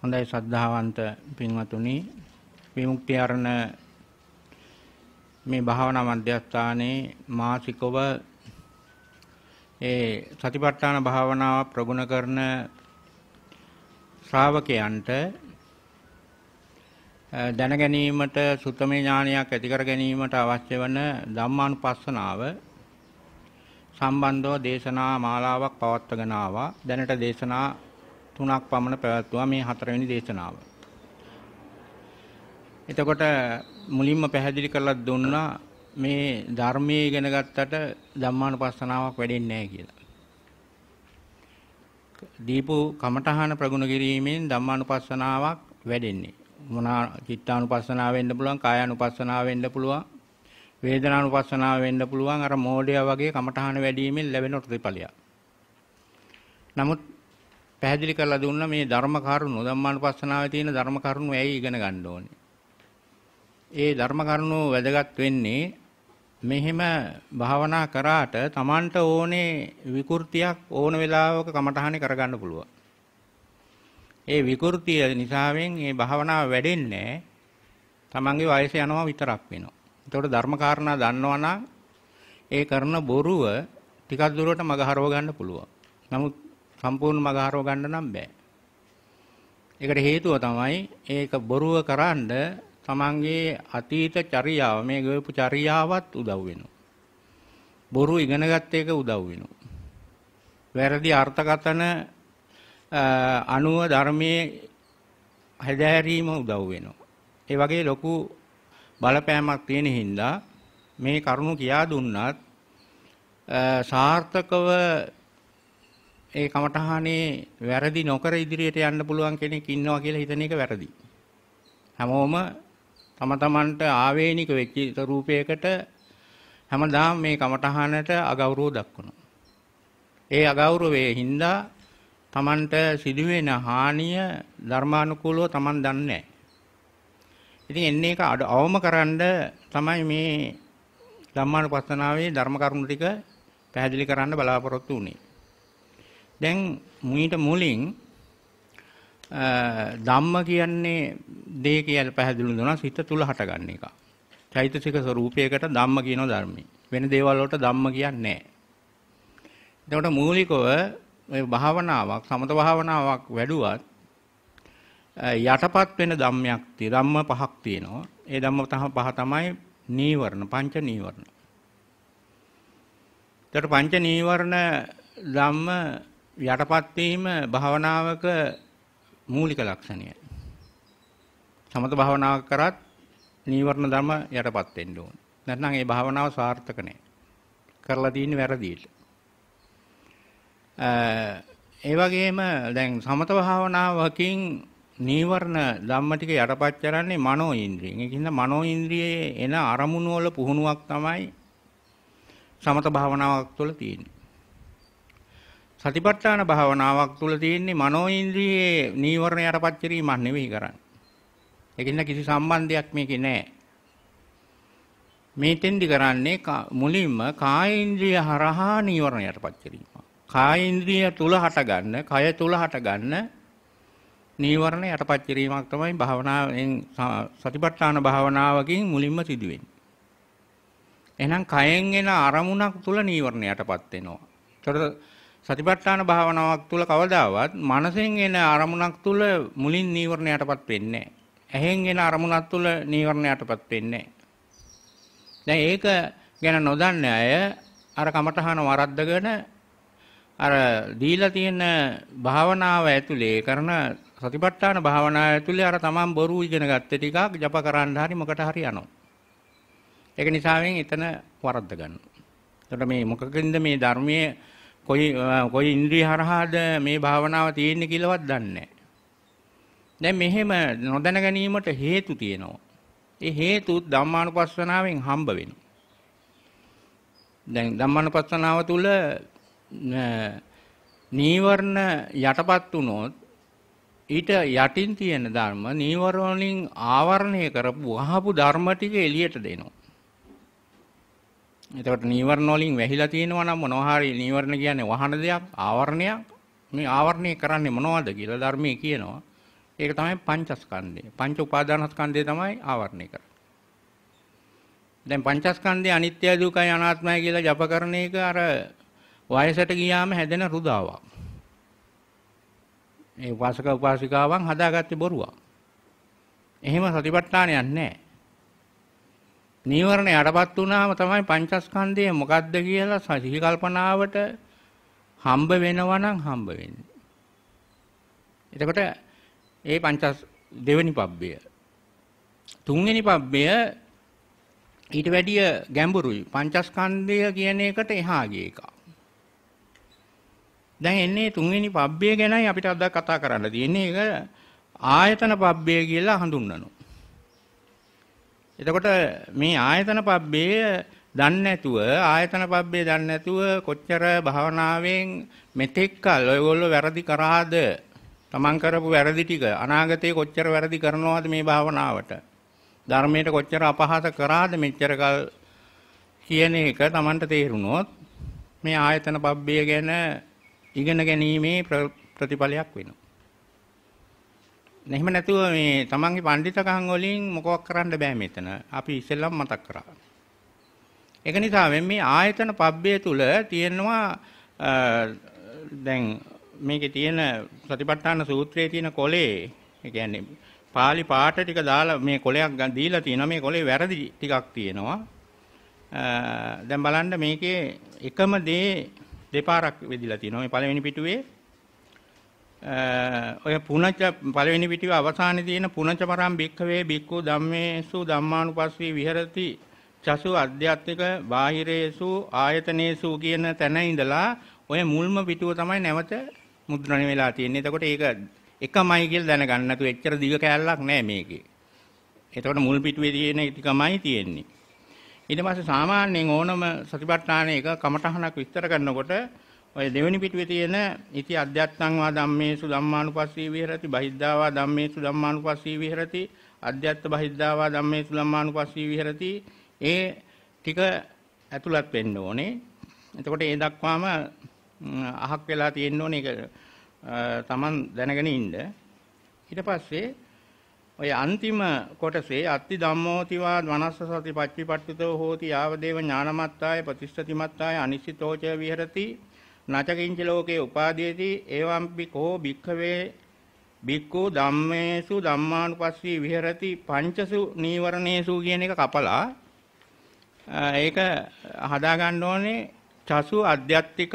හොඳයි සද්ධාවන්ත පින්වතුනි විමුක්ති අරණ මේ භාවනා මධ්‍යස්ථානයේ මාසිකව ඒ සතිපට්ඨාන භාවනාව ප්‍රගුණ කරන ශ්‍රාවකයන්ට දැන ගැනීමට සුත්තමේ ඥානයක් ඇති කර ගැනීමට අවශ්‍ය වන ධම්මානුපස්සනාව සම්බන්ධව දේශනා මාලාවක් පවත්වගෙන ආවා. දැනට දේශනා තුනක් පමණ පැවැත්වුවා මේ හතරවෙනි දේශනාව. එතකොට මුලින්ම පැහැදිලි කරලා දුන්නා මේ ධර්මයේ ඉගෙන ගත්තට ධම්මානුපස්සනාවක් වැඩෙන්නේ නැහැ කියලා. දීපු කමඨහන ප්‍රගුණ කිරීමෙන් ධම්මානුපස්සනාවක් වැඩෙන්නේ. මොනා චිත්තානුපස්සනාව වෙන්න පුළුවන්, කායානුපස්සනාව වෙන්න පුළුවන්, වේදනානුපස්සනාව වෙන්න පුළුවන් අර මෝඩය වගේ කමඨහන වැඩිවීමෙන් ලැබෙන ප්‍රතිඵලයක්. නමුත් පැහැදිලි කරලා දුන්නා මේ ධර්ම කරුණු ධම්මානුපස්සනාවේ තියෙන ධර්ම කරුණු ඇයි ඉගෙන ගන්න ඕනේ. ඒ ධර්ම කරුණු වැදගත් වෙන්නේ මෙහෙම භාවනා කරාට Tamanට ඕනේ විකෘතියක් ඕන වෙලාවක කමටහනේ කරගන්න පුළුවන්. ඒ විකෘතිය නිසාවෙන් මේ භාවනාව වැඩෙන්නේ තමන්ගේ වයස යනවා විතරක් වෙනවා. ඒතකොට ධර්ම කාරණා දන්නවනම් ඒ කරන බොරුව ටිකක් දුරට මග හරව ගන්න පුළුවන්. නමුත් සම්පූර්ණ මග හරව ගන්න නම් බෑ. ඒකට හේතුව තමයි ඒක බොරුව කරන්ඩ තමන්ගේ අතීත චර්යාව මේ ගොයපු චර්යාවත් උදව් වෙනවා. බොරු ඉගෙනගත්ත එක උදව් වෙනවා. වැරදි අර්ථකතන අනුව ධර්මයේ හැදෑරීම උදව් වෙනවා. ඒ වගේ ලොකු බලපෑමක් තියෙන හින්දා මේ කරුණු කියා දුන්නත් සාර්ථකව ඒ කමඨහනේ වැරදි නොකර ඉදිරියට යන්න පුළුවන් කෙනෙක් ඉන්නවා කියලා හිතන එක වැරදි. හැමෝම තම තමන්ට ආවේනික වෙච්ච රූපයකට හැමදාම මේ කමඨහනට අගෞරව දක්වනවා. ඒ අගෞරවයේ හින්දා තමන්ට සිදුවෙන හානිය ධර්මානුකූලව තමන් දන්නේ ඉතින් එන්නේ එක අවම කරන්න තමයි මේ ධම්මානුපස්සනාවේ ධර්ම කරුණු ටික පැහැදිලි කරන්න බලාපොරොත්තු වෙන්නේ. දැන් මීට මුලින් ධම්ම කියන්නේ දේ කියලා පැහැදිලි වුණා සිත තුල හටගන්න එක. චෛතසික ස්වરૂපයකට ධම්ම කියන ධර්මයි. වෙන දේවල් වලට ධම්ම කියන්නේ නැහැ. එතකොට මූලිකව මේ භාවනාවක් සමත භාවනාවක් වැඩුවත් යටපත් වෙන ධම්මයක් තියෙ ධම්ම පහක් තියෙනවා. ඒ ධම්ම පහ තමයි නීවරණ පංච නීවරණ. එතකොට පංච නීවරණ ධම්ම යටපත් වීම භාවනාවක මූලික ලක්ෂණය. සමත භාවනාවක් කරත් නීවරණ ධර්ම යටපත් වෙන්න ඕන. නැත්නම් ඒ භාවනාව සාර්ථක නෑ. කරලා තියෙන්නේ වැරදියට. ඒ වගේම දැන් සමත භාවනාවකින් නීවරණ ධම්ම ටික යටපත් කරන්නේ මනෝ ඉන්ද්‍රියෙන්. ඒක හින්දා මනෝ ඉන්ද්‍රියේ එන අරමුණු වල පුහුණුවක් තමයි සමත භාවනාවක් තුළ තියෙන්නේ. සතිපට්ඨාන භාවනාවක් තුල තියෙන්නේ මනෝ ඉන්ද්‍රියේ නීවරණයටපත් කිරීමක් නෙවෙයි කරන්නේ. ඒකින්න කිසි සම්බන්ධයක් මේකේ නැහැ. මේ තෙන්දි කරන්නේ මුලින්ම කාය ඉන්ද්‍රිය හරහා නීවරණයටපත් කිරීම. කාය ඉන්ද්‍රිය තුල හටගන්න, කය තුල හටගන්න නීවරණ යටපත් කිරීමක් තමයි භාවනාවෙන් සතිපට්ඨාන භාවනාවකින් මුලින්ම සිදු වෙන්නේ. එහෙනම් කයෙන් එන අරමුණක් තුල නීවරණ යටපත් වෙනවා. ඒතකොට සතිපට්ඨාන භාවනාවක් තුල කවදාවත් මනසෙන් එන අරමුණක් තුල මුලින් නීවරණයටපත් වෙන්නේ නැහැ. ඇහෙන් එන අරමුණක් තුල නීවරණයටපත් වෙන්නේ නැහැ. දැන් ඒක ගැන නොදන්න අය අර කමඨහන වරද්දගෙන අර දීලා තියෙන භාවනාව ඇතුලේ කරන සතිපට්ඨාන භාවනාව ඇතුලේ අර තමන් බොරු ඉගෙන ගත්ත ටිකක් ජප කරන්න හරි මොකට හරි යනවා. ඒක නිසාවෙන් එතන වරද්ද ගන්නවා. එතකොට මේ මොකකින්ද මේ ධර්මයේ කොයි කොයි ඉන්ද්‍රිය හරහාද මේ භාවනාව තියෙන්නේ කියලාවත් දන්නේ නැහැ. දැන් මෙහෙම නොදැන ගැනීමට හේතු තියෙනවා. ඒ හේතු ධම්මානුපස්සනාවෙන් හම්බ වෙනවා. දැන් ධම්මානුපස්සනාව තුල නීවරණ යටපත් වුණොත් ඊට යටින් තියෙන ධර්ම නීවරණින් ආවරණය කරපු වහපු ධර්ම ටික එළියට දෙනවා. එතකොට නීවරණ වලින් වැහිලා තියෙනවා නම් මොනවා හරි නීවරණ කියන්නේ වහන දෙයක්, ආවරණයක්. මේ ආවරණය කරන්නේ මොනවද කියලා ධර්මයේ කියනවා. ඒක තමයි පංචස්කන්ධය. පංච උපාදානස්කන්ධය තමයි ආවරණය කරන්නේ. දැන් පංචස්කන්ධය අනිත්‍ය දුකයි අනාත්මයි කියලා ජප කරන එක අර වයසට ගියාම හැදෙන රුදාවක්. ඒ වාසක උපාසිකාවන් හදාගත්තේ බොරුවක්. එහෙම සතිපට්ඨානයක් නැහැ. නීවරණ යටපත් වුණාම තමයි පංචස්කන්ධය මොකද්ද කියලා සතිහි කල්පනාවට හම්බ වෙනවා නම් හම්බ වෙන්නේ. එතකොට ඒ පංචස් දෙවෙනි පබ්බය. තුන්වෙනි පබ්බය ඊට වැඩිය ගැඹුරුයි. පංචස්කන්ධය කියන එකට එහා ගිය එකක්. දැන් එන්නේ තුන්වෙනි පබ්බය ගැනයි අපිට අද කතා කරන්න තියෙන්නේ. ඒක ආයතන පබ්බය කියලා හඳුන්වනවා. එතකොට මේ ආයතන පබ්බේ දන්නේ නැතුව ආයතන පබ්බේ දන්නේ නැතුව කොච්චර භවනාවෙන් මෙතෙක්කල් ඔයගොල්ලෝ වැරදි කරාද තමන් කරපු වැරදි ටික අනාගතේ කොච්චර වැරදි කරනවද මේ භාවනාවට ධර්මයට කොච්චර අපහාස කරාද මෙච්චරකල් කියන එක තමන්ට තේරුණොත් මේ ආයතන පබ්බේ ගැන ඉගෙන ගැනීමේ ප්‍රතිඵලයක් වෙනවා එහෙම නැතුව මේ තමන්ගේ පඬිතකම් වලින් මොකක් කරන්න බෑ මෙතන. අපි ඉස්සෙල්ලම මතක් කරා. ඒක නිසා මේ ආයතන පබ්බේ තුල තියෙනවා දැන් මේකේ තියෙන සතිපට්ඨාන සූත්‍රයේ තියෙන කොලේ ඒ කියන්නේ pāli පාඨ ටික දාලා මේ කොලයක් දීලා තියෙනවා මේ කොලේ වැරදි ටිකක් තියෙනවා දැන් බලන්න මේකේ එකම දේ දෙපාරක් වෙදිලා තියෙනවා මේ පළවෙනි පිටුවේ ඔය පුනච පළවෙනි පිටික අවසානයේ තියෙන පුනච පරම් භික්ඛවේ භික්ඛු ධම්මේසු ධම්මානුපස්සී විහෙරති චසු අධ්‍යාත්මික බාහිරේසු ආයතනේසු කියන තැන ඉඳලා ඔය මුල්ම පිටුව තමයි නැවත මුද්‍රණය වෙලා තියෙන්නේ. එතකොට ඒක එකමයි කියලා දැනගන්න නැතු එච්චර දිග කැලලක් නෑ මේකේ. එතකොට මුල් පිටුවේ තියෙන ටිකමයි තියෙන්නේ. ඊට පස්සේ සාමාන්‍යයෙන් ඕනම සතිපට්ඨාන එක කමඨහනක් විස්තර කරනකොට ඔය දෙවෙනි පිටුවේ තියෙන ඉති අධ්‍යාත්මවා ධම්මේසු ධම්මානුපස්සී විහෙරති බහිද්ධාවා ධම්මේසු ධම්මානුපස්සී විහෙරති අධ්‍යාත්ම බහිද්ධාවා ධම්මේසු ධම්මානුපස්සී විහෙරති ඒ ටික ඇතුළත් වෙන්න ඕනේ. එතකොට ඒ දක්වාම අහක් වෙලා තියෙන්න ඕනේ ඒක තමන් දැනගෙන ඉන්න. ඊට පස්සේ ඔය අන්තිම කොටසේ අත්ති ධම්මෝතිවා වනස්ස සති පච්චිපට්ඨිතෝ හෝති යාවදේව ඥානමත්තාය ප්‍රතිෂ්ඨතිමත්තාය අනිසිතෝච විහෙරති නචකින්ච ලෝකේ උපාදීති ඒවම්පි කෝ භික්ඛවේ භික්ඛු ධම්මේසු ධම්මානුපස්සී විහෙරති පංචසු නීවරණේසු කියන එක කපලා ඒක හදා ගන්න ඕනේ චසු අධ්‍යාත්තික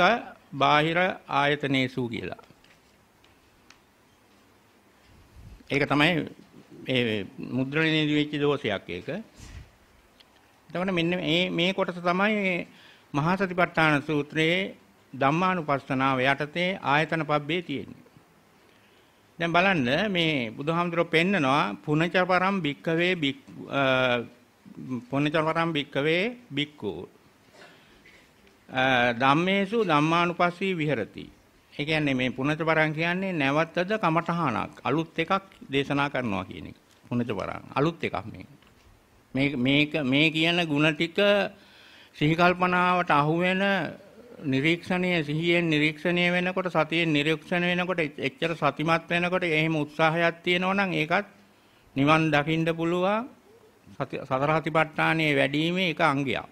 බාහිර ආයතනේසු කියලා. ඒක තමයි මේ මුද්‍රණයේදී වෙච්ච දෝෂයක් ඒක. එතකොට මෙන්න මේ මේ කොටස තමයි මහා සතිපට්ඨාන සූත්‍රයේ ධම්මානුපස්සනාව යටතේ ආයතන පබ්බේ තියෙන්නේ. දැන් බලන්න මේ බුදුහාමුදුරුවෝ පෙන්නනවා පුණචපරම් භික්කවේ පුණචපරම් භික්කවේ භික්ඛු ධම්මේසු ධම්මානුපස්සී විහෙරති. ඒ කියන්නේ මේ පුණචපරම් කියන්නේ නැවතද කමඨහනක් අලුත් එකක් දේශනා කරනවා කියන එක. පුණචපරම් අලුත් එකක් මේ. මේ මේක මේ කියන ಗುಣ ටික සිහි කල්පනාවට අහු වෙන නිරීක්ෂණය සිහියෙන් නිරීක්ෂණය වෙනකොට සතියෙන් නිරීක්ෂණය වෙනකොට එච්චර සතිමත් වෙනකොට එහෙම උත්සාහයක් තියෙනවා නම් ඒකත් නිවන් දකින්න පුළුවන් සතර සතිපට්ඨානයේ වැඩිීමේ එක අංගයක්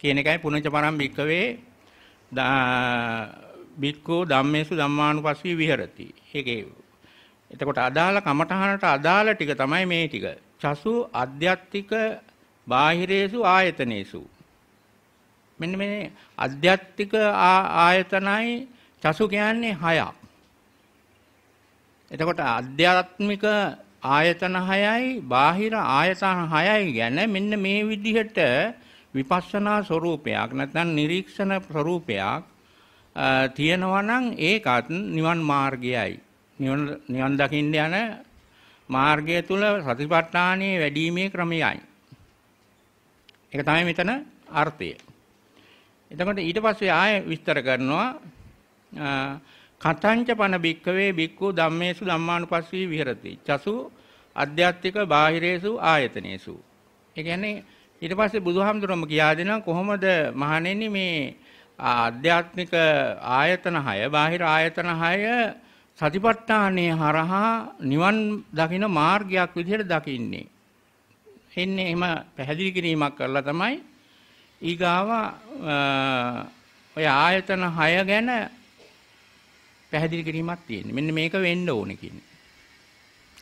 කියන එකයි පුණජ පරම් භික්කවේ බික්කෝ ධම්මේසු ධම්මානුපස්සී විහෙරති. ඒකේ එතකොට අදාළ කමඨහනට අදාළ ටික තමයි මේ ටික. චසු අධ්‍යාත්මික බාහිරේසු ආයතනේසු මෙන්න මේ අධ්‍යාත්මික ආයතනයි චසු කියන්නේ හයක්. එතකොට අධ්‍යාත්මික ආයතන හයයි බාහිර ආයතන හයයි ගැන මෙන්න මේ විදිහට විපස්සනා ස්වરૂපයක් නැත්නම් නිරීක්ෂණ ස්වરૂපයක් තියෙනවා නම් ඒකත් නිවන් මාර්ගයයි. නිවන් නිවන් දකින්න යන මාර්ගය තුල සතිපට්ඨානයේ වැඩිීමේ ක්‍රමයයි. ඒක තමයි මෙතන අර්ථය. එතකොට ඊට පස්සේ ආය විස්තර කරනවා කතංච පන භික්කවේ භික්ඛු ධම්මේසු ධම්මානුපස්සී විහෙරති. චසු අධ්‍යාත්මික බාහිරේසු ආයතනේසු. ඒ කියන්නේ ඊට පස්සේ බුදුහාමුදුරම කියා දෙනවා කොහොමද මහණෙනි මේ ආධ්‍යාත්මික ආයතන 6 බාහිර ආයතන 6 සතිපට්ඨානයේ හරහා නිවන් දකින මාර්ගයක් විදිහට දකින්නේ. එන්නේ එහෙම පැහැදිලි කිරීමක් කරලා තමයි ඊගාව ඔය ආයතන 6 ගැන පැහැදිලි කිරීමක් තියෙනවා. මෙන්න මේක වෙන්න ඕනේ කියන්නේ.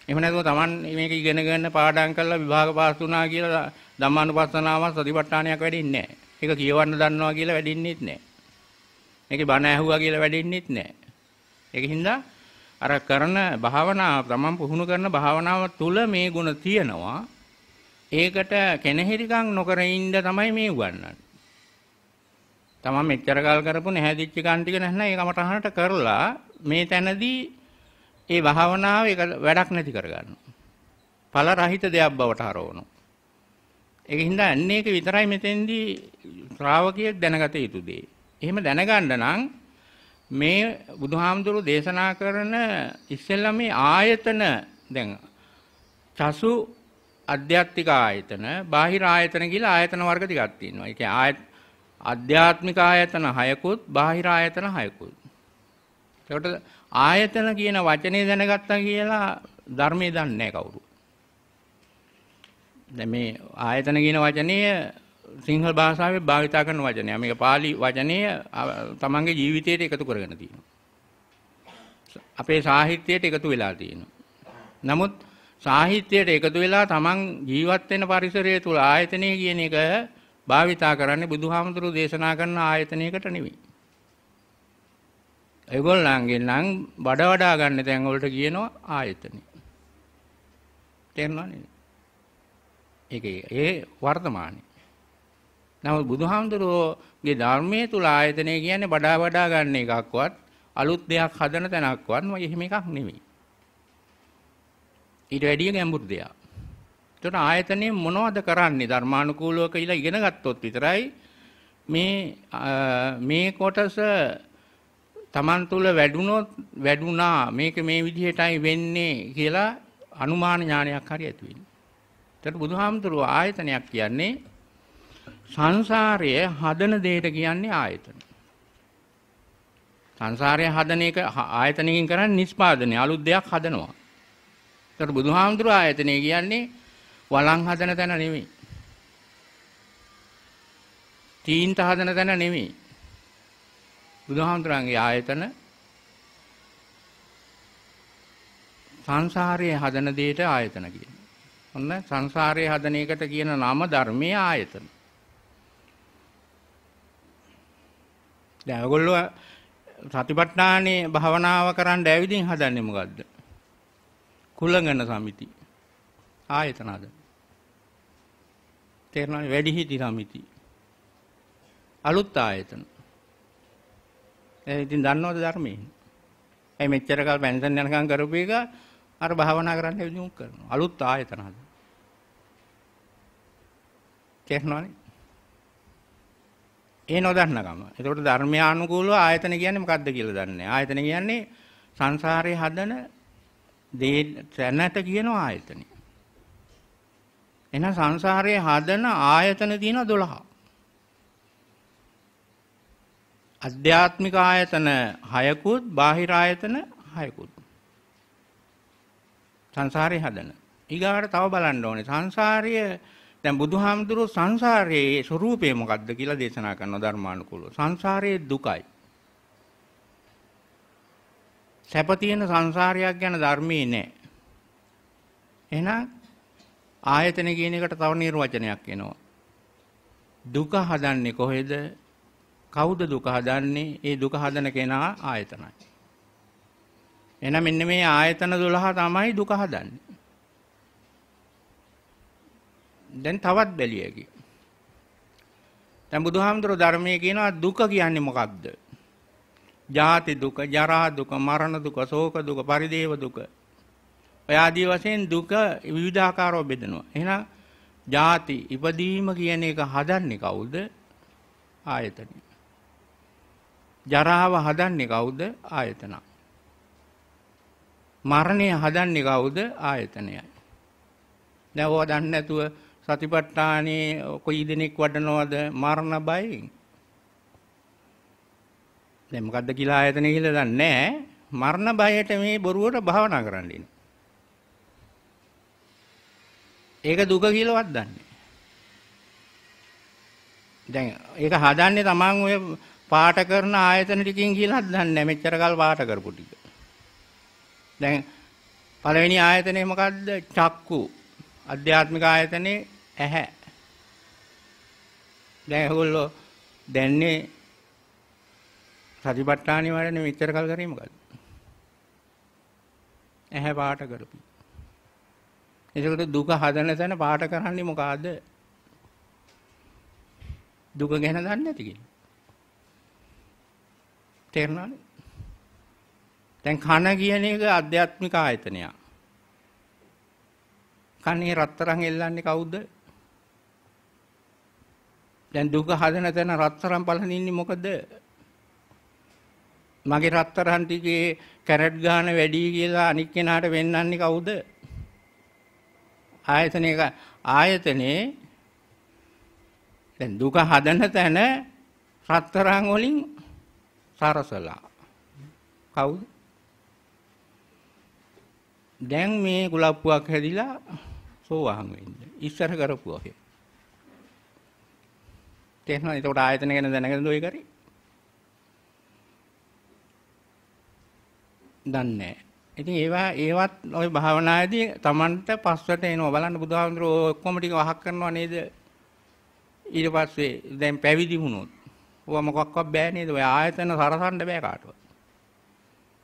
එහෙම නැතුව Taman මේක ඉගෙනගෙන පාඩම් කරලා විභාග පාස් වුණා කියලා ධම්මානුපස්සනාව සතිපට්ඨානයක් වැඩින්නේ නැහැ. ඒක කියවන්න දන්නවා කියලා වැඩින්නේත් නැහැ. මේකේ බණ ඇහුවා කියලා වැඩින්නේත් නැහැ. ඒකින්ද අර කරන භාවනාව Taman පුහුණු කරන භාවනාව තුල මේ ගුණ තියෙනවා. ඒකට කෙනෙහිරිකම් නොකර ඉන්න තමයි මේ උගන්වන්නේ. තමන් මෙච්චර කල් කරපු නැහැදිච්ච කන් ටික නැත්නම් ඒ කමටහනට කරලා මේ තැනදී ඒ භාවනාව ඒක වැඩක් නැති කරගන්නවා. ඵල රහිත දෙයක් බවට හරවනවා. ඒක හින්දා අන්න ඒක විතරයි මෙතෙන්දී ශ්‍රාවකයෙක් දැනගත යුතු දේ. එහෙම දැනගන්න නම් මේ බුදුහාමුදුරු දේශනා කරන ඉස්සෙල්ලා මේ ආයතන දැන් චසු අධ්‍යාත්මික ආයතන, බාහිර ආයතන කියලා ආයතන වර්ග ටිකක් තියෙනවා. ඒ කියන්නේ අධ්‍යාත්මික ආයතන 6කුත්, බාහිර ආයතන 6කුත්. ඒකට ආයතන කියන වචනේ දැනගත්තා කියලා ධර්මයේ දන්නේ නැහැ කවුරු. දැන් මේ ආයතන කියන වචනය සිංහල භාෂාවේ භාවිත කරන වචනය. මේක pāli වචනය තමන්ගේ ජීවිතයට එකතු කරගෙන තියෙනවා. අපේ සාහිත්‍යයට එකතු වෙලා තියෙනවා. නමුත් සාහිත්‍යයට එකතු වෙලා තමන් ජීවත් වෙන පරිසරය තුල ආයතනය කියන එක භාවිතා කරන්නේ බුදුහාමුදුරු දේශනා කරන ආයතනයකට නෙවෙයි. ඒගොල්ලන්ගෙන් නම් බඩ වඩා ගන්න තැන් වලට කියනවා ආයතනෙ. තේරෙනවද? ඒක ඒ වර්තමානයේ. නමුත් බුදුහාමුදුරුවෝගේ ධර්මයේ තුල ආයතනය කියන්නේ බඩා වඩා ගන්න එකක්වත් අලුත් දෙයක් හදන තැනක්වත් එහෙම එකක් නෙවෙයි. ඊට වැඩිය ගැඹුරු දෙයක්. එතකොට ආයතනයේ මොනවද කරන්නේ ධර්මානුකූලව කියලා ඉගෙන ගත්තොත් විතරයි මේ මේ කොටස Taman තුල වැඩුණොත් වැඩුණා මේක මේ විදිහටයි වෙන්නේ කියලා අනුමාන ඥානයක් හරි ඇති වෙන්නේ. එතකොට බුදුහාමුදුරුවෝ ආයතනයක් කියන්නේ සංසාරය හදන දෙයට කියන්නේ ආයතන. සංසාරය හදන එක ආයතනකින් කරන්නේ නිෂ්පාදනය අලුත් දෙයක් හදනවා. ඒකට බුදුහාමුදුර ආයතනය කියන්නේ වළං හදන තැන නෙමෙයි. තීන්ත හදන තැන නෙමෙයි. බුදුහාමුදුරන්ගේ ආයතන සංසාරයේ හදන දෙයට ආයතන කියන. ඔන්න සංසාරයේ හදන එකට කියන නම ධර්මයේ ආයතන. දැන් ඔයගොල්ලෝ සතිපට්ඨානේ භාවනාව කරන්න ඇවිදින් හදන්නේ මොකද්ද? කුලගන සමිති ආයතනද තේරන වැඩිහිටි සමිති අලුත් ආයතන ඉතින් දන්නවද ධර්මයෙන් ඇයි මෙච්චර කල් පැන්සන් යනකම් කරපු එක අර භාවනා කරන්න විදිහක් කරනවා අලුත් ආයතන හද තේරෙනවනේ ඒ නොදන්නකම එතකොට ධර්මයානුකූලව ආයතන කියන්නේ මොකද්ද කියලා දන්නේ ආයතන කියන්නේ සංසාරේ හදන දේ තැනට කියනවා ආයතනෙ. එහෙනම් සංසාරයේ හදන ආයතන තියෙනවා 12. අධ්‍යාත්මික ආයතන 6කුත් බාහිර ආයතන 6කුත්. සංසාරයේ හදන. ඊගාට තව බලන්න ඕනේ සංසාරය දැන් බුදුහාමුදුරුවෝ සංසාරයේ ස්වરૂපය මොකක්ද කියලා දේශනා කරනවා ධර්මානුකූලව. සංසාරයේ දුකයි. සැප තියෙන සංසාරයක් ගැන ධර්මයේ නැහැ. එහෙනම් ආයතන කියන එකට තව නිර්වචනයක් එනවා. දුක හදන්නේ කොහෙද? කවුද දුක හදන්නේ? ඒ දුක හදන කෙනා ආයතනයි. එහෙනම් මෙන්න මේ ආයතන 12 තමයි දුක හදන්නේ. දැන් තවත් බැලියකි. දැන් බුදුහාමුදුරුවෝ ධර්මයේ කියනවා දුක කියන්නේ මොකක්ද? ජාති දුක, ජරා දුක, මරණ දුක, ශෝක දුක, පරිදේව දුක. ඔය ආදී වශයෙන් දුක විවිධාකාරව බෙදෙනවා. එහෙනම් ජාති ඉපදීම කියන එක හදන්නේ කවුද? ආයතනය. ජරාව හදන්නේ කවුද? ආයතන. මරණය හදන්නේ කවුද? ආයතනයයි. දැන් ඕවා දන්නේ නැතුව සතිපට්ඨානේ කොයි දිනෙක වඩනවද මරණ බයෙන්? දැන් මොකද්ද කියලා ආයතන කියලා දන්නේ නැහැ. මරණ බයට මේ බොරුවට භාවනා කරන්න ඉන්නේ. ඒක දුක කියලාවත් දන්නේ. දැන් ඒක හදන්නේ Taman ඔය පාට කරන ආයතන ටිකකින් කියලාත් දන්නේ නැහැ. මෙච්චර කල් පාට කරපු ටික. දැන් පළවෙනි ආයතනේ මොකද්ද? චක්කු. අධ්‍යාත්මික ආයතනේ ඇහැ. දැන් ඒගොල්ලෝ දැන්නේ සතිපට්ඨානේ වඩන්නේ මෙච්චර කල් කරේ මොකද්ද? ඇහැ පාට කරපි. එතකොට දුක හදන තැන පාට කරන්නේ මොකද්ද? දුක ගැන දන්නේ නැති කෙනෙක්. තේරෙනවද? දැන් කන කියන එක අධ්‍යාත්මික ආයතනයක්. කනේ රත්තරන් එල්ලන්නේ කවුද? දැන් දුක හදන තැන රත්තරන් බලන ඉන්නේ මොකද? මගේ රත්තරන් ටිකේ කැරට් ගාන වැඩි කියලා අනික් කෙනාට වෙන්නන්නේ කවුද? ආයතනයක ආයතනේ දැන් දුක හදන තැන රත්තරන් වලින් සරසලා. කවුද? දැන් මේ ගුලප්පුවක් හැදිලා සෝවාන් වෙන්න. ඉස්සර කරපුවා. තේරෙනවද? ඒකට ආයතන ගැන දැනගෙන දොයි කරේ. දන්නේ ඉතින් ඒවා ඒවත් ওই භාවනායේදී Tamanට පස්සට එනවා බලන්න බුදුහාමුදුරුවෝ ඔක්කොම ටික වහක් කරනවා නේද ඊට පස්සේ දැන් පැවිදි වුණොත් ඕවා මොකක්වත් බෑ නේද ඔය ආයතන සරසන්න බෑ කාටවත්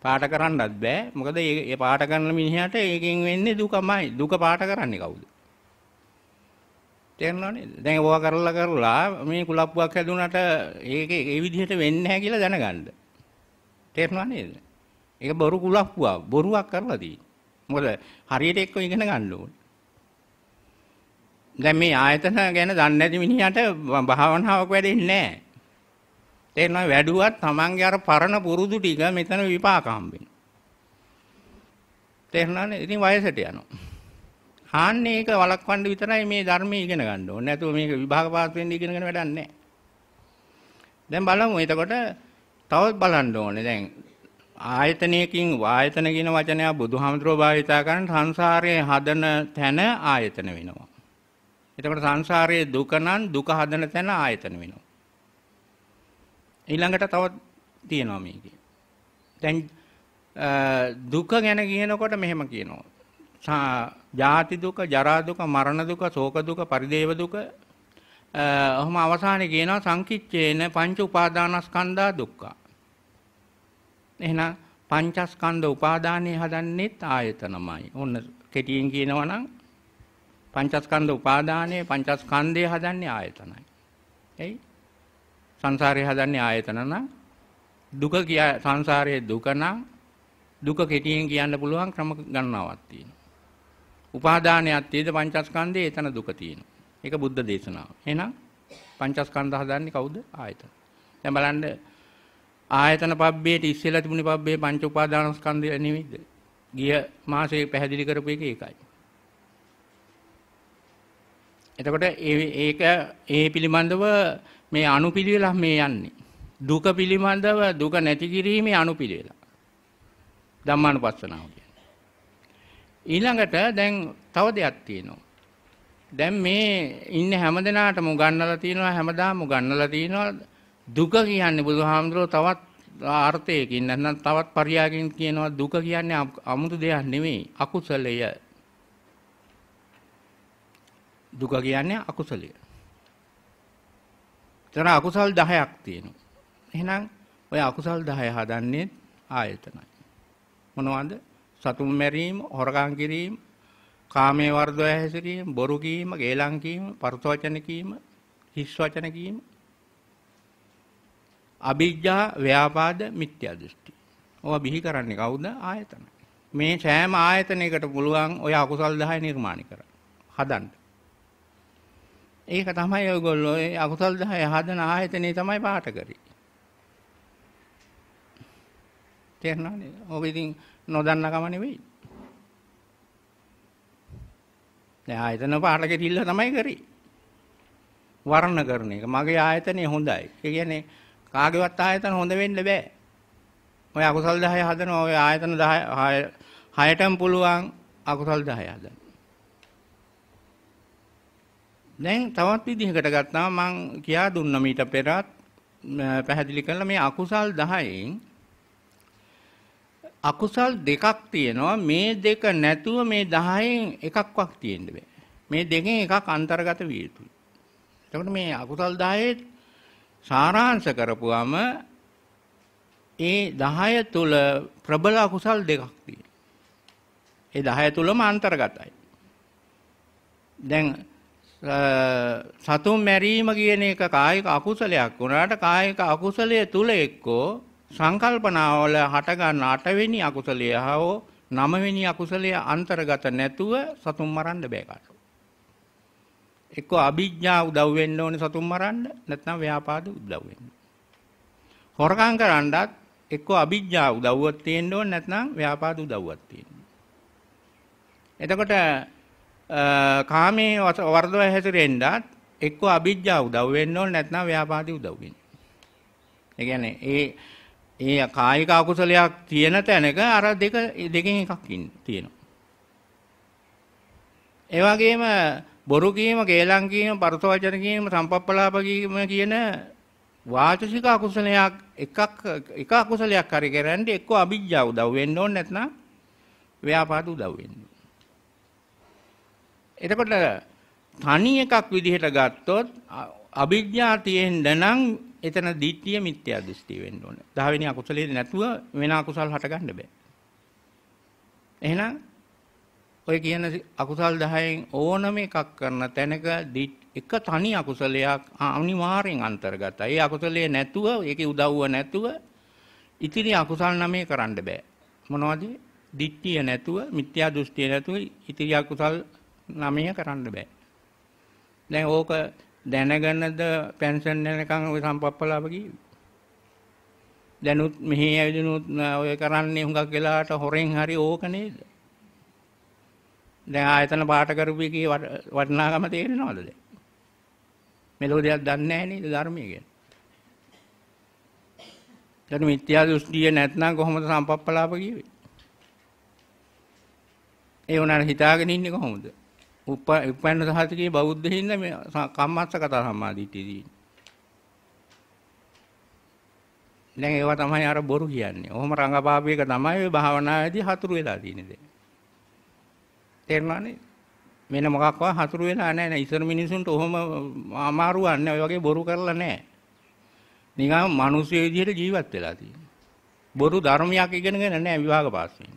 පාට කරන්නත් බෑ මොකද මේ පාට කරන මිනිහට ඒකෙන් වෙන්නේ දුකමයි දුක පාට කරන්නේ කවුද තේරෙනව නේද? දැන් ඕවා කරලා කරලා මේ කුලප්පුවක් හැදුනට ඒක ඒ විදිහට වෙන්නේ නැහැ කියලා දැනගන්න. තේරෙනව නේද? ඒක බොරු කුලප්පුවා. බොරුවක් කරලා තියෙන්නේ. මොකද හරියට එක්ක ඉගෙන ගන්න ඕනේ. දැන් මේ ආයතන ගැන දන්නේ නැති මිනිහට භාවනාවක් වැඩෙන්නේ නැහැ. තේරෙනවා වැඩුවත් Tamange අර පරණ පුරුදු ටික මෙතන විපාක හම්බෙනවා. තේරෙනවනේ ඉතින් වයසට යනවා. ආන්නේ ඒක වළක්වන්න විතරයි මේ ධර්මයේ ඉගෙන ගන්න ඕනේ. නැතුව මේක විභාග පාස් වෙන්න ඉගෙනගෙන වැඩක් නැහැ. දැන් බලමු එතකොට තවත් බලන්න ඕනේ. දැන් ආයතනයකින් වායතන කියන වචනය බුදුහාමුදුරුවෝ භාවිතා කරන සංසාරයේ හදන තැන ආයතන වෙනවා. එතකොට සංසාරයේ දුක නම් දුක හදන තැන ආයතන වෙනවා. ඊළඟට තවත් තියෙනවා මේකේ. දැන් දුක ගැන කියනකොට මෙහෙම කියනවා. ජාති දුක, ජරා දුක, මරණ දුක, ශෝක දුක, පරිදේව දුක ඔහම අවසානයේ කියනවා සංකිච්ඡේන පංච උපාදානස්කන්ධා දුක්ඛා එහෙනම් පංචස්කන්ධ උපාදානය හදන්නෙත් ආයතනමයි. ඔන්න කෙටියෙන් කියනවා නම් පංචස්කන්ධ උපාදානය පංචස්කන්ධය හදන්නේ ආයතනයි. එයි සංසාරය හදන්නේ ආයතන නම් දුක කිය සංසාරයේ දුක නම් දුක කෙටියෙන් කියන්න පුළුවන් ක්‍රම ගණනාවක් තියෙනවා. උපාදානයක් තියෙද පංචස්කන්ධයේ එතන දුක තියෙනවා. ඒක බුද්ධ දේශනාව. එහෙනම් පංචස්කන්ධ හදන්නේ කවුද? ආයතන. දැන් බලන්න ආයතන පබ්බේට ඉස්සෙල්ලා තිබුණේ පබ්බේ පංච උපාදානස්කන්ධය නෙවෙයිද? ගිය මාසේ පැහැදිලි කරපු එක ඒකයි. එතකොට ඒක ඒ පිළිබඳව මේ අනුපිළිවෙල මේ යන්නේ. දුක පිළිබඳව දුක නැති කිරීමේ අනුපිළිවෙල. ධම්මානුපස්සනාව කියන්නේ. ඊළඟට දැන් තව දෙයක් තියෙනවා. දැන් මේ ඉන්න හැමදෙනාටම උගන්වලා තියෙනවා හැමදාම උගන්වලා තියෙනවා දුක කියන්නේ බුදුහාමුදුරුවෝ තවත් ආර්ථයකින් නැත්නම් තවත් පරියාගෙන් කියනවා දුක කියන්නේ අමුතු දෙයක් නෙමෙයි අකුසලය. දුක කියන්නේ අකුසලය. එතන අකුසල් 10ක් තියෙනවා. එහෙනම් ඔය අකුසල් 10 හදන්නේ ආයතනයි. මොනවද? සතුම් මැරීම, හොරකම් කිරීම, කාමයේ වර්ධව හැසිරීම, බොරු කීම, ගේලම් කීම, පරතවචන කීම, හිස් වචන කීම අභිජ්ජා ව්‍යාපාද මිත්‍යා දෘෂ්ටි. ඔවා බිහි කරන්නේ කවුද? ආයතන. මේ සෑම ආයතනයකට පුළුවන් ඔය අකුසල් 10 නිර්මාණය කරන්න. හදන්න. ඒක තමයි ඔයගොල්ලෝ ඒ අකුසල් 10 හදන ආයතනේ තමයි පාට කරේ. තේරෙනවනේ? ඔබ ඉතින් නොදන්න කම නෙවෙයි. දැන් ආයතන පාට කෙටිල්ල තමයි කරේ. වර්ණ කරන එක. මගේ ආයතනේ හොඳයි. ඒ කියන්නේ කාගේවත් ආයතන හොඳ වෙන්න බෑ. ඔය අකුසල් 10 හදනවා ඔය ආයතන 10 6ටම පුළුවන් අකුසල් 10 හදන්න. දැන් තවත් විදිහකට ගත්තාම මම කියා දුන්න මීට පෙරත් පැහැදිලි කළා මේ අකුසල් 10න් අකුසල් දෙකක් තියෙනවා මේ දෙක නැතුව මේ 10න් එකක්වත් තියෙන්න බෑ මේ දෙකෙන් එකක් අන්තර්ගත විය යුතුයි එතකොට මේ අකුසල් 10 සාරාංශ කරපුවම ඒ 10 තුල ප්‍රබල අකුසල් දෙකක් තියෙනවා. ඒ 10 තුලම අන්තර්ගතයි. දැන් සතුන් මැරීම කියන එක කායික අකුසලයක් වුණාට කායික අකුසලයේ තුල එක්කෝ සංකල්පනාවල හටගන්න අටවෙනි අකුසලය හෝ නවවෙනි අකුසලය අන්තර්ගත නැතුව සතුන් මරන්න බෑ කාටවත්. එක්ක අභිඥා උදව් වෙන්න ඕනේ සතුන් මරන්න නැත්නම් ව්‍යාපාද උදව් වෙන්න. හොරකම් කරන්නත් එක්ක අභිඥා උදව්වක් තියෙන්න ඕනේ නැත්නම් ව්‍යාපාද උදව්වක් තියෙන්න. එතකොට කාමයේ වර්ධව හැසිරෙන්නත් එක්ක අභිඥා උදව් වෙන්න ඕනේ නැත්නම් ව්‍යාපාදී උදව් වෙන්න. ඒ කියන්නේ ඒ ඒ කායික අකුසලයක් තියෙන තැනක අර දෙක දෙකෙන් එකක් ඉන්න තියෙනවා. ඒ වගේම බොරු කීම, කේලම් කීම, පරස වචන කීම, සම්පප්පලාප කීම කියන වාචසික අකුසලයක් එකක් එක අකුසලයක් හරි කරන්නේ එක්ක අභිජ්ජා උදව් වෙන්න ඕනේ නැත්නම් ව්‍යාපාද උදව් වෙන්න. එතකොට තනි එකක් විදිහට ගත්තොත් අභිජ්ජා තියෙන්න නම් එතන ditthිය මිත්‍යා දෘෂ්ටි වෙන්න ඕනේ. 10 වෙනි අකුසලයේ නැතුව වෙන අකුසල් හටගන්න බෑ. එහෙනම් ඔය කියන අකුසල් 10න් ඕනම එකක් කරන තැනක එක තනි අකුසලයක් අනිවාර්යෙන් අන්තර්ගතයි. ඒ අකුසලයේ නැතුව ඒකේ උදව්ව නැතුව ඉතිරි අකුසල් නමේ කරන්න බෑ. මොනවද? දිට්ඨිය නැතුව, මිත්‍යා දෘෂ්ටිය නැතුව ඉතිරි අකුසල් නමේ කරන්න බෑ. දැන් ඕක දැනගෙනද පෙන්ෂන් යනකම් ওই සම්පප්පලාව කිව්වේ. දැනුත් මෙහි ඇවිදිනුත් ඔය කරන්නේ හුඟක් වෙලාවට හොරෙන් හරි ඕක නේද? දැන් ආයතන පාට කරපු එකේ වටිනාකම තේරෙනවද දැන්? මෙලෝ දෙයක් දන්නේ නැහැ නේද ධර්මයේ ගැන? දැන් මිත්‍යා දෘෂ්ටිය නැත්නම් කොහොමද සම්පප්පලාප කියෙවේ? ඒ උනාට හිතාගෙන ඉන්නේ කොහොමද? උපපන්න සහතිකේ බෞද්ධයින්ද මේ කම්මස්ස කතා සම්මාදිට්ඨියදී. දැන් ඒවා තමයි අර බොරු කියන්නේ. ඔහොම රංගපාපයක තමයි ඔය භාවනාවේදී හතුරු වෙලා තියෙන්නේ දැන්. තේරෙනවනේ වෙන මොකක්වත් හතුරු වෙලා නැහැ නේ ඉස්සර මිනිසුන්ට ඔහොම අමාරු වන්නේ ඔය වගේ බොරු කරලා නැහැ නිකන් මිනිස් විදිහට ජීවත් වෙලා තියෙනවා බොරු ධර්මයක් ඉගෙනගෙන නැහැ විවාහ පාස් වෙන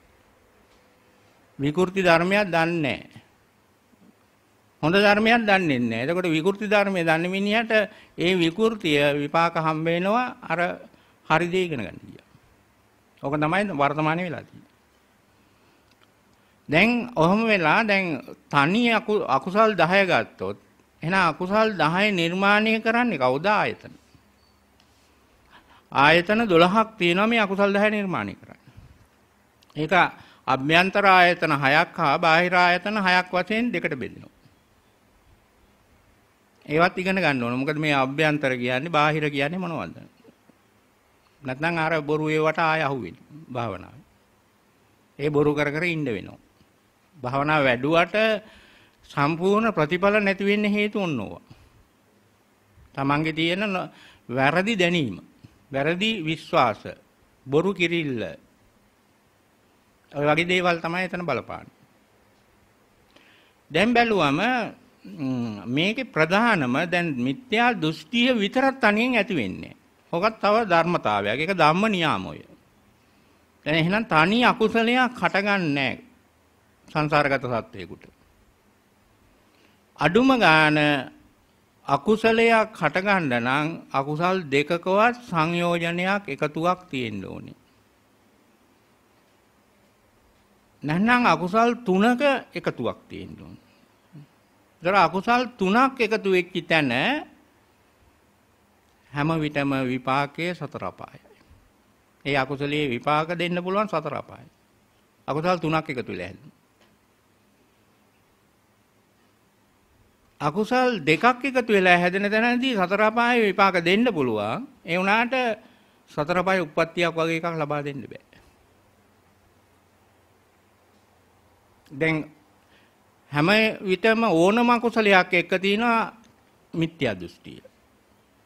විකෘති ධර්මයක් දන්නේ නැහැ හොඳ ධර්මයක් දන්නේ නැහැ එතකොට විකෘති ධර්මය දන්නේ මිනිහට ඒ විකෘතිය විපාක හම්බ වෙනවා අර හරි දේ ඉගෙන ගන්න කියා. ඕක තමයි වර්තමානයේ වෙලා තියෙන්නේ. දැන් ඔහොම වෙලා දැන් තනි අකුසල් 10 ගත්තොත් එහෙනම් අකුසල් 10 නිර්මාණය කරන්නේ කවුද ආයතන? ආයතන 12ක් තියෙනවා මේ අකුසල් 10 නිර්මාණය කරන්නේ. ඒක අභ්‍යන්තර ආයතන 6ක් හා බාහිර ආයතන 6ක් වශයෙන් දෙකට බෙදෙනවා. ඒවත් ඉගෙන ගන්න ඕන. මොකද මේ අභ්‍යන්තර කියන්නේ බාහිර කියන්නේ මොනවද? නැත්නම් අර බොරු ඒවට ආය අහුවෙන්නේ භාවනාවේ. ඒ බොරු කර කර ඉන්න වෙනවා. භාවනා වැඩුවට සම්පූර්ණ ප්‍රතිඵල නැති වෙන්න හේතු ඕනවා. තමන්ගේ තියෙන වැරදි දැනීම, වැරදි විශ්වාස, බොරු කිරිල්ල. ඔය වගේ දේවල් තමයි එතන බලපාන්නේ. දැන් බැලුවම මේකේ ප්‍රධානම දැන් මිත්‍යා දෘෂ්ටිය විතරක් තනියෙන් ඇති වෙන්නේ. හොකත් තව ධර්මතාවයක්. ඒක ධම්ම නියාමය. දැන් එහෙනම් තනි අකුසලයක් හටගන්නේ නැහැ. සංසාරගත සත්වයකුට. අඩුම ගාන අකුසලයක් හටගන්න නම් අකුසල් දෙකකවත් සංයෝජනයක් එකතුවක් තියෙන්න ඕනේ. නැත්නම් අකුසල් තුනක එකතුවක් තියෙන්න ඕනේ. ඒතර අකුසල් තුනක් එකතු වෙච්ච තැන හැම විටම විපාකයේ සතර අපායයි. ඒ අකුසලයේ විපාක දෙන්න පුළුවන් සතර අපායයි. අකුසල් තුනක් එකතු වෙලා හැදෙනවා. අකුසල් දෙකක් එකතු වෙලා හැදෙන තැනදී සතර අපායේ විපාක දෙන්න පුළුවන්. ඒ වුණාට සතර අපායේ උප්පත්තියක් වගේ එකක් ලබා දෙන්න බෑ. දැන් හැම විටම ඕනම කුසලයක් එක්ක තියෙනවා මිත්‍යා දෘෂ්ටිය.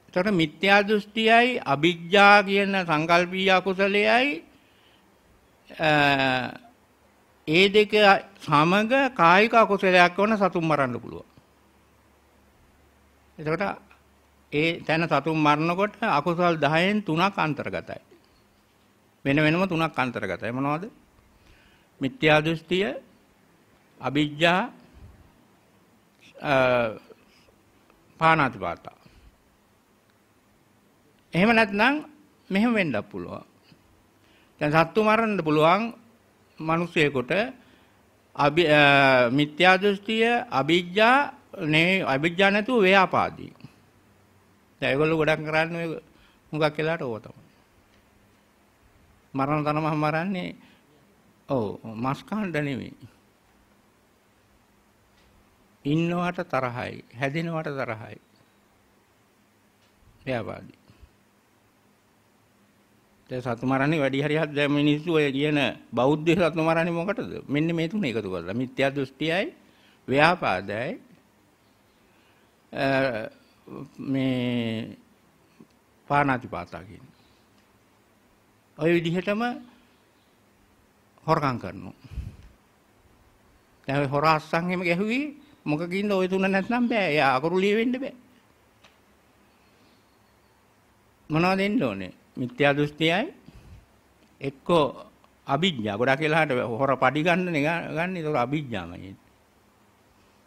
ඒතර මිත්‍යා දෘෂ්ටියයි අභිජ්ජා කියන සංකල්පීය කුසලයයි ඒ දෙක සමග කායික කුසලයක් වන සතුම් මරන්න පුළුවන්. එතකොට ඒ තැන සතුන් මරනකොට අකුසල් 10න් 3ක් අන්තර්ගතයි. වෙන වෙනම 3ක් අන්තර්ගතයි. මොනවද? මිත්‍යා දෘෂ්ටිය, අවිජ්ජා, පාණාතිපාත. එහෙම නැත්නම් මෙහෙම වෙන්නත් පුළුවන්. දැන් සත්තු මරන්න පුළුවන් මිනිසෙකුට අභි මිත්‍යා දෘෂ්ටිය, අවිජ්ජා නේ අවිජ්ජා නැතුව ව්‍යාපාදී. දැන් ඒගොල්ලෝ ගොඩක් කරන්නේ මුගක් වෙලාට ඕක තමයි. මරණ තරම මරන්නේ ඔව් මස් කණ්ඩ නෙමෙයි. ඉන්නවට තරහයි, හැදෙනවට තරහයි. ව්‍යාපාදී. දැන් සතු මරන්නේ වැඩි හරියක් දැන් මිනිස්සු ඔය කියන බෞද්ධ සතු මරන්නේ මොකටද? මෙන්න මේ තුන එකතු කරලා මිත්‍යා දෘෂ්ටියයි ව්‍යාපාදයයි මේ පානාතිපාතා කියන. ඔය විදිහටම හොරකම් කරනවා. දැන් ඔය හොර අස්සන් එහෙම ගැහුවේ මොකකින්ද ඔය තුන නැත්නම් බෑ. එයා අකුරු ලියවෙන්න බෑ. මොනවද දෙන්න ඕනේ? මිත්‍යා දෘෂ්ටියයි එක්කෝ අභිඥා ගොඩක් වෙලාට හොර පඩි ගන්න නේ ගන්න. ඒක අභිඥාමයි.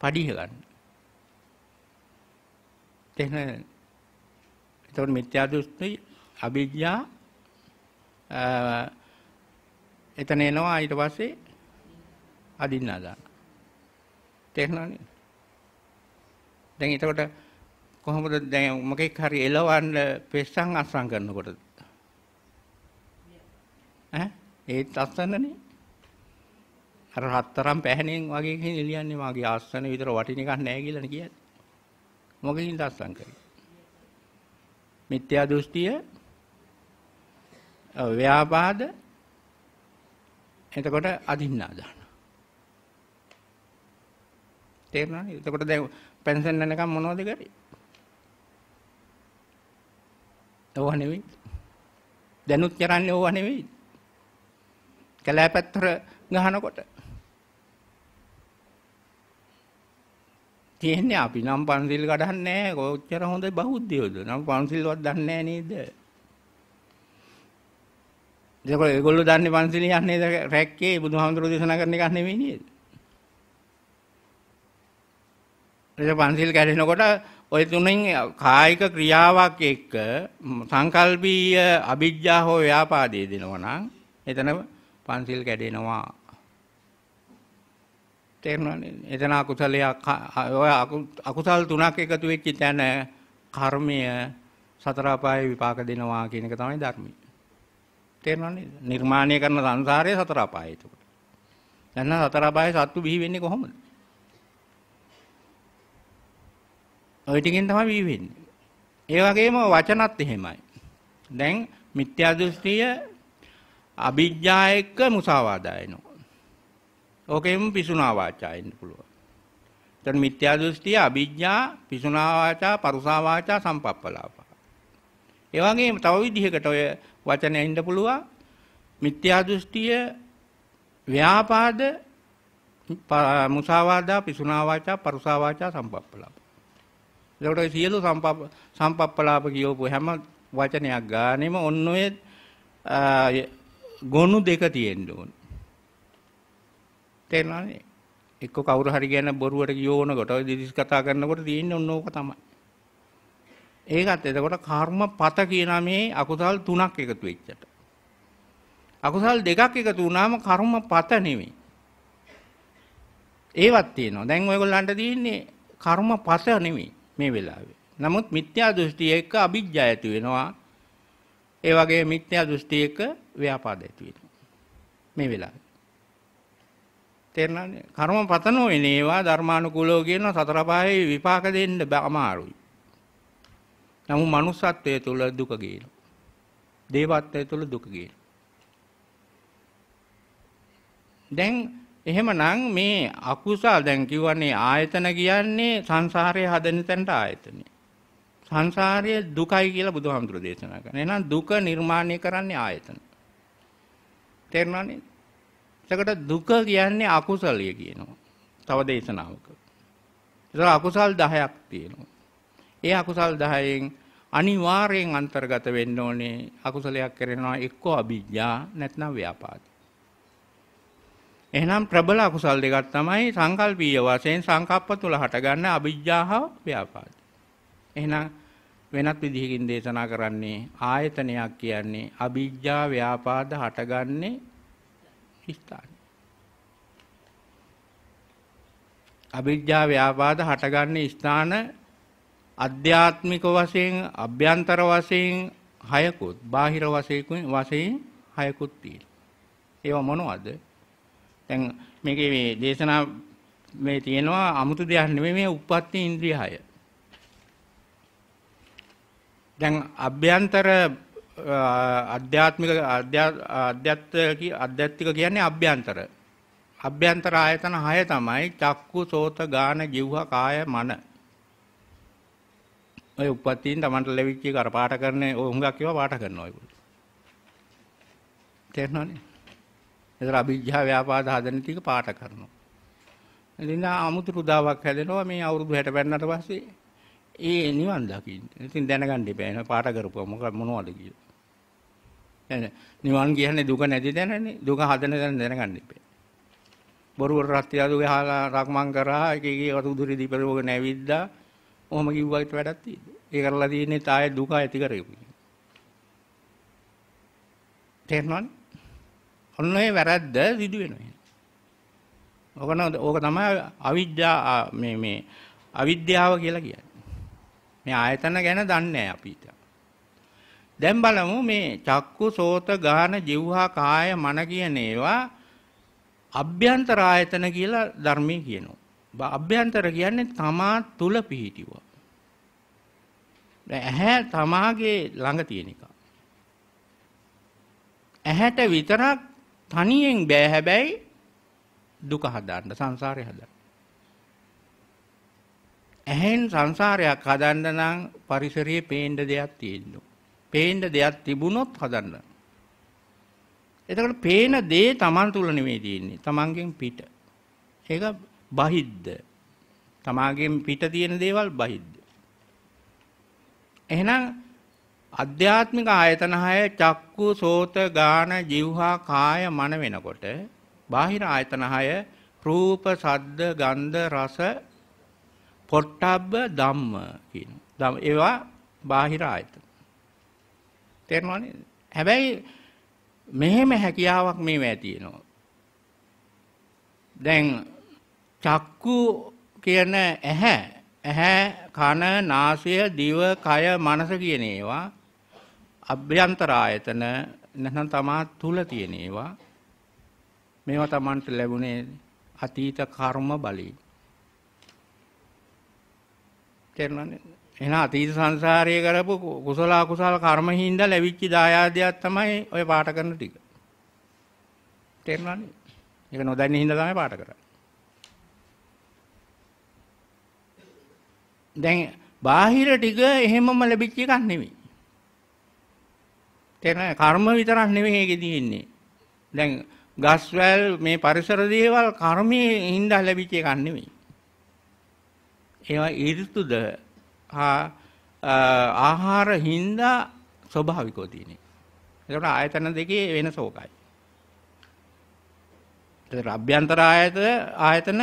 පඩිහ ගන්න. එහෙනම් එතකොට මිත්‍යා දෘෂ්ටි අවිද්‍යා එතන එනවා ඊට පස්සේ අදින්නා දාන. තේරෙනවනේ? දැන් එතකොට කොහොමද දැන් මොකෙක් හරි එලවන්න පෙස්සන් අස්සම් කරනකොට ඈ ඒත් අස්සන්නනේ අර හතරම් පැහැණෙන් වගේ කියන එලියන්නේ මගේ ආස්සන විතර වටින එකක් නැහැ කියලානේ කියන්නේ මොකකින් ලස්සන් කරේ? මිත්‍යා දෘෂ්ටිය ව්‍යාපාද එතකොට අදින්නාදාන තේරෙනවද එතකොට දැන් පෙන්ෂන් නැනකම් මොනවද කරේ? ඕව නෙවෙයි. දැනුත් කරන්නේ ඕව නෙවෙයි. කලාපැත්තර ගහනකොට තියෙන්නේ අපි නම් පන්සිල් කඩන්නේ නැහැ. කොච්චර හොඳ බෞද්ධයෝද? නම් පන්සිල්වත් දන්නේ නේද? ඒකෝ ඒගොල්ලෝ දන්නේ පන්සිල් යන්නේද රැක්කේ බුදුහාමුදුරුවෝ දේශනා කරන එකක් නෙමෙයි නේද? ඒ පන්සිල් කැඩෙනකොට ඔය තුනෙන් කායික ක්‍රියාවක් එක්ක සංකල්පීය අවිජ්ජා හෝ ව්‍යාපාදයේ දෙනවා නම් එතන පන්සිල් කැඩෙනවා. තේරුණානේ එතන අකුසලයක් ඔය අකුසල් තුනක් එකතු වෙච්ච තැන කර්මය සතර අපායේ විපාක දෙනවා කියන එක තමයි ධර්මය තේරුණානේ නිර්මාණය කරන සංසාරයේ සතර අපාය එතකොට දැන් සතර අපායේ සත්තු බිහි වෙන්නේ කොහොමද ඔය ටිකෙන් තමයි බිහි වෙන්නේ ඒ වගේම වචනත් එහෙමයි දැන් මිත්‍යා දෘෂ්ටිය අවිජ්ජා එක්ක මුසාවාදා එනවා ඕකෙම පිසුනා වාචා එන්න පුළුවන්. එතන මිත්‍යා දෘෂ්ටිය, අවිජ්ජා, පිසුනා වාචා, පරුසා වාචා, සම්පප්පලාප. ඒ වගේම තව විදිහකට ඔය වචන එන්න පුළුවන්. මිත්‍යා දෘෂ්ටිය, ව්‍යාපාද, මුසාවාදා, පිසුනා වාචා, පරුසා වාචා, සම්පප්පලාප. එතකොට ඔය සියලු සම්පප් සම්පප්පලාප කියවපු හැම වචනයක් ගානෙම ඔන්න ඔය ගොනු දෙක තියෙන්න ඕනේ. තේරෙනවනේ එක්ක කවුරු හරි ගැන බොරුවට කියෝන කොට ඔය දිදිස් කතා කරනකොට තියෙන්නේ ඔන්න ඕක තමයි ඒකත් එතකොට කර්මපත කියන මේ අකුසල් තුනක් එකතු වෙච්චට අකුසල් දෙකක් එකතු වුණාම කර්මපත නෙමෙයි ඒවත් තියෙනවා දැන් ඔයගොල්ලන්ට තියෙන්නේ කර්මපත නෙමෙයි මේ වෙලාවේ නමුත් මිත්‍යා දෘෂ්ටි එක්ක අභිජ්ජා ඇති වෙනවා ඒ වගේ මිත්‍යා දෘෂ්ටි එක්ක ව්‍යාපාද ඇති වෙනවා මේ වෙලාවේ තේරෙනවද? කර්ම පතනෝ එනේවා ධර්මානුකූලව කියන සතර පහේ විපාක දෙන්න අමාරුයි. නමුත් manussත්වයේ තුල දුක ගේනවා. දේවත්වයේ තුල දුක ගේනවා. දැන් එහෙමනම් මේ අකුසල් දැන් කියවනේ ආයතන කියන්නේ සංසාරයේ හදන තැනට ආයතනය. සංසාරයේ දුකයි කියලා බුදුහාමුදුරෝ දේශනා කරනවා. එහෙනම් දුක නිර්මාණය කරන්නේ ආයතන. තේරුණා නේද? එතකොට දුක කියන්නේ අකුසලය කියනවා. තව දේශනාවක. ඒක අකුසල් 10ක් තියෙනවා. ඒ අකුසල් 10න් අනිවාර්යෙන් අන්තර්ගත වෙන්න ඕනේ අකුසලයක් කරනවා එක්කෝ අභිජ්ජා නැත්නම් ව්‍යාපාද. එහෙනම් ප්‍රබල අකුසල් දෙකක් තමයි සංකල්පීය වශයෙන් සංකප්ප තුල හටගන්න අභිජ්ජා හා ව්‍යාපාද. එහෙනම් වෙනත් විදිහකින් දේශනා කරන්නේ ආයතනයක් කියන්නේ අභිජ්ජා ව්‍යාපාද හටගන්නේ ස්ථාන. අවිද්‍යාව ව්‍යාපාද හටගන්නේ ස්ථාන අධ්‍යාත්මික වශයෙන් අභ්‍යන්තර වශයෙන් හයකුත් බාහිර වශයෙන් වශයෙන් හයකුත් තියෙනවා. ඒවා මොනවද? දැන් මේකේ මේ දේශනා මේ තියෙනවා 아무තු දෙයක් නෙමෙයි මේ උප්පත්ති ඉන්ද්‍රිය හය. දැන් අභ්‍යන්තර අධ්‍යාත්මික අධ්‍යාත්මික අධ්‍යාත්මික කියන්නේ අභ්‍යන්තර. අභ්‍යන්තර ආයතන 6 තමයි චක්කු, සෝත, ගාන, જીවහ, කාය, මන. ඔය උපත්යෙන් Tamanට ලැබිච්ච එක අර පාට කරන්නේ ඔය හුඟක් ඒවා පාට කරනවා ඒගොල්ලෝ. තේරෙනවනේ? ඒතර අභිජ්ජා ව්‍යාපාද හදන ටික පාට කරනවා. ඉතින් අමුතු උදාවක් හැදෙනවා මේ අවුරුදු 60 පෙන්නට පස්සේ ඒ නිවන් දකින්න. ඉතින් දැනගන්න ඉබේ පාට කරපුවා මොකක් මොනවද කියලා. නිවන් කියන්නේ දුක නැති දැනනේ. දුක හදන දැන දැනගන්න ඉපේ. බොරුවට රත්තියාදු ගහලා රක්මන් කරා එක එක වතු දුරි දීපරෝග නැවිද්දා. ඔහම කිව්වට වැඩක් තියෙද? ඒ කරලා තියෙන්නේ තාය දුක ඇති කරගමු. තේරෙනවද? ඔන්න ඒ වැරද්ද සිදු වෙනවා. ඕක නෝ ඕක තමයි අවිද්‍යා මේ මේ අවිද්‍යාව කියලා කියන්නේ. මේ ආයතන ගැන දන්නේ නැහැ අපිට. දැන් බලමු මේ චක්කු සෝත ගාන ජීවහා කාය මන කියන ඒවා අභ්‍යන්තර ආයතන කියලා ධර්මයේ කියනවා. අභ්‍යන්තර කියන්නේ තමා තුල පිහිටිව. ඇහැ තමාගේ ළඟ තියෙන එක. ඇහැට විතරක් තනියෙන් බෑ හැබැයි දුක හදන්න සංසාරය හදන්න. ඇහෙන් සංසාරයක් හදන්න නම් පරිසරයේ පේන්න දෙයක් තියෙන්න පේන්න දෙයක් තිබුණොත් හදන්න. එතකොට පේන දේ Taman තුල නෙමෙයි තියෙන්නේ. Tamanගෙන් පිට. ඒක බහිද්ද. තමාගෙන් පිට තියෙන දේවල් බහිද්ද. එහෙනම් අධ්‍යාත්මික ආයතන 6 චක්කු සෝත ගාන જીවහා කාය මන වෙනකොට බාහිර ආයතන 6 රූප සද්ද ගන්ධ රස පොට්ටබ්බ ධම්ම කියන. ඒවා බාහිර ආයතන. තේරෙනව නේද? හැබැයි මෙහෙම හැකියාවක් මේවා තියෙනවා. දැන් චක්කු කියන ඇහැ ඇහැ කන නාසය දිව කය මනස කියන ඒවා අභ්‍යන්තර ආයතන නැත්නම් තමා තුල තියෙන ඒවා මේවා Tamanට ලැබුණේ අතීත කර්ම බලයෙන් තේරුණානේ එන අතීත සංසාරයේ කරපු කුසල අකුසල කර්ම හින්දා ලැබිච්ච දායාදයක් තමයි ඔය පාට කරන ටික. තේරුණානේ? ඒක නොදන්නේ හින්දා තමයි පාට කරන්නේ. දැන් බාහිර ටික එහෙමම ලැබිච්ච එකක් නෙමෙයි. තේරුණා? කර්ම විතරක් නෙමෙයි ඒකේ තියෙන්නේ. දැන් ගස්වැල් මේ පරිසර දේවල් කර්මයේ හින්දා ලැබිච්ච එකක් නෙමෙයි. ඒවා ඍතුද ආහාර හින්දා ස්වභාවිකව තියෙන්නේ. ඒකට ආයතන දෙකේ වෙනස ඕකයි. ඒතර අභ්‍යන්තර ආයත ආයතන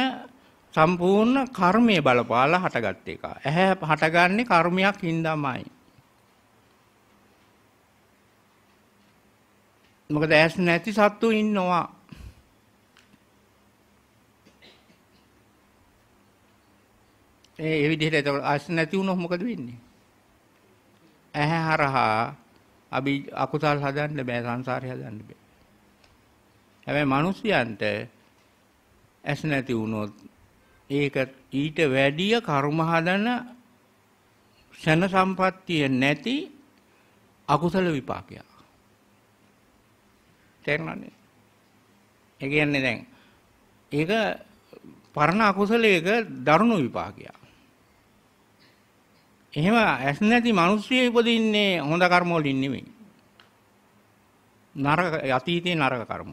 සම්පූර්ණ කර්මයේ බලපාලා හටගත් එක. ඇහැ හටගන්නේ කර්මයක් හින්දාමයි. මොකද ඇස් නැති සත්තු ඉන්නවා. ඒ විදිහට එතකොට අස් නැති වුණොත් මොකද වෙන්නේ? ඇහැ හරහා අභි අකුසල් හදන්න බෑ සංසාරය හදන්න බෑ. හැබැයි මිනිස්යන්ට ඇස් නැති වුණොත් ඒක ඊට වැඩිය කර්ම හදන ෂණ සම්පත්තිය නැති අකුසල විපාකයක්. තේරෙනවද? ඒ කියන්නේ දැන් ඒක පරණ අකුසලයක දරුණු විපාකයක්. එහෙම ඇස් නැති මිනිස්සෙ ඉපදින්නේ හොඳ කර්ම වලින් නෙමෙයි. නරක අතීතේ නරක කර්ම.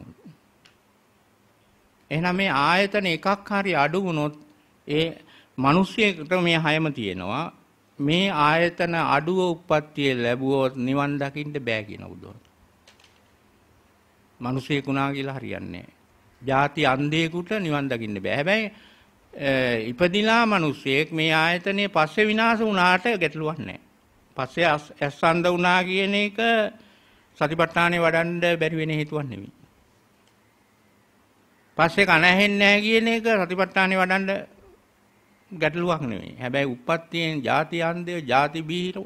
එහෙනම් මේ ආයතන එකක් හරි අඩු වුණොත් ඒ මිනිස්සෙකට මේ හැම තියෙනවා. මේ ආයතන අඩුව උප්පත්තිය ලැබුවොත් නිවන් දකින්න බෑ කියන උදොත්. මිනිස්සෙකුණා කියලා හරියන්නේ නැහැ. ಜಾති අන්ධයෙකුට නිවන් දකින්න බෑ. හැබැයි ඉපදිලා මිනිස්සෙක් මේ ආයතනයේ පස්සේ විනාශ වුණාට ගැටලුවක් නැහැ. පස්සේ ඇස්සඳ වුණා කියන එක සතිපට්ඨානේ වඩන්න බැරි වෙන හේතුවක් නෙමෙයි. පස්සේ කන ඇහෙන්නේ නැහැ කියන එක සතිපට්ඨානේ වඩන්න ගැටලුවක් නෙමෙයි. හැබැයි උප්පත්තියෙන් ಜಾති අන්දේ ಜಾති බීරව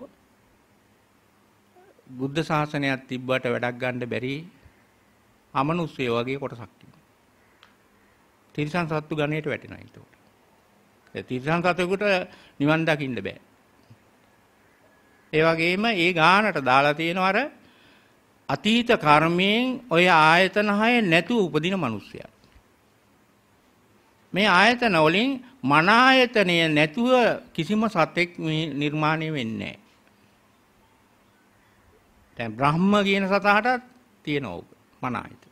බුද්ධ ශාසනයක් තිබ්බට වැඩක් ගන්න බැරි අමනුස්සය වගේ කොටසක් තිබෙනවා. තිරිසන් සත්තු ගණයට වැටෙනවා ඒක. තිරිසන් සතෙකුට නිවන් දකින්න බෑ. ඒ වගේම ඒ ගානට දාලා තියෙන අර අතීත කර්මයෙන් ඔය ආයතන හය නැතුව උපදින මිනිස්සයා. මේ ආයතන වලින් මන ආයතනය නැතුව කිසිම සතෙක් නිර්මාණය වෙන්නේ නැහැ. දැන් බ්‍රහ්ම කියන සතහටත් තියෙනවා මන ආයතන.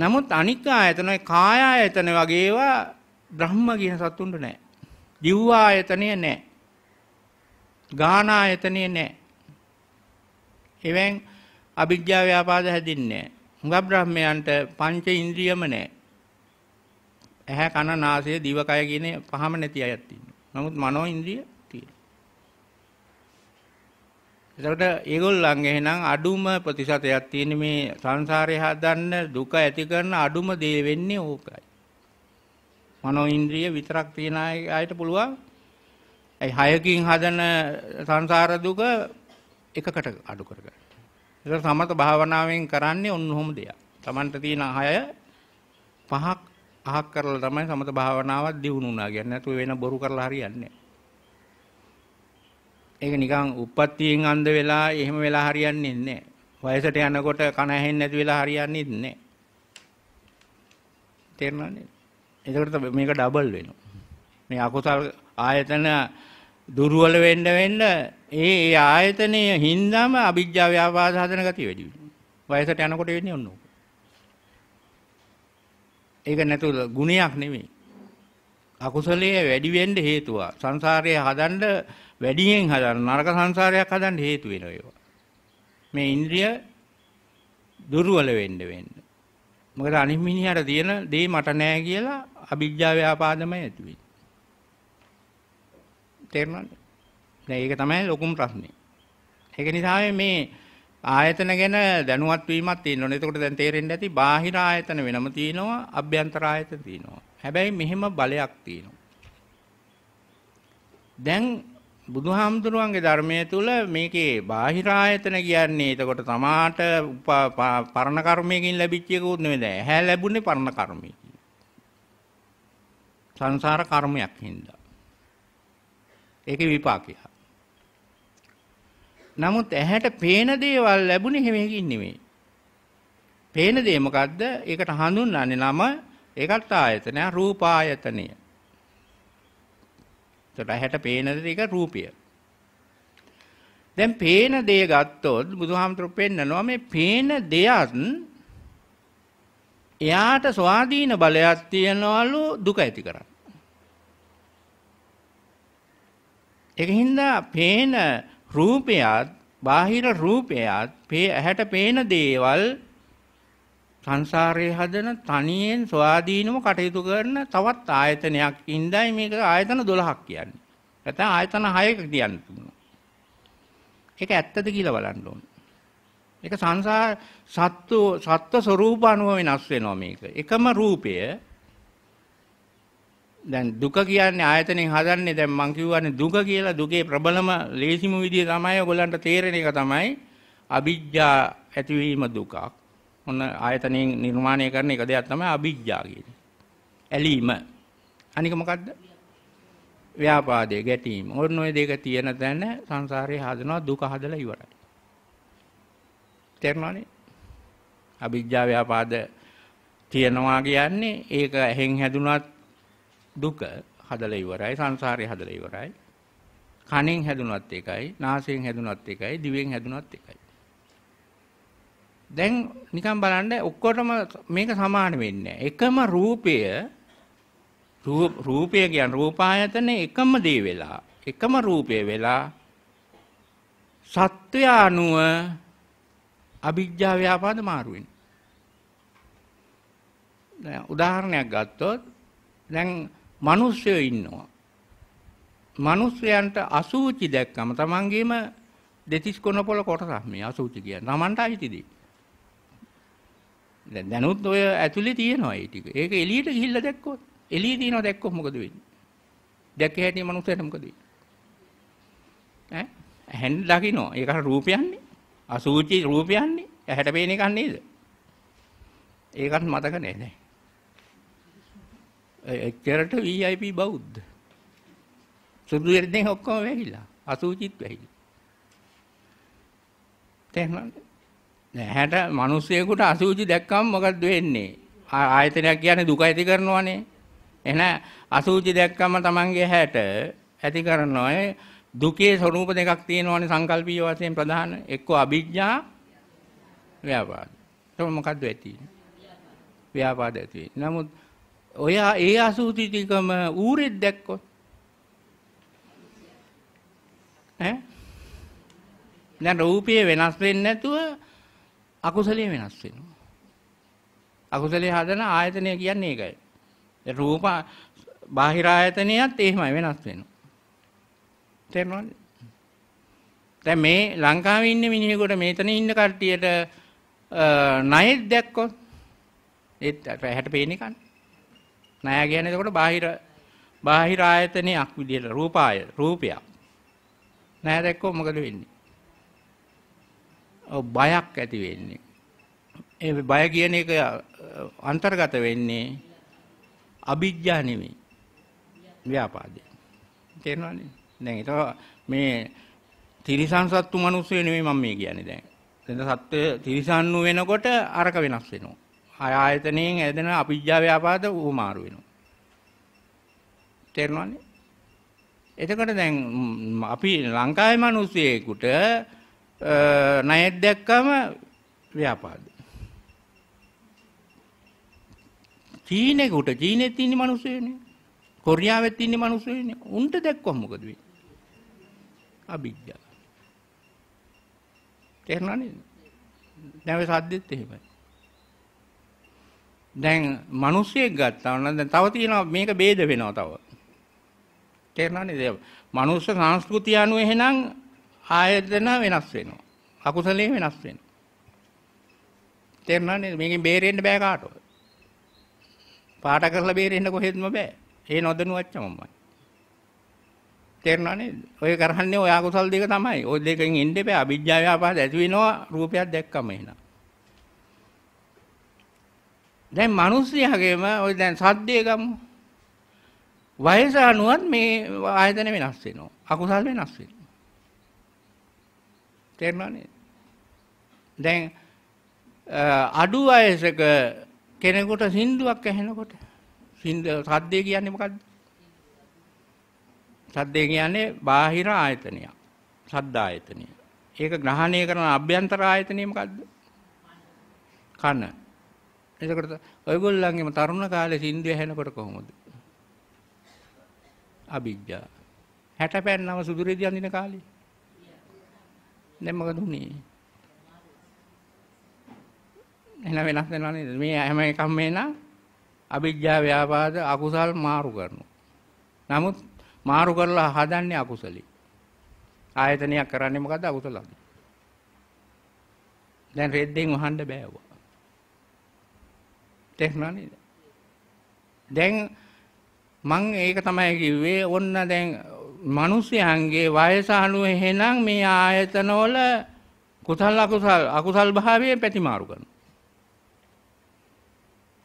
නමුත් අනික් ආයතන කාය ආයතන වගේ ඒවා බ්‍රහ්ම කියන සතුන්ට නැහැ. ජීව ආයතනය නැහැ. ගාන ආයතනය නැහැ. එවෙන් අභිජ්ජා ව්‍යාපාද හැදින්නේ නැහැ. බ්‍රහ්මයන්ට පංච ඉන්ද්‍රියම නැහැ. ඇහැ කන නාසය දිව කය කියන පහම නැති අයත් ඉන්නවා. නමුත් මනෝ ඉන්ද්‍රිය එතකොට ඒගොල්ලන් එහෙනම් අඩුම ප්‍රතිශතයක් තියෙන මේ සංසාරය හදන්න දුක ඇති කරන අඩුම දේ වෙන්නේ ඕකයි. මනෝ ඉන්ද්‍රිය විතරක් තියන අයට පුළුවන් ඒ හයකින් හදන සංසාර දුක එකකට අඩු කරගන්න. ඒක සමත භාවනාවෙන් කරන්නේ ඔන්න ඔහොම දෙයක්. Tamanට තියෙන හය පහක් අහක් කරලා තමයි සමත භාවනාවක් දියුණු වුණා කියන්නේ. නැතුව වෙන බොරු කරලා හරියන්නේ නැහැ. ඒක නිකන් උප්පත්තියෙන් අන්ධ වෙලා එහෙම වෙලා හරියන්නේ නැහැ. වයසට යනකොට කන ඇහෙන්නේ නැති වෙලා හරියන්නේ නැහැ. තේරෙනවද? එතකොට මේක ඩබල් වෙනවා. මේ අකුසල් ආයතන දුර්වල වෙන්න වෙන්න ඒ ඒ ආයතනය හින්දාම අවිජ්ජා ව්‍යාපාද හදන ගතිය වැඩි වෙනවා. වයසට යනකොට වෙන්නේ ඔන්න ඕක. ඒක නැතුව ගුණයක් නෙමෙයි. අකුසලයේ වැඩි වෙන්න හේතුව. සංසාරයේ හදන්න වැඩියෙන් හදන්න නරක සංසාරයක් හදන්න හේතු වෙන ඒවා. මේ ඉන්ද්‍රිය දුර්වල වෙන්න වෙන්න. මොකද අනිත් මිනිහට තියෙන දේ මට නෑ කියලා අභිජ්ජා ව්‍යාපාදමය ඇති වෙන්නේ. තේරුණාද? නෑ ඒක තමයි ලොකුම ප්‍රශ්නේ. ඒක නිසා මේ ආයතන ගැන දැනුවත් වීමක් තියෙන්න ඕනේ. එතකොට දැන් තේරෙන්න ඇති බාහිර ආයතන වෙනම තියෙනවා, අභ්‍යන්තර ආයතන තියෙනවා. හැබැයි මෙහෙම බලයක් තියෙනවා. දැන් බුදුහාමුදුරුවන්ගේ ධර්මය තුල මේකේ බාහිර ආයතන කියන්නේ එතකොට තමාට පරණ කර්මයකින් ලැබිච්ච එකකුත් නෙමෙයි දැන්. ඇහැ ලැබුණේ පරණ කර්මයකින්. සංසාර කර්මයක් හින්දා. ඒකේ විපාකය. නමුත් ඇහැට පේන දේවල් ලැබුණේ හැම එකකින් නෙමෙයි. පේන දේ මොකද්ද? ඒකට හඳුන්වන්නේ නම ඒකට ආයතනය රූපායතනය. එතකොට ඇහැට පේන දේ රූපය. දැන් පේන දේ ගත්තොත් බුදුහාමතුරු පෙන්නනවා මේ පේන දෙයත් එයාට ස්වාධීන බලයක් තියනවලු දුක ඇති කරන්න. ඒකින්ද පේන රූපයත් බාහිර රූපයත් ඇහැට පේන දේවල් සංසාරයේ හදන තනියෙන් ස්වාධීනව කටයුතු කරන තවත් ආයතනයක් ඉඳයි මේක ආයතන 12ක් කියන්නේ. නැත්නම් ආයතන 6ක කියන්න පුළුවන්. ඒක ඇත්තද කියලා බලන්න ඕන. ඒක සංසාර සත්ව සත්ව ස්වરૂප අනුව වෙනස් වෙනවා මේක. එකම රූපය දැන් දුක කියන්නේ ආයතනෙන් හදන්නේ දැන් මං කියවන්නේ දුක කියලා දුකේ ප්‍රබලම ලේසිම විදිය තමයි ඔයගොල්ලන්ට තේරෙන එක තමයි අවිජ්ජා ඇතිවීම දුකක්. ඔන්න ආයතනයෙන් නිර්මාණය කරන එක දෙයක් තමයි අභිජ්ජා කියන්නේ. ඇලීම. අනික මොකද්ද? ව්‍යාපාදයේ ගැටීම. ඔන්න ඔය දෙක තියෙන තැන සංසාරේ හදනවා දුක හදලා ඉවරයි. තේරුණානේ? අභිජ්ජා ව්‍යාපාද තියනවා කියන්නේ ඒක ඇහෙන් හැදුනත් දුක හදලා ඉවරයි සංසාරේ හදලා ඉවරයි. කනෙන් හැදුනත් එකයි, නාසයෙන් හැදුනත් එකයි, දිවෙන් හැදුනත් එකයි. දැන් නිකන් බලන්න ඔක්කොටම මේක සමාන වෙන්නේ එකම රූපය රූපය කියන්නේ රූපායතන එකම දේ වෙලා එකම රූපය වෙලා සත්‍ය අනුව අවිජ්ජා ව්‍යාපාද මාරු වෙනවා. උදාහරණයක් ගත්තොත් දැන් මිනිස්සයෝ ඉන්නවා. මිනිස්යන්ට අසුචි දැක්කම තමන්ගේම දෙතිස් කොන පොළ කොටසක් මේ අසුචි කියන්නේ. තමන්ට අයිති දෙයක්. දැනුත් ඔය ඇතුලේ තියෙනවා ඒ ටික. ඒක එළියට ගිහිල්ලා දැක්කොත් එළියේ තියෙනවා දැක්කොත් මොකද වෙන්නේ? දැක්ක හැටි මනුස්සයට මොකද වෙන්නේ? ඈ? ඇහෙන් දකින්න. ඒක අර රූපයන්නේ. අසූචි රූපයන්නේ. ඇහැට පේන එකක් නේද? ඒකත් මතක නෑ දැන්. එච්චරට VIP බෞද්ධ. සුදු වෙරදෙන් ඔක්කොම වැහිලා. අසූචිත් වැහිලා. තේරුණාද? හැට මිනිස්සෙකුට අසුචි දැක්කම මොකද වෙන්නේ? ආයතනයක් කියන්නේ දුක ඇති කරනවානේ. එහෙනම් අසුචි දැක්කම Tamange හැට ඇති කරනවා දුකේ ස්වરૂප දෙකක් තියෙනවානේ සංකල්පීය වශයෙන් ප්‍රධාන එක්ක අභිඥා ව්‍යාපාද. ඒක මොකද්ද ඇති? ව්‍යාපාද ඇති. නමුත් ඔය ඒ අසුචි ටිකම ඌරෙක් දැක්කොත් ඈ දැන් රූපය වෙනස් වෙන්නේ නැතුව අකුසලයේ වෙනස් වෙනවා. අකුසලයේ හදන ආයතනය කියන්නේ ඒකයි. රූප බාහිර ආයතනයත් එහෙමයි වෙනස් වෙනවා. තේරෙනවද? දැන් මේ ලංකාවේ ඉන්න මිනිහෙකුට මෙතන ඉන්න කට්ටියට ණයෙක් දැක්කොත් ඒත් ඇහැට පේන්නේ කන්නේ. ණය කියන්නේ එතකොට බාහිර බාහිර ආයතනයක් විදිහට රූපාය රූපයක්. ණය දැක්කොත් මොකද වෙන්නේ? බයක් ඇති වෙන්නේ. ඒ බය කියන එක අන්තර්ගත වෙන්නේ අවිජ්ජා නෙමෙයි. ව්‍යාපාදය. තේරෙනවනේ? දැන් ඒක මේ තිරිසන් සත්තු මිනිස්සු නෙමෙයි මම මේ කියන්නේ දැන්. දැන් සත්ත්වය තිරිසන්නු වෙනකොට අරක වෙනස් වෙනවා. ආය ආයතනයෙන් ඇදෙන අවිජ්ජා ව්‍යාපාද උමාරු වෙනවා. තේරෙනවනේ? එතකොට දැන් අපි ලංකාවේ මිනිස්සෙකුට ණයක් දැක්කම ව්‍යාපාද. චීනෙකුට චීනේ තියෙන මිනිස්සුනේ. කොරියාවේ තියෙන මිනිස්සුනේ. උන්ට දැක්කොත් මොකද වෙන්නේ? අවිද්‍යාව. තේරුණා නේද? නැවේ සද්දෙත් එහෙමයි. දැන් මිනිස්සෙක් ගත්තා නම් දැන් තව තියෙනවා මේක ભેද වෙනවා තව. තේරුණා නේද? මනුස්ස සංස්කෘතිය අනුව එහෙනම් ආයතන වෙනස් වෙනවා. අකුසලයේ වෙනස් වෙනවා. තේරුණා නේද? මේකෙන් බේරෙන්න බෑ කාටවත්. පාට කරලා බේරෙන්න කොහෙත්ම බෑ. ඒ නොදනුවච්ච මමයි. තේරුණා නේද? ඔය කරන්නේ ඔය අකුසල් දෙක තමයි. ඔය දෙකෙන් එන්න බෑ. අවිජ්ජා ව්‍යාපාද ඇති වෙනවා රූපයක් දැක්කම එහෙනම්. දැන් මිනිස්සයාගේම ඔය දැන් සද්දේ ගමු. වයස අනුවත් මේ ආයතන වෙනස් වෙනවා. අකුසල් වෙනස් වෙනවා. තේරෙනව නේද? දැන් අඩු වයසක කෙනෙකුට සින්දුවක් ඇහෙනකොට සින්ද සද්දේ කියන්නේ මොකද්ද? සද්දේ කියන්නේ බාහිර ආයතනයක්. සද්ද ආයතනය. ඒක ග්‍රහණය කරන අභ්‍යන්තර ආයතනය මොකද්ද? කන. එතකොට ඔයගොල්ලන්ගේම තරුණ කාලේ සින්දු ඇහෙනකොට කොහොමද? අභිජ්ජා. 60 පෑන් නම සුදු රෙදි අඳින කාලේ දැන් මොකද උනේ? එහෙනම් වෙනස් වෙනවා නේද? මේ හැම එකක්ම එන අවිජ්ජා ව්‍යාපාද අකුසල් මාරු කරනවා. නමුත් මාරු කරලා හදන්නේ අකුසලයි. ආයතනයක් කරන්නේ මොකද්ද අකුසලද? දැන් රෙද්දෙන් වහන්න බෑවා. තේරුණා නේද? දැන් මං ඒක තමයි කිව්වේ ඔන්න දැන් මිනිස්යන්ගේ වයස අනුව එහෙනම් මේ ආයතනවල කුසල් අකුසල් අකුසල් භාවය පැතිමාරු කරනවා.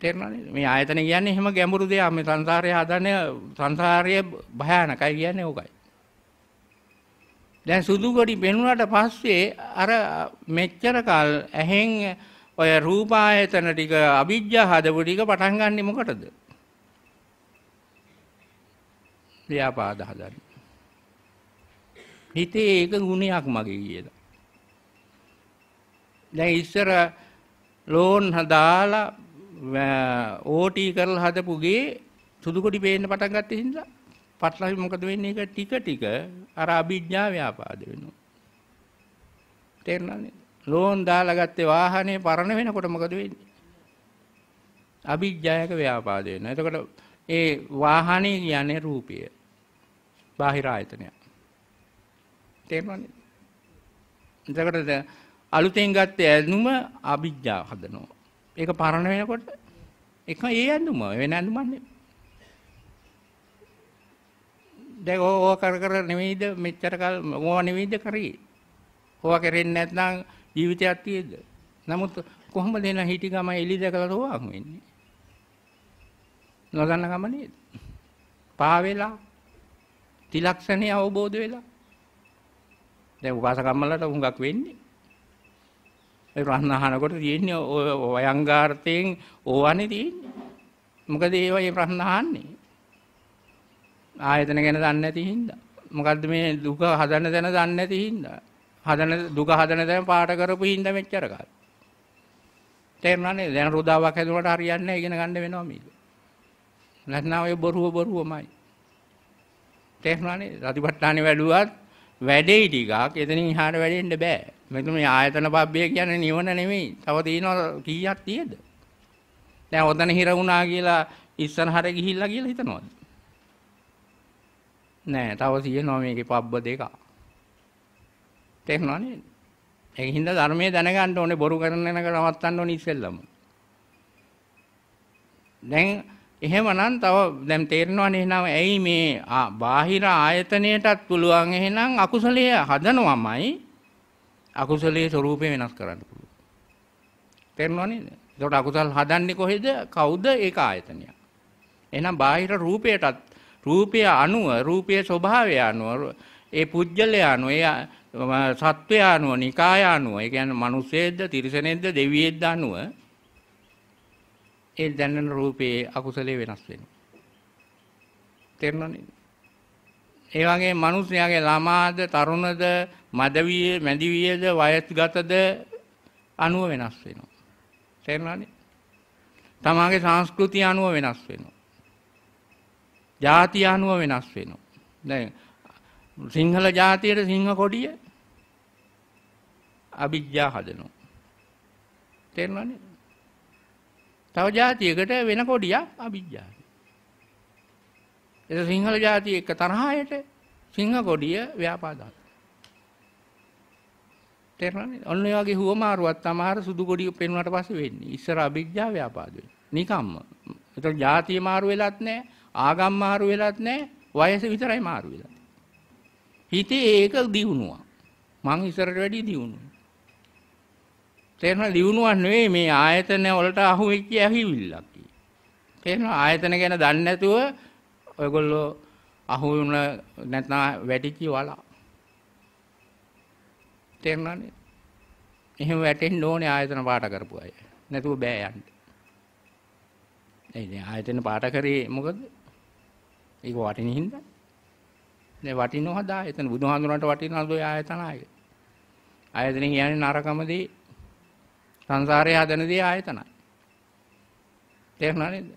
තේරුණාද? මේ ආයතන කියන්නේ එහෙම ගැඹුරු දෙයක්. මේ සංසාරය හදන්නේ සංසාරයේ භයානකයි කියන්නේ ඕකයි. දැන් සුදු ගොඩි පෙනුනට පස්සේ අර මෙච්චර කල් ඇහෙන් ඔය රූප ආයතන ටික අවිජ්ජා හදපු ටික පටන් ගන්නෙ මොකටද? ව්‍යාපාද හදන්නේ. හිතේ ඒක ගුණයක් මගේ කියලා. දැන් ඉස්සර ලෝන් හදාලා ඕටි කරලා හදපු ගේ සුදු කොටි පේන්න පටන් ගත්තේ හින්දා පටලවි මොකද වෙන්නේ ඒක ටික ටික අර අභිඥා ව්‍යාපාද වෙනවා. තේරුණානේ? ලෝන් දාලා ගත්තේ වාහනේ පරණ වෙනකොට මොකද වෙන්නේ? අභිජ්ජායක ව්‍යාපාද වෙනවා. එතකොට ඒ වාහනේ කියන්නේ රූපය. බාහිර ආයතනයක්. තේරවන්නේ. එතකටද අලුතෙන් ගත්ත ඇඳුම අභිජ්ජා හදනවා. ඒක පරණ වෙනකොට එක ඒ ඇඳුම වෙන ඇඳුමක් නෙමෙයි. දැන් ඕවා කර කර නෙමෙයිද මෙච්චර කල් ඕවා නෙමෙයිද කරේ. ඕවා කරෙන්නේ නැත්නම් ජීවිතයක් තියෙද? නමුත් කොහොමද එන හිටි ගම එලි දැකලා තෝවාම වෙන්නේ? නොදන්න ගම නේද? පා වෙලා තිලක්ෂණේ අවබෝධ වෙලා දැන් උපාසකම්මලට හුඟක් වෙන්නේ. ඒ ප්‍රශ්න අහනකොට තියෙන්නේ ඔය වයංගාර්ථයෙන් ඕවනේ තියෙන්නේ. මොකද ඒවා මේ ප්‍රශ්න අහන්නේ. ආයතන ගැන දන්නේ නැති හින්දා. මොකද්ද මේ දුක හදන තැන දන්නේ නැති හින්දා. හදන දුක හදන තැන පාට කරපු හින්දා මෙච්චර කාලේ. තේරුණානේ දැන් රෝදාවක් හැදුනට හරියන්නේ නැහැ ඉගෙන ගන්න වෙනවා මේක. නැත්නම් ඔය බොරුව බොරුවමයි. තේරුණානේ සතිපට්ඨානේ වැඩුවත් වැඩේ ටිකක් එතනින් එහාට වැඩෙන්න බෑ. මෙතන මේ ආයතන පබ්බේ කියන්නේ නිවන නෙමෙයි. තව තියෙනවා කීයක් තියේද? දැන් ඔතන හිර වුණා කියලා ඉස්සරහට ගිහිල්ලා කියලා හිතනවද? නෑ, තව තියෙනවා මේකේ පබ්බ දෙක. තේරුණා නේද? ඒක හින්දා ධර්මයේ දැනගන්න ඕනේ බොරු කරන එක නවත්තන්න ඕනේ ඉස්සෙල්ලම. දැන් එහෙමනම් තව දැන් තේරෙනවනේ නම ඇයි මේ බාහිර ආයතනයටත් පුළුවන් එහෙනම් අකුසලයේ හදනවමයි අකුසලයේ ස්වરૂපය වෙනස් කරන්න පුළුවන්. තේරෙනවනේ? ඒකට අකුසල් හදන්නේ කොහෙද? කවුද? ඒක ආයතනයක්. එහෙනම් බාහිර රූපයටත් රූපය අනුව රූපයේ ස්වභාවය අනුව ඒ පුජ්‍යලය අනුව ඒ සත්වය අනුව නිකාය අනුව ඒ කියන්නේ මිනිස්සෙද්ද තිරිසනෙද්ද දෙවියෙද්ද අනුව ඒ දැනෙන රූපයේ අකුසලයේ වෙනස් වෙනවා. තේරෙනවනේ? ඒ වගේ මිනිස්යාගේ ළමාද, තරුණද, මදවිය, මැදිවියද, වයස්ගතද අනුව වෙනස් වෙනවා. තේරෙනවනේ? තමාගේ සංස්කෘතිය අනුව වෙනස් වෙනවා. ජාතිය අනුව වෙනස් වෙනවා. දැන් සිංහල ජාතියේ සිංහ කොඩිය අවිජ්ජා හදනවා. තේරෙනවනේ? තව ජාතියකට වෙන කොඩියක් අභිජ්ජාති. එත සිංහල ජාතිය එක තරහායට සිංහ කොඩිය ව්‍යාපාදාත. තේරෙනවද? ඔන්න ඒ වගේ හුවමාරුවක් තමයි සුදු කොඩිය පෙන්වුවාට පස්සේ වෙන්නේ. ඉස්සර අභිජ්ජා ව්‍යාපාද නිකම්ම. ඒතර ජාතිය මාරු වෙලත් නැහැ, ආගම් මාරු වෙලත් නැහැ, වයස විතරයි මාරු වෙලා. හිතේ ඒක දියුණුවක්. මං ඉස්සරට වැඩිය දියුණුවක්. තේරෙනවා දියුණුවක් නෙවෙයි මේ ආයතන වලට අහු වෙච්ච ඇහිවිල්ලක් කියන්නේ. තේරෙනවා ආයතන ගැන දන්නේ නැතුව ඔයගොල්ලෝ අහු වුණ නැත්නම් වැටිච්ච වල. තේරෙනවනේ. එහෙම වැටෙන්න ඕනේ ආයතන පාඩ කරපු අය. නැතුව බෑ යන්න. ඒ ආයතන පාඩ කරේ මොකද? ඒක වටිනින් හින්දා. නේ වටිනවද ආයතන බුදුහාඳුනට වටිනවද ආයතන ආයතන කියන්නේ නරකමදී සංසාරය හදනදී ආයතනයි. තේරුණා නේද?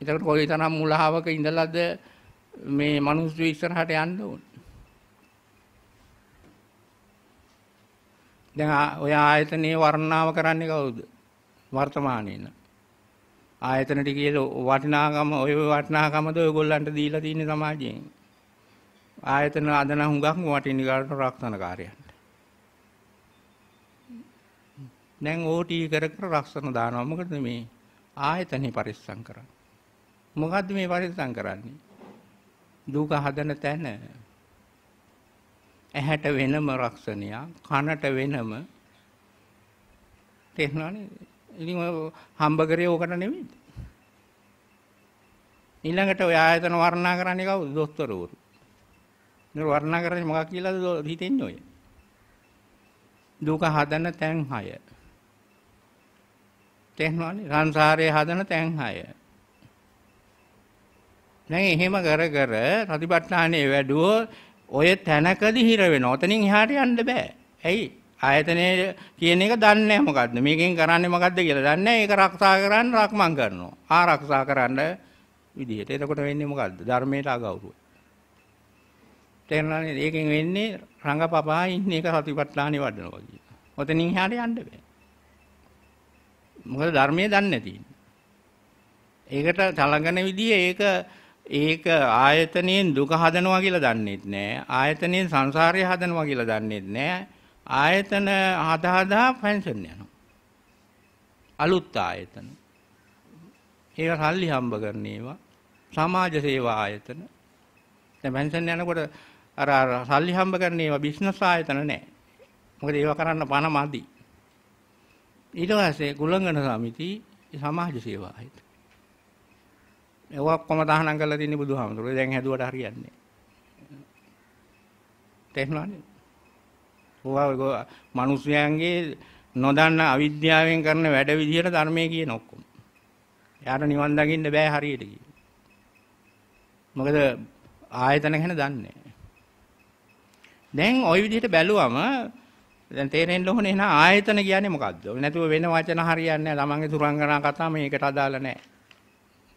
එතකොට කොයි තරම් මුලාවක ඉඳලාද මේ මිනිස්සු ඉස්සරහට යන්න ඕන. දැන් ඔය ආයතනයේ වර්ණාව කරන්නේ කවුද? වර්තමානයේන. ආයතනට කියලා වටිනාකම ඔය වටිනාකමද ඔයගොල්ලන්ට දීලා තියෙන්නේ සමාජයෙන්. ආයතන අදන හුඟක් වටිනාකමට රක්ෂණකාරයන්. දැන් ඕටී කර කර රක්ෂණ දානවා මොකටද මේ ආයතනෙ පරිස්සම් කරන්නේ මොකද්ද මේ පරිස්සම් කරන්නේ දුක හදන තැන ඇහැට වෙනම රක්ෂණයක් කනට වෙනම තේරෙනවනේ ඉතින් ඔය හම්බ කරේ ඕකට නෙමෙයිද ඊළඟට ඔය ආයතන වර්ණනා කරන්නේ කවුද දොස්තරවරු නේද වර්ණනා කරන්නේ මොකක් කියලාද හිතෙන්නේ ඔය දුක හදන තැන් 6 තේනවානේ සංසාරයේ හදන තැන් හය. දැන් එහෙම කර කර ප්‍රතිපත්තානේ වැඩුවෝ ඔය තැනකදී හිර වෙනවා. ඔතනින් එහාට යන්න බෑ. ඇයි? ආයතනයේ කියන එක දන්නේ නැහැ මොකද්ද? මේකෙන් කරන්නේ මොකද්ද කියලා දන්නේ නැහැ. ඒක ආරක්ෂා කරන්න රක්මන් කරනවා. ආරක්ෂා කරන්න විදිහට. එතකොට වෙන්නේ මොකද්ද? ධර්මයට අගෞරවය. තේරෙනවනේ? ඒකෙන් වෙන්නේ රංගපපා ඉන්නේ ඒක ප්‍රතිපත්තානේ වඩනවා කියන. ඔතනින් එහාට යන්න බෑ. මොකද ධර්මයේ දන්නේ නැතිනේ. ඒකට තලඟන විදිය ඒක ඒක ආයතනයෙන් දුක හදනවා කියලා දන්නේත් නෑ ආයතනයෙන් සංසාරය හදනවා කියලා දන්නේත් නෑ ආයතන හදා හදා පෙන්ෂන් යනවා අලුත් ආයතන ඒක සල්ලි හම්බ කරන ඒවා සමාජ සේවා ආයතන දැන් පෙන්ෂන් යනකොට අර සල්ලි හම්බ කරන ඒවා බිස්නස් ආයතන නෑ මොකද ඒවා කරන්න පණ මදි ඊට පස්සේ කුලංගන සමිති සමාජ සේවාවට. ඒව ඔක්කොම තහනම් කරලා තින්නේ බුදුහාමුදුරුවෝ. දැන් හැදුවට හරියන්නේ නැහැ. තේරුණානේ? ඕවා මිනිස්යන්ගේ නොදන්න අවිද්‍යාවෙන් කරන වැඩ විදිහට ධර්මයේ කියන ඔක්කොම. එයාට නිවන් දකින්න බෑ හරියට කියන. මොකද ආයතන ගැන දන්නේ දැන් ওই විදිහට බැලුවම දැන් තේරෙන්න ඕනේ නා ආයතන කියන්නේ මොකද්ද? නැතුව වෙන වචන හරියන්නේ නැහැ. ළමංගේ සුරංගනා කතා මේකට අදාළ නැහැ.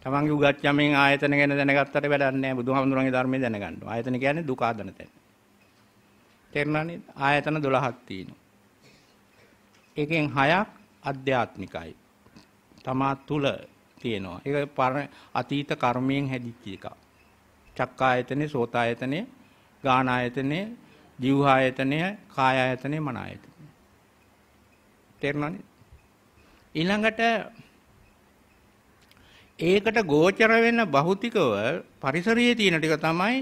තමන්ගේ උගත් යමෙන් ආයතන ගැන දැනගත්තට වැඩක් නැහැ. බුදුහාමුදුරන්ගේ ධර්මය දැනගන්න ඕනේ. ආයතන කියන්නේ දුක ආදන තැන. තේරුණානේ? ආයතන 12ක් තියෙනවා. එකෙන් 6ක් අධ්‍යාත්මිකයි. තමා තුල තියෙනවා. ඒක අතීත කර්මයෙන් හැදිච්ච එකක්. චක්කායතනේ, සෝතායතනේ, ගානායතනේ ජීවහායතනය කායායතනය මනායතනය. තෙරණනි. ඉළඟට ඒකට ගෝචර වෙන බෞතිකව පරිසරයේ තියෙන ටික තමයි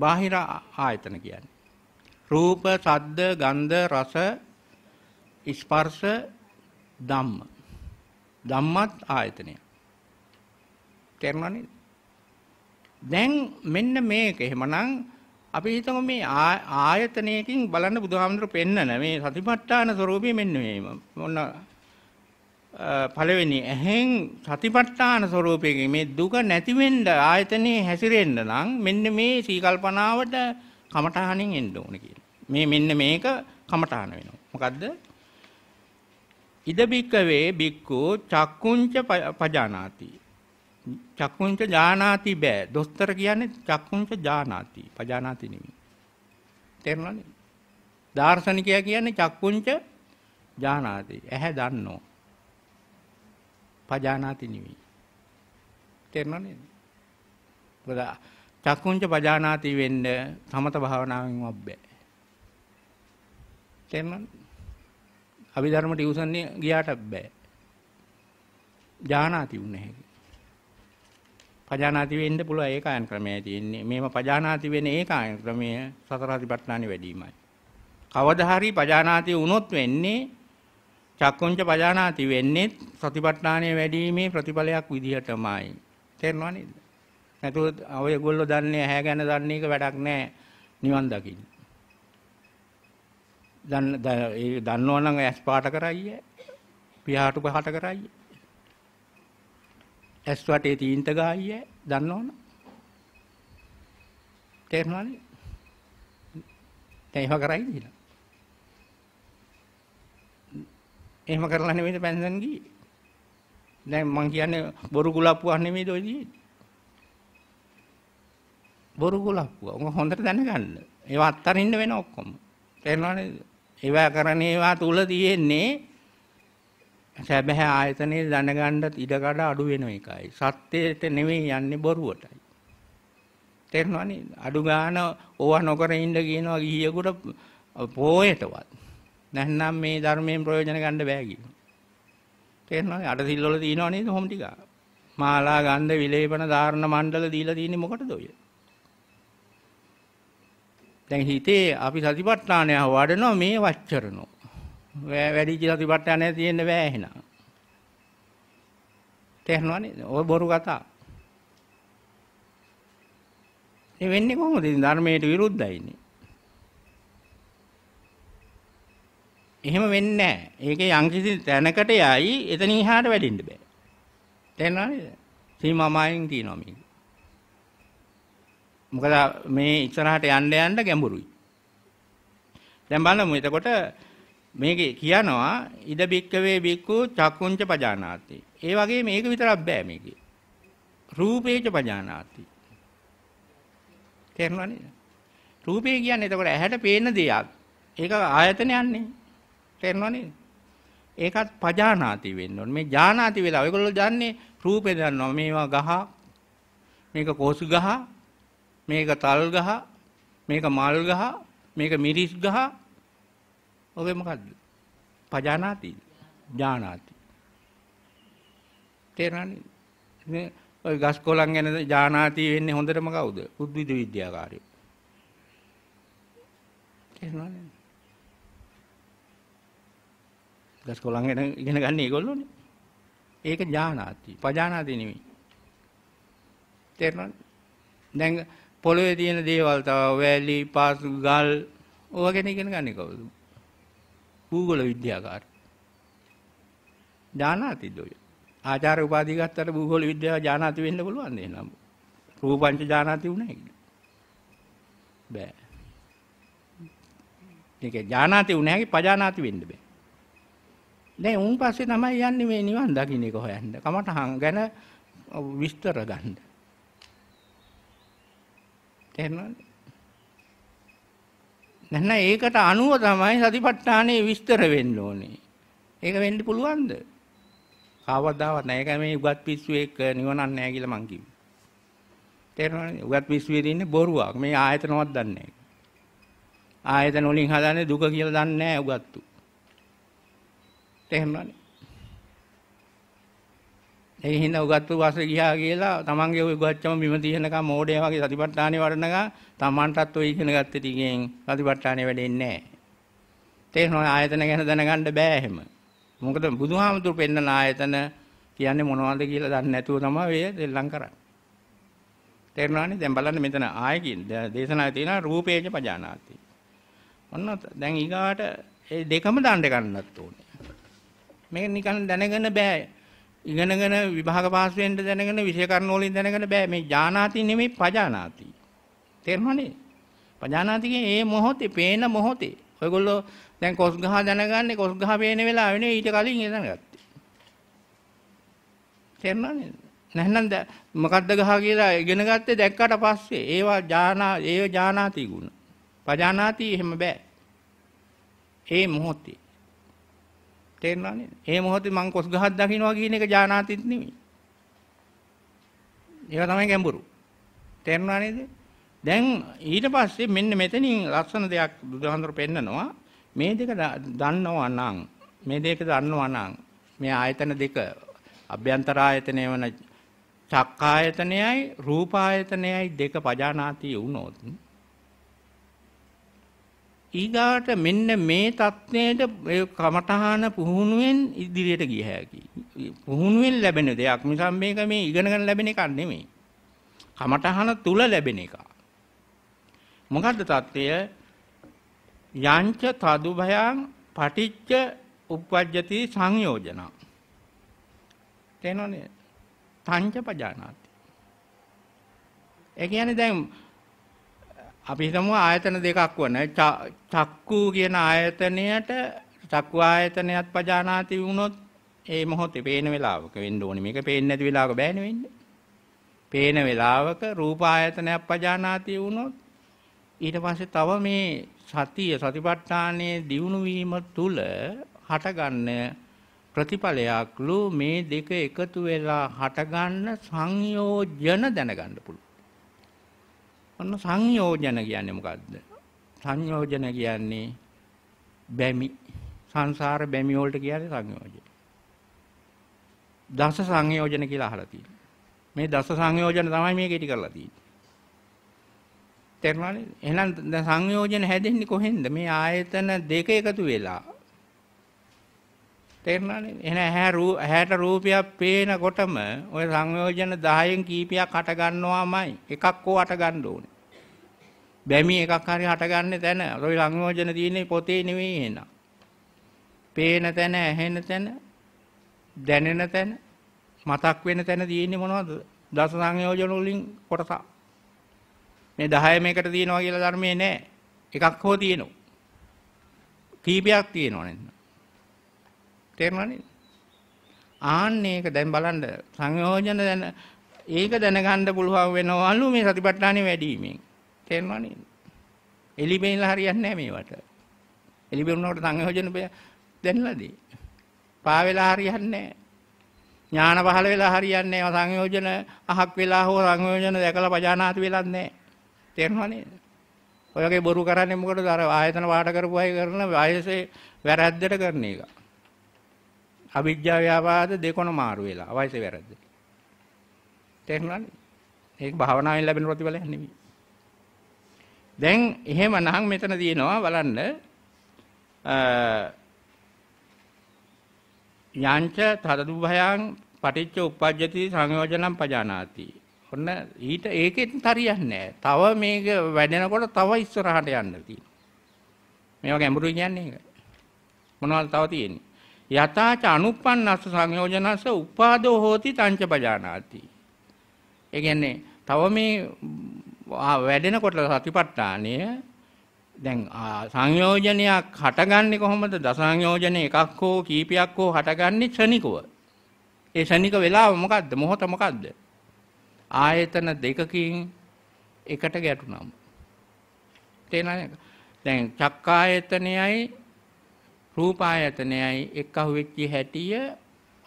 බාහිර ආයතන කියන්නේ. රූප, සද්ද, ගන්ධ, රස, ස්පර්ශ, ධම්ම. ධම්මත් ආයතනය. තේරුණා නේද? දැන් මෙන්න මේක එහෙමනම් අපි හිතමු මේ ආයතනයකින් බලන්න බුදුහාමුදුරු පෙන්නන මේ සතිපට්ඨාන ස්වરૂපය මෙන්න මේ මොන පළවෙනි ඇහෙන් සතිපට්ඨාන ස්වરૂපයෙන් මේ දුක නැති වෙන්න ආයතනේ හැසිරෙන්න නම් මෙන්න මේ සීකල්පනාවට කමඨහණෙන් එන්න ඕන කියන. මේ මෙන්න මේක කමඨහන වෙනවා. මොකද්ද? ඉද බික්කවේ බික්කෝ චක්කුංච පජානාති චක්කුංච ඥානාති බෑ. දොස්තර කියන්නේ චක්කුංච ඥානාති. පජානාති නෙමෙයි. තේරුණාද? දාර්ශනිකයා කියන්නේ චක්කුංච ඥානාති. ඇහැ දන්නෝ. පජානාති නෙමෙයි. තේරුණා නේද? මොකද චක්කුංච පජානාති වෙන්න සමත භාවනාවෙන්වත් බෑ. තේරුණාද? අභිධර්ම ටියුෂන් ගියාට බෑ. ඥානාති උන්නේ නැහැ. පජානාති වෙන්න පුළුවන් ඒකායන ක්‍රමයයි තියෙන්නේ. මේම පජානාති වෙන ඒකායන ක්‍රමය සතර අතිපට්ඨානෙ වැඩිමයි. කවදා හරි පජානාති වුණොත් වෙන්නේ චක්කුංච පජානාති වෙන්නේ සතිපට්ඨානය වැඩිීමේ ප්‍රතිඵලයක් විදිහටමයි. තේරෙනව නේද? නැතුව ඔයගොල්ලෝ දන්නේ ඇහැ ගැන දන්නේ එක වැඩක් නැහැ නිවන් දකින්න. දන්න ඒ දන්නවනම් ඇස් පාට කරයි. පියාටු පහට කරයි. ඇස් වටේ තීන්ත ගායිය දන්නවනේ. තේරුණාද? දැන් එහෙම කරයි කියලා. එහෙම කරලා නෙමෙයි පෙන්සන් ගියේ. දැන් මං කියන්නේ බොරු ගුලප්පුවක් නෙමෙයිද ඔය දියේ. බොරු ගුලප්පුව. උන් හොඳට දැනගන්න. ඒවා අත්තරින්න වෙන ඔක්කොම. තේරෙනවද? ඒවා කරන ඒවා තුල තියෙන්නේ සැබෑ ආයතනයේ දැනගන්නත් ඉඩකඩ අඩු වෙන එකයි. සත්‍යයට නෙමෙයි යන්නේ බොරුවටයි. තේරෙනවනේ අඩු ගාන ඕව නොකර ඉන්න කියනවා ගිහියෙකුට පොයටවත්. නැත්නම් මේ ධර්මයෙන් ප්‍රයෝජන ගන්න බෑ කියනවා. තේරෙනවනේ අට සිල් වල තියෙනව නේද හොම් ටික. මාලා ගන්ධ විලේපන ධාරණ මණ්ඩල දීලා තියෙන්නේ මොකටද ඔය? දැන් හිතේ අපි සතිපට්ඨානය වඩනවා මේ වච්චරනෝ. වැඩිච සතිපට්ඨානය තියෙන්න බෑ එහෙනම්. තේරෙනව නේද? ওই බොරු කතා. ඒ වෙන්නේ කොහොමද? ධර්මයට විරුද්ධයිනේ. එහෙම වෙන්නේ නැහැ. ඒකේ යම්කිසි තැනකට යයි එතනින් එහාට වැඩින්න බෑ. තේරෙනව නේද? සීමා මායින් තියෙනවා මේක. මොකද මේ ඉස්සරහට යන්න යන්න ගැඹුරුයි. දැන් බලමු එතකොට මේක කියනවා ඉද බික්කවේ බික්කු චක්කුංච පජානාති. ඒ වගේ මේක විතරක් බෑ මේකේ. රූපේච පජානාති. තේරුණා නේද? රූපේ කියන්නේ එතකොට ඇහැට පේන දෙයක්. ඒක ආයතනයන්නේ. තේරුණා නේද? ඒකත් පජානාති වෙන්න ඕනේ. මේ ජානාති වෙලා ඔයගොල්ලෝ දන්නේ රූපේ දන්නවා මේවා ගහ මේක කෝසු ගහ මේක තල් ගහ මේක මල් ගහ මේක මිරිස් ගහ ඔබ මොකක්ද? පජානාති. ඥානාති. තේරෙනවනේ? ඔය ගස් කොළන් ගැන ඥානාති වෙන්නේ හොඳටම කවුද? උද්විද විද්‍යාකාරයෝ. තේරෙනවනේ? ගස් කොළන් ගැන ඉගෙන ගන්න ඒගොල්ලෝනේ. ඒක ඥානාති. පජානාති නෙමෙයි. තේරෙනවද? දැන් පොළවේ තියෙන දේවල් තව වැලි, පාසු, ගල් ඕවා ගැන ඉගෙන ගන්නේ කවුද? භූගොල විද්‍යාකාර. ඥානාති දෝය. ආචාර උපාධිය ගත්තට භූගොල විද්‍යාව ඥානාති වෙන්න පුළුවන් එහෙනම්. රූපංච ඥානාති උනේ නේද? බෑ. මේක ඥානාති උනේ නැගේ පජානාති වෙන්න බෑ. දැන් උන් පස්සේ තමයි යන්නේ මේ නිවන් දකින්න එක හොයන්න. කමට ගැන විස්තර ගන්න. එහෙනම් දැන් ඒකට අනුව තමයි සතිපට්ඨානේ විස්තර වෙන්න ඕනේ. ඒක වෙන්න පුළුවන්ද? කවදාවත් නෑ. ඒක මේ උගත් පිස්සුවෙක් නිවනක් නෑ කියලා මං කිව්වේ. තේරෙනවද? උගත් පිස්සුවේ තියෙන බොරුවක්. මේ ආයතනවත් දන්නේ නෑ. ආයතන වලින් හදන්නේ දුක කියලා දන්නේ නෑ උගත්තු. තේරෙනවද? ඒක හින්දා උගත්තු වාසෙ ගියා කියලා තමන්ගේ ওই උගත්චම බිම තියෙනකම් මෝඩය වගේ සතිපට්ඨානේ වඩනකම් තමන්ටත් ওই ඉගෙන ගත්තේ ටිකෙන් සතිපට්ඨානේ වැඩෙන්නේ නැහැ. තේරෙනවා ආයතන ගැන දැනගන්න බෑ එහෙම. මොකද බුදුහාමුදුරු පෙන්නන ආයතන කියන්නේ මොනවද කියලා දන්නේ නැතුව තමයි ඔය දෙල්ලම් කරන්නේ. තේරෙනවනේ දැන් බලන්න මෙතන ආයෙ කියන දේශනාවේ තියෙනවා රූපේජ පජානාති. ඔන්න දැන් ඊගාට ඒ දෙකම දඬ ගන්නත් ඕනේ. මේක නිකන් දැනගෙන බෑ. ඉගෙනගෙන විභාග පාස් වෙන්න දැනගෙන විෂය කර්ණ වලින් දැනගෙන බෑ මේ ඥානාති නෙමෙයි පජානාති තේරුණානේ පජානාතිගේ මේ මොහොතේ පේන මොහොතේ ඔයගොල්ලෝ දැන් කොස් ගහ දැනගන්නේ කොස් ගහ පේන වෙලාව නෙවෙයි ඊට කලින් ඒ දැනගත්තේ තේරුණානේ නැත්නම් මොකද්ද ගහ කියලා ඉගෙන ගත්තේ දැක්කට පස්සේ ඒවා ඥානා ඒව ඥානාති ගුණ පජානාති එහෙම බෑ ඒ මොහොතේ තේරෙනවා නේද? ඒ මොහොතේ මං කොස් ගහක් දකින්නවා කියන එක ඥානාතිත් නෙමෙයි. ඒක තමයි ගැඹුරු. තේරෙනවා නේද? දැන් ඊට පස්සේ මෙන්න මෙතනින් ලස්සන දෙයක් බුදුහාඳුර පෙන්නනවා. මේ දෙක දන්නවා නම් මේ දෙක දන්නවා නම් මේ ආයතන දෙක අභ්‍යන්තර ආයතනය වන චක්කායතනයයි රූපායතනයයි දෙක පජානාති වුණොත් ඊගාට මෙන්න මේ தත්ත්වයට කමඨහන පුහුණුවෙන් ඉදිරියට ගිය හැකි. පුහුණුවෙන් ලැබෙන දෙයක් නිසා මේක මේ ඉගෙනගෙන ලැබෙන එකක් නෙමෙයි. කමඨහන තුල ලැබෙන එක. මොකද්ද தත්ත්වය? යංච තදු භයං පටිච්ච උප්පජ්ජති සංයෝජන. තේනවනේ? තංච පජානාති. ඒ කියන්නේ දැන් අපි හිතමු ආයතන දෙකක් වන චක්කු කියන ආයතනයට චක්කු ආයතනයත් පජානාති වුණොත් ඒ මොහොතේ පේන වෙලාවක වෙන්න ඕනේ. මේක පේන්නේ නැති වෙලාවක බෑනේ වෙන්නේ. පේන වෙලාවක රූප ආයතනයක් පජානාති වුණොත් ඊට පස්සේ තව මේ සතිය සතිපට්ඨානයේ දියුණු වීම තුල හටගන්න ප්‍රතිඵලයක්ලු මේ දෙක එකතු වෙලා හටගන්න සංයෝජන දැනගන්න පුළුවන්. ඔන්න සංයෝජන කියන්නේ මොකද්ද? සංයෝජන කියන්නේ බැමි. සංසාර බැමි වලට කියන්නේ සංයෝජන. දස සංයෝජන කියලා අහලා තියෙනවා. මේ දස සංයෝජන තමයි මේක ඉටි කරලා තියෙන්නේ. තේරුණානේ? එහෙනම් සංයෝජන හැදෙන්නේ කොහෙන්ද? මේ ආයතන දෙක එකතු වෙලා තේරුණානේ එහෙනම් ඇහැ රූප ඇහැට රූපයක් පේනකොටම ওই සංයෝජන 10න් කීපයක් හට ගන්නවාමයි එකක් ඕ හට ගන්න ඕනේ බැමි එකක් හරි හටගන්නේ තැන ওই සංයෝජන තියෙන්නේ පොතේ නෙවෙයි එහෙනම් පේන තැන ඇහෙන තැන දැනෙන තැන මතක් වෙන තැන තියෙන්නේ මොනවද දස සංයෝජන වලින් කොටස මේ 10 මේකට තියෙනවා කියලා ධර්මයේ නෑ එකක් හෝ තියෙනවා කීපයක් තියෙනවා නේද තේරුණානේ ආන්න ඒක දැන් බලන්න සංයෝජන දැන ඒක දැනගන්න පුළුවන් වෙනවලු මේ සතිපට්ඨානෙ වැඩි වීමෙන් තේරුණා නේද එලිබෙනලා හරියන්නේ නැහැ මේවට එලිබෙනුනකොට සංයෝජන දැනලාදී පා වෙලා හරියන්නේ නැහැ ඥාන පහළ වෙලා හරියන්නේ නැහැ සංයෝජන අහක් වෙලා හෝ සංයෝජන දැකලා පජානාති වෙලත් නැහැ තේරුණා නේද ඔයගේ බොරු කරන්නේ මොකටද අර ආයතන වාට කරපු අය කරන වයසේ වැරද්දට කරන එක අවිද්‍යාව ව්‍යාපාද දෙකොණ මාරු වෙලා අවශ්‍ය වැරද්ද. තේරුණාද? ඒක භාවනාවෙන් ලැබෙන ප්‍රතිඵලයක් නෙමෙයි. දැන් එහෙම නම් මෙතන තියෙනවා බලන්න යංච තදදුභයං පටිච්ච උප්පජ්ජති සංයෝජනම් පජානාති. ඔන්න ඊට ඒකෙත් හරියන්නේ නැහැ. තව මේක වැඩෙනකොට තව ඉස්සරහට යන්න තියෙනවා. මේවා ගැඹුරුයි කියන්නේ ඒක. මොනවද තව තියෙන්නේ? යථාච අනුප්පන්නස්ස සංයෝජනස්ස උපාදෝ හෝති තංච බජානාති. ඒ කියන්නේ තව මේ වැඩෙනකොට සතිපට්ඨානය දැන් සංයෝජනයක් හටගන්නේ කොහොමද? දසංයෝජන එකක් හෝ කීපයක් හෝ හටගන්නේ ක්ෂණිකව. ඒ ක්ෂණික වෙලාව මොකද්ද? මොහොත මොකද්ද? ආයතන දෙකකින් එකට ගැටුණාම තේරෙනවද? දැන් චක්කායතනයයි රූපායතනයයි එක් අහුවෙච්චි හැටිය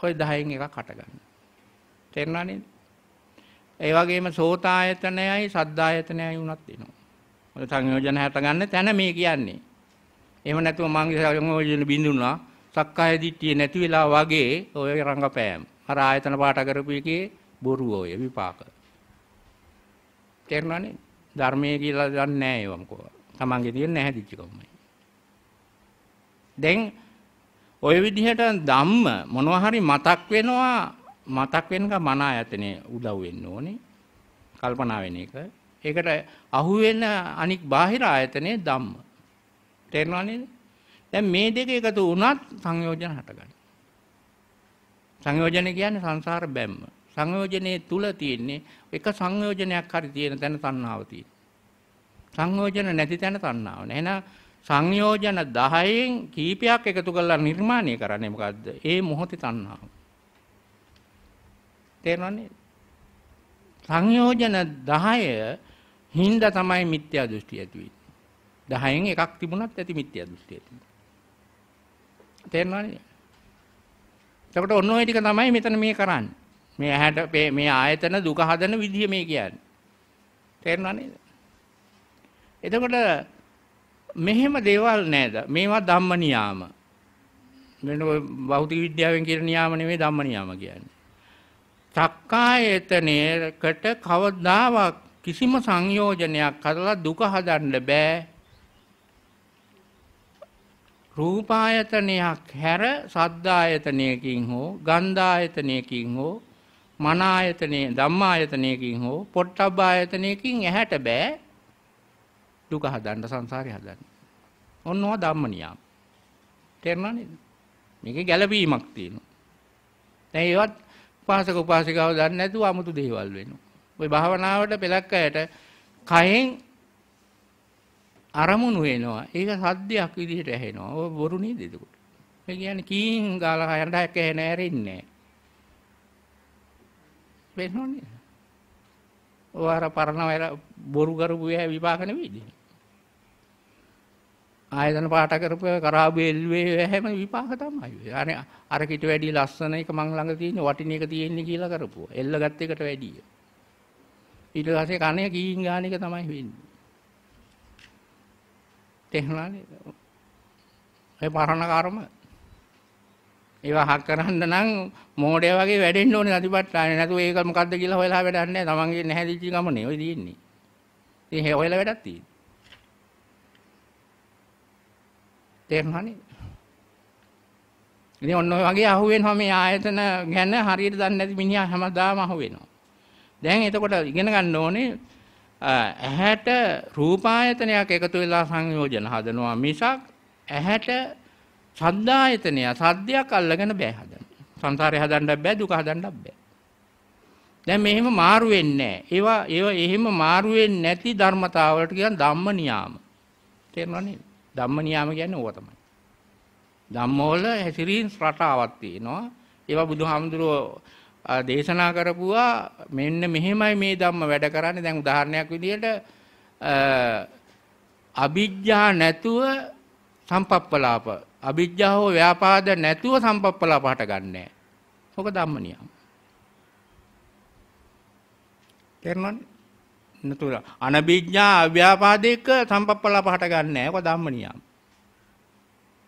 ඔය දහයෙන් එක කටගන්න. තෙරණනේ ඒ වගේම සෝතායතනයයි සද්ධායතනයයි වුණත් එනවා. ඔය සංයෝජන හටගන්න තැන මේ කියන්නේ. එහෙම නැතුව මංගේ සංයෝජන බිඳුණා සක්කාය දිට්ඨිය නැති වෙලා වගේ ඔය රංගපෑම්. අර ආයතන පාට කරපු එකේ බොරුව ඔය විපාක. තේරුණානේ? ධර්මයේ කියලා දන්නේ නැහැ ඒවම කොහොම. තමන්ගේ තියෙන නැහැදිච්ච කොහොමයි. දැන් ওই විදිහට ධම්ම මොනවා හරි මතක් වෙනවා මතක් වෙනක මන ආයතනේ උදව් වෙන්න ඕනේ කල්පනා වෙන එක. ඒකට අහු වෙන අනික් බාහිර ආයතනේ ධම්ම. තේරෙනව නේද? දැන් මේ දෙක එකතු වුණත් සංයෝජන හටගන්නවා. සංයෝජන කියන්නේ සංසාර බැම්ම. සංයෝජනයේ තුල තියෙන්නේ එක සංයෝජනයක් හරි තියෙන තැන තණ්හාව තියෙනවා. සංයෝජන නැති තැන තණ්හාව නැහැ. එහෙනම් සංයෝජන 10න් කීපයක් එකතු කරලා නිර්මාණය කරන්නේ මොකද්ද? ඒ මොහොතේ තණ්හාව. තේරෙනවද? සංයෝජන 10 හින්දා තමයි මිත්‍යා දෘෂ්ටි ඇති වෙන්නේ. 10න් එකක් තිබුණත් ඇති මිත්‍යා දෘෂ්ටි ඇති. තේරෙනවද? එතකොට ඔන්න ඔය ටික තමයි මෙතන මේ කරන්නේ. මේ ඇහැට මේ ආයතන දුක හදන විදිය මේ කියන්නේ. තේරෙනව නේද? එතකොට මෙහෙම දේවල් නෑද මේවා ධම්ම නියාම වෙන භෞතික විද්‍යාවෙන් කියන නියාම නෙමෙයි ධම්ම නියාම කියන්නේ චක්කායතනයකට කවදාවත් කිසිම සංයෝජනයක් කරලා දුක හදන්න බෑ රූපායතනයක් හැර සද්දායතනයකින් හෝ ගන්ධායතනයකින් හෝ මනායතනයේ ධම්මායතනයකින් හෝ පොට්ටබ්බායතනයකින් ඇහැට බෑ දුක හදන්න සංසාරේ හදන්න. ඔන්නවා ධම්ම නියම. තේරුණා නේද? මේකේ ගැළපීමක් තියෙනවා. දැන් ඒවත් උපාසක උපාසිකාව දන්නේ නැතුව 아무තු දේවල් වෙනවා. ওই භාවනාවට පෙලක් අයට කයෙන් අරමුණු වෙනවා. ඒක සද්දයක් විදිහට ඇහෙනවා. ඔය බොරු නේද එතකොට? ඒ කියන්නේ කීන් ගාලා හයරක් ඇහෙ නෑරෙන්නේ නෑ. වෙනෝනේ. ඔය අර පරණ බොරු කරපු විපාක නෙවෙයිද? ආයතන පාට කරපු කරාබු එල්ුවේ හැම විපාක තමයි. අනේ අර කිට වැඩි ලස්සන එක මං ළඟ තියෙන වටින එක තියෙන්නේ කියලා කරපුවා. එල්ලගත් එකට වැඩිය. ඊට පස්සේ කණේ කීන් ගාන එක තමයි වෙන්නේ. තේරුණානේ? ඒ පරණ කර්ම. ඒවා හක් කරන්න නම් මෝඩය වගේ වැඩෙන්න ඕනේ අතිපට්ඨානේ. නැතුව ඒක මොකද්ද කියලා හොයලා වැඩක් නැහැ. Tamange නැහැදිච්ච ගමනේ ඔය තියෙන්නේ. ඉතින් හොයලා වැඩක් තියෙන්නේ. තේරෙනවා නේද? ඉතින් ඔන්න ඔය වගේ අහුවෙනවා මේ ආයතන ගැන හරියට දන්නේ නැති මිනිහා හැමදාම අහුවෙනවා. දැන් එතකොට ඉගෙන ගන්න ඕනේ ඇහැට රූපායතනයක් එකතු වෙලා සංයෝජන හදනවා මිසක් ඇහැට ශබ්දායතනය සද්දයක් අල්ලගෙන බෑ හදන්න. සංසාරේ හදන්න බෑ දුක හදන්න බෑ. දැන් මෙහෙම මාරු වෙන්නේ ඒවා ඒව එහෙම මාරු නැති ධර්මතාවලට කියන ධම්ම නියාම. තේරුණා නේද? ධම්ම නියාම කියන්නේ ඕක තමයි. ධම්මවල හැසිරීම් රටාවක් තියෙනවා. ඒවා බුදුහාමුදුරුවෝ දේශනා කරපුවා මෙන්න මෙහෙමයි මේ ධම්ම වැඩ කරන්නේ. දැන් උදාහරණයක් විදිහට අවිජ්ජා නැතුව සම්පප්පලාප අවිජ්ජා හෝ ව්‍යාපාද නැතුව සම්පප්පලාප හටගන්නේ. ඕක ධම්ම නියම. තේරුණානේ? නතුර අනබිඥා අව්‍යාපාදයක සම්පප්පලා පහට ගන්න නෑ. ඒක ධම්ම නියම.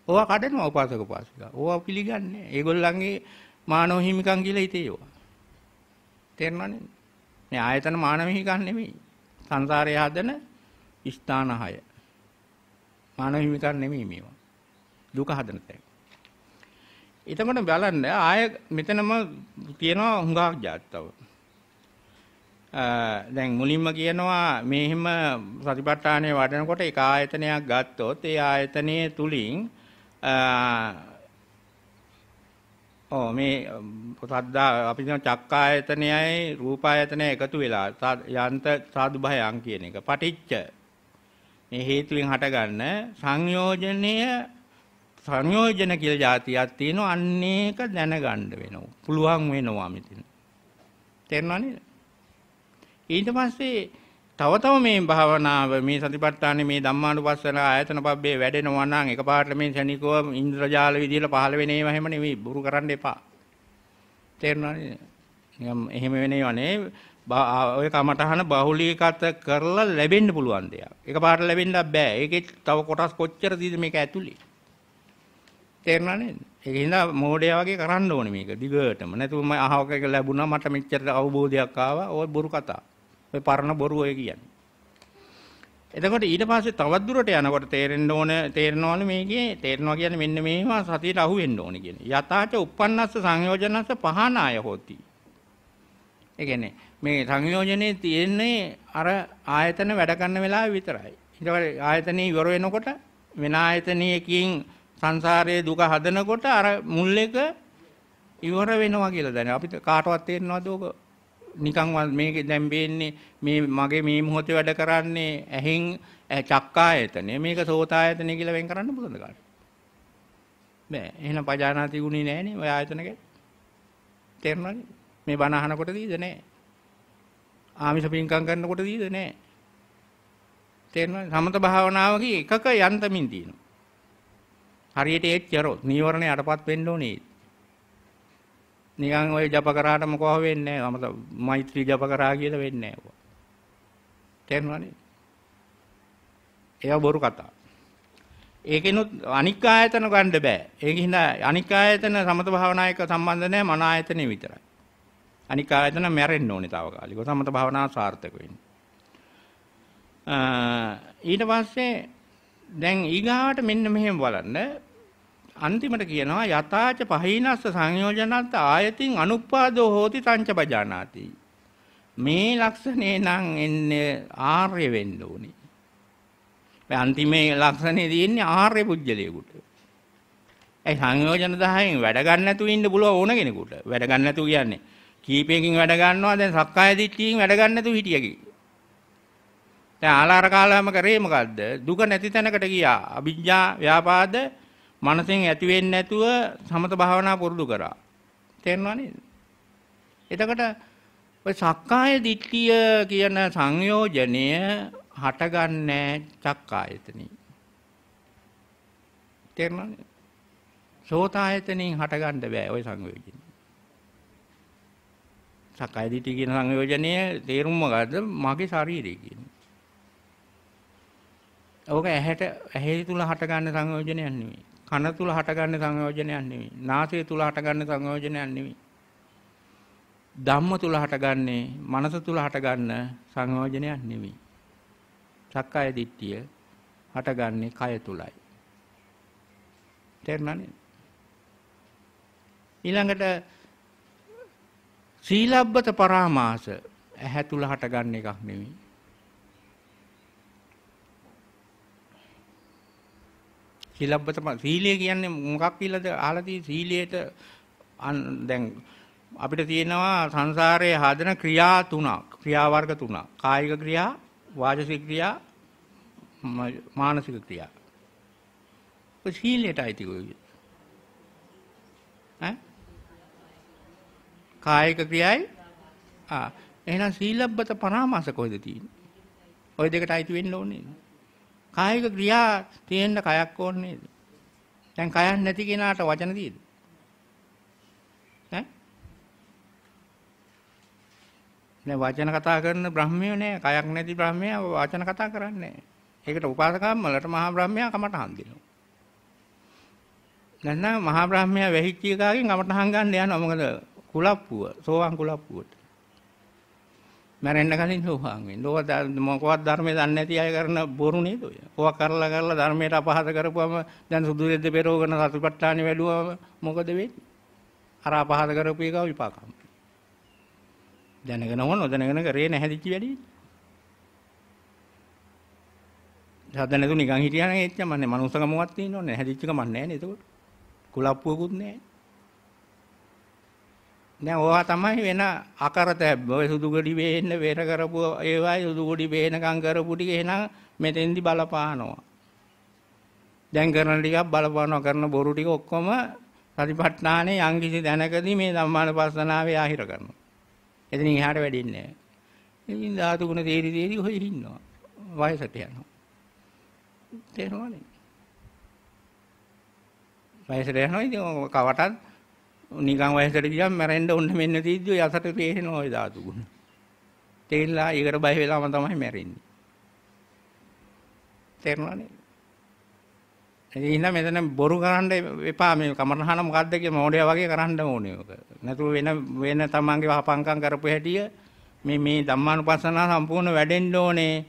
ඕවා කඩනවා උපාසක උපාසිකා. ඕවා පිළිගන්නේ. ඒගොල්ලන්ගේ මානව හිමිකම් කියලා හිතේ ඒවා. තේරෙනවනේ? මේ ආයතන මානව හිමිකම් නෙමෙයි. සංසාරය හදන ස්ථාන හය. මානව හිමිකම් නෙමෙයි මේවා. දුක හදන තැන. එතකොට බලන්න ආය මෙතනම තියෙනවා හුඟක් ජාතව. දැන් මුලින්ම කියනවා මෙහෙම සතිපට්ඨානයේ වඩනකොට එක ආයතනයක් ගත්තොත් ඒ ආයතනයේ තුලින් ඕ මේ සද්දා අපි කියන චක්කායතනයයි රූපායතනය එකතු වෙලා යන්ත සාදු භයං කියන එක පටිච්ච මේ හේතුවෙන් හටගන්න සංයෝජනය සංයෝජන කියලා જાතියක් තියෙනවා අන්න ඒක දැනගන්න වෙනවා පුළුවන් වෙනවා මෙතන තේරෙනව නේද ඊට පස්සේ තව තව මේ භාවනාව මේ සතිපට්ඨානේ මේ ධම්මානුපස්සන ආයතන පබ්බේ වැඩෙනවා නම් එකපාරට මේ ශනිකව ඉන්ද්‍රජාල විදියට පහළ වෙන ඒවා හැම නෙවෙයි බුරු කරන්න එපා. තේරුණානේ? නිකම් එහෙම වෙන ඒවා නේ. ඔය කමටහන බහුලීකත කරලා ලැබෙන්න පුළුවන් දෙයක්. එකපාරට ලැබෙන්න බෑ. ඒකේ තව කොටස් කොච්චර තියෙද මේක ඇතුලේ? තේරුණා නේද? ඒක හින්දා මෝඩයා වගේ කරන්න ඕනේ මේක. දිගටම. නැතුව මම අහවක එක ලැබුණා මට මෙච්චර අවබෝධයක් ආවා. ওই බොරු කතා. ඔය පරණ බොරු ඔය කියන්නේ. එතකොට ඊට පස්සේ තවත් දුරට යනකොට තේරෙන්න ඕන තේරෙනවලු මේකේ තේරෙනවා කියන්නේ මෙන්න මේවා සතියට අහු වෙන්න ඕන කියන. යථාච uppannassa සංයෝජනස්ස පහනාය හොති. ඒ කියන්නේ මේ සංයෝජනේ තියෙන්නේ අර ආයතන වැඩ කරන වෙලාවේ විතරයි. ඊට ආයතනේ ඉවර වෙනකොට වෙන ආයතනයකින් සංසාරයේ දුක හදනකොට අර මුල් එක ඉවර වෙනවා කියලා දැන අපිට කාටවත් තේරෙනවද ඕක නිකන්වත් මේක දැන් බේන්නේ මේ මගේ මේ මොහොතේ වැඩ කරන්නේ ඇහෙන් චක්කායතනෙ මේක සෝතායතනෙ කියලා වෙන් කරන්න පුළුවන්ද කාට? බෑ. එහෙනම් පජානාති ගුණේ නෑනේ ඔය ආයතන ගැන. තේරුණානේ? මේ බණ අහනකොට දීද නෑ. ආමිෂ පින්කම් කරනකොට දීද නෑ. තේරෙනවා සමත භාවනාවකේ එකක යන්තමින් තියෙනවා හරියට ඒත් කරොත් නීවරණ යටපත් වෙන්න ඕනේ නිකන් ඔය ජප කරාට මොකව වෙන්නේ නැහැ. මම මෛත්‍රී ජප කරා කියලා වෙන්නේ නැහැ. තේරුණානේ? ඒවා බොරු කතා. ඒකෙනුත් අනික් ආයතන ගන්න බෑ. ඒක හින්දා අනික් ආයතන සමත භාවනා එක්ක සම්බන්ධ නැහැ මන ආයතනේ විතරයි. අනික් ආයතන මැරෙන්න ඕනේ తాවකාලිකව සමත භාවනා සාර්ථක වෙන්න. ඊට පස්සේ දැන් ඊගාවට මෙන්න මෙහෙම බලන්න අන්තිමට කියනවා යථාච පහිනස්ස සංයෝජනත් ආයතින් අනුපාදෝ හෝති සංච බජානාති. මේ ලක්ෂණේ නම් එන්නේ ආර්ය වෙන්න ඕනේ. මේ අන්තිමේ ලක්ෂණේ තියෙන්නේ ආර්ය පුජ්‍යලයකට. ඒ සංයෝජන 10න් වැඩ ගන්න නැතුව ඉන්න පුළුවන් ඕන කෙනෙකුට. වැඩ ගන්න නැතුව කියන්නේ කීපයකින් වැඩ ගන්නවා දැන් සක්කාය දිට්ඨියෙන් වැඩ ගන්න නැතුව හිටියකි. දැන් ආලාර කාලම කරේ මොකද්ද? දුක නැති තැනකට ගියා. අභිඥා ව්‍යාපාද මනසෙන් ඇති වෙන්නේ නැතුව සමත භාවනා පුරුදු කරා. තේරෙනව නේද? එතකොට ඔය සක්කාය දිට්ඨිය කියන සංයෝජනය හටගන්නේ චක්කායතනෙ. තේරෙනව නේද? සෝතායතනෙන් හටගන්න බෑ ওই සංයෝජනය. සක්කාය දිට්ඨිය කියන සංයෝජනය තේරුම මොකද්ද? මගේ ශරීරය කියන්නේ. ඕක ඇහැට ඇහි තුල හටගන්න සංයෝජනයක් නෙමෙයි. කන තුල හටගන්න සංයෝජනයක් නෙවෙයි. නාසය තුල හටගන්න සංයෝජනයක් නෙවෙයි. ධම්ම තුල හටගන්නේ මනස තුල හටගන්න සංයෝජනයක් නෙවෙයි. සක්කාය දිට්ඨිය හටගන්නේ කය තුලයි. තේරුණානේ? ඊළඟට සීලබ්බත පරාමාස ඇහැ තුල හටගන්න එකක් නෙවෙයි. සීලබ්බත සීලය කියන්නේ මොකක් කියලාද අහලා තියෙන්නේ සීලයට දැන් අපිට තියෙනවා සංසාරයේ හදන ක්‍රියා තුනක් ක්‍රියා වර්ග තුනක් කායික ක්‍රියා වාචික ක්‍රියා මානසික ක්‍රියා ඔය සීලයට අයිති කොයි ඈ කායික ක්‍රියයි ආ එහෙනම් සීලබ්බත පරාමාස කොහෙද තියෙන්නේ ඔය දෙකට අයිති වෙන්න ඕනේ නේද කායික ක්‍රියා තියෙන්න කයක් ඕන නේද? දැන් කයක් නැති කෙනාට වචන තියෙද? ඈ? නෑ වචන කතා කරන බ්‍රහ්මියෝ නෑ. කයක් නැති බ්‍රහ්මයා වචන කතා කරන්නේ නෑ. ඒකට උපාසකම්මලට මහා බ්‍රහ්මයා කමටහන් දෙනවා. නැත්නම් මහා බ්‍රහ්මයා වැහිච්ච එකකින් කමටහන් ගන්න යනවා. මොකද කුලප්පුව, සෝවාන් කුලප්පුවට. මැරෙන්න කලින් සෝවාන් වෙන්න. ඕක මොකවත් ධර්මයේ දන්නේ නැති අය කරන බොරු නේද ඔය? ඕවා කරලා කරලා ධර්මයට අපහාස කරපුවම දැන් සුදු රෙද්ද පෙරෝගන සතිපට්ඨානෙ වැළුවම මොකද වෙන්නේ? අර අපහාස කරපු එක විපාකම්. දැනගෙන හෝ නොදැනගෙන කරේ නැහැදිච්ච වැඩි. සාදා නැතු නිකන් හිටියා නම් එච්චම නැහැ. මනුස්සකමවත් තියෙනවනේ. හැදිච්චකමක් නැහැ නේද? එතකොට කුලප්පුවකුත් නැහැ. දැන් ඕවා තමයි වෙන අකරතැබ්බ ඔය සුදු ගොඩි වේන්න වෙර කරපු ඒවායි සුදු ගොඩි වේනකම් කරපු ටික එහෙනම් මෙතෙන්දි බලපානවා දැන් කරන ටිකක් බලපානවා කරන බොරු ටික ඔක්කොම සතිපට්ඨානේ යම් කිසි දැනකදී මේ ධම්මානුපස්සනාවේ ආහිර කරනවා එතන ඉහාට වැඩින්නේ නැහැ ඉතින් ධාතු ගුණ තේරි තේරි හොයි ඉන්නවා වයසට යනවා තේරෙනවද වයසට යනවා ඉතින් කවටත් නිකන් වයසට ගියම් මැරෙන්න ඕන්න මෙන්න තියද්දී යසට තේරෙන ওই ධාතු ගුණ. තේරිලා ඒකට බය වෙලාම තමයි මැරෙන්නේ. තේරුණා නේද? එහෙනම් මෙතන බොරු කරන්න එපා මේ කමරහන මොකද්ද කියලා මොඩයා වගේ කරන්න ඕනේ ඔක. නැතුව වෙන වෙන තමන්ගේ වහපංකම් කරපු හැටිය මේ මේ ධම්මානුපස්සනා සම්පූර්ණ වැඩෙන්න ඕනේ.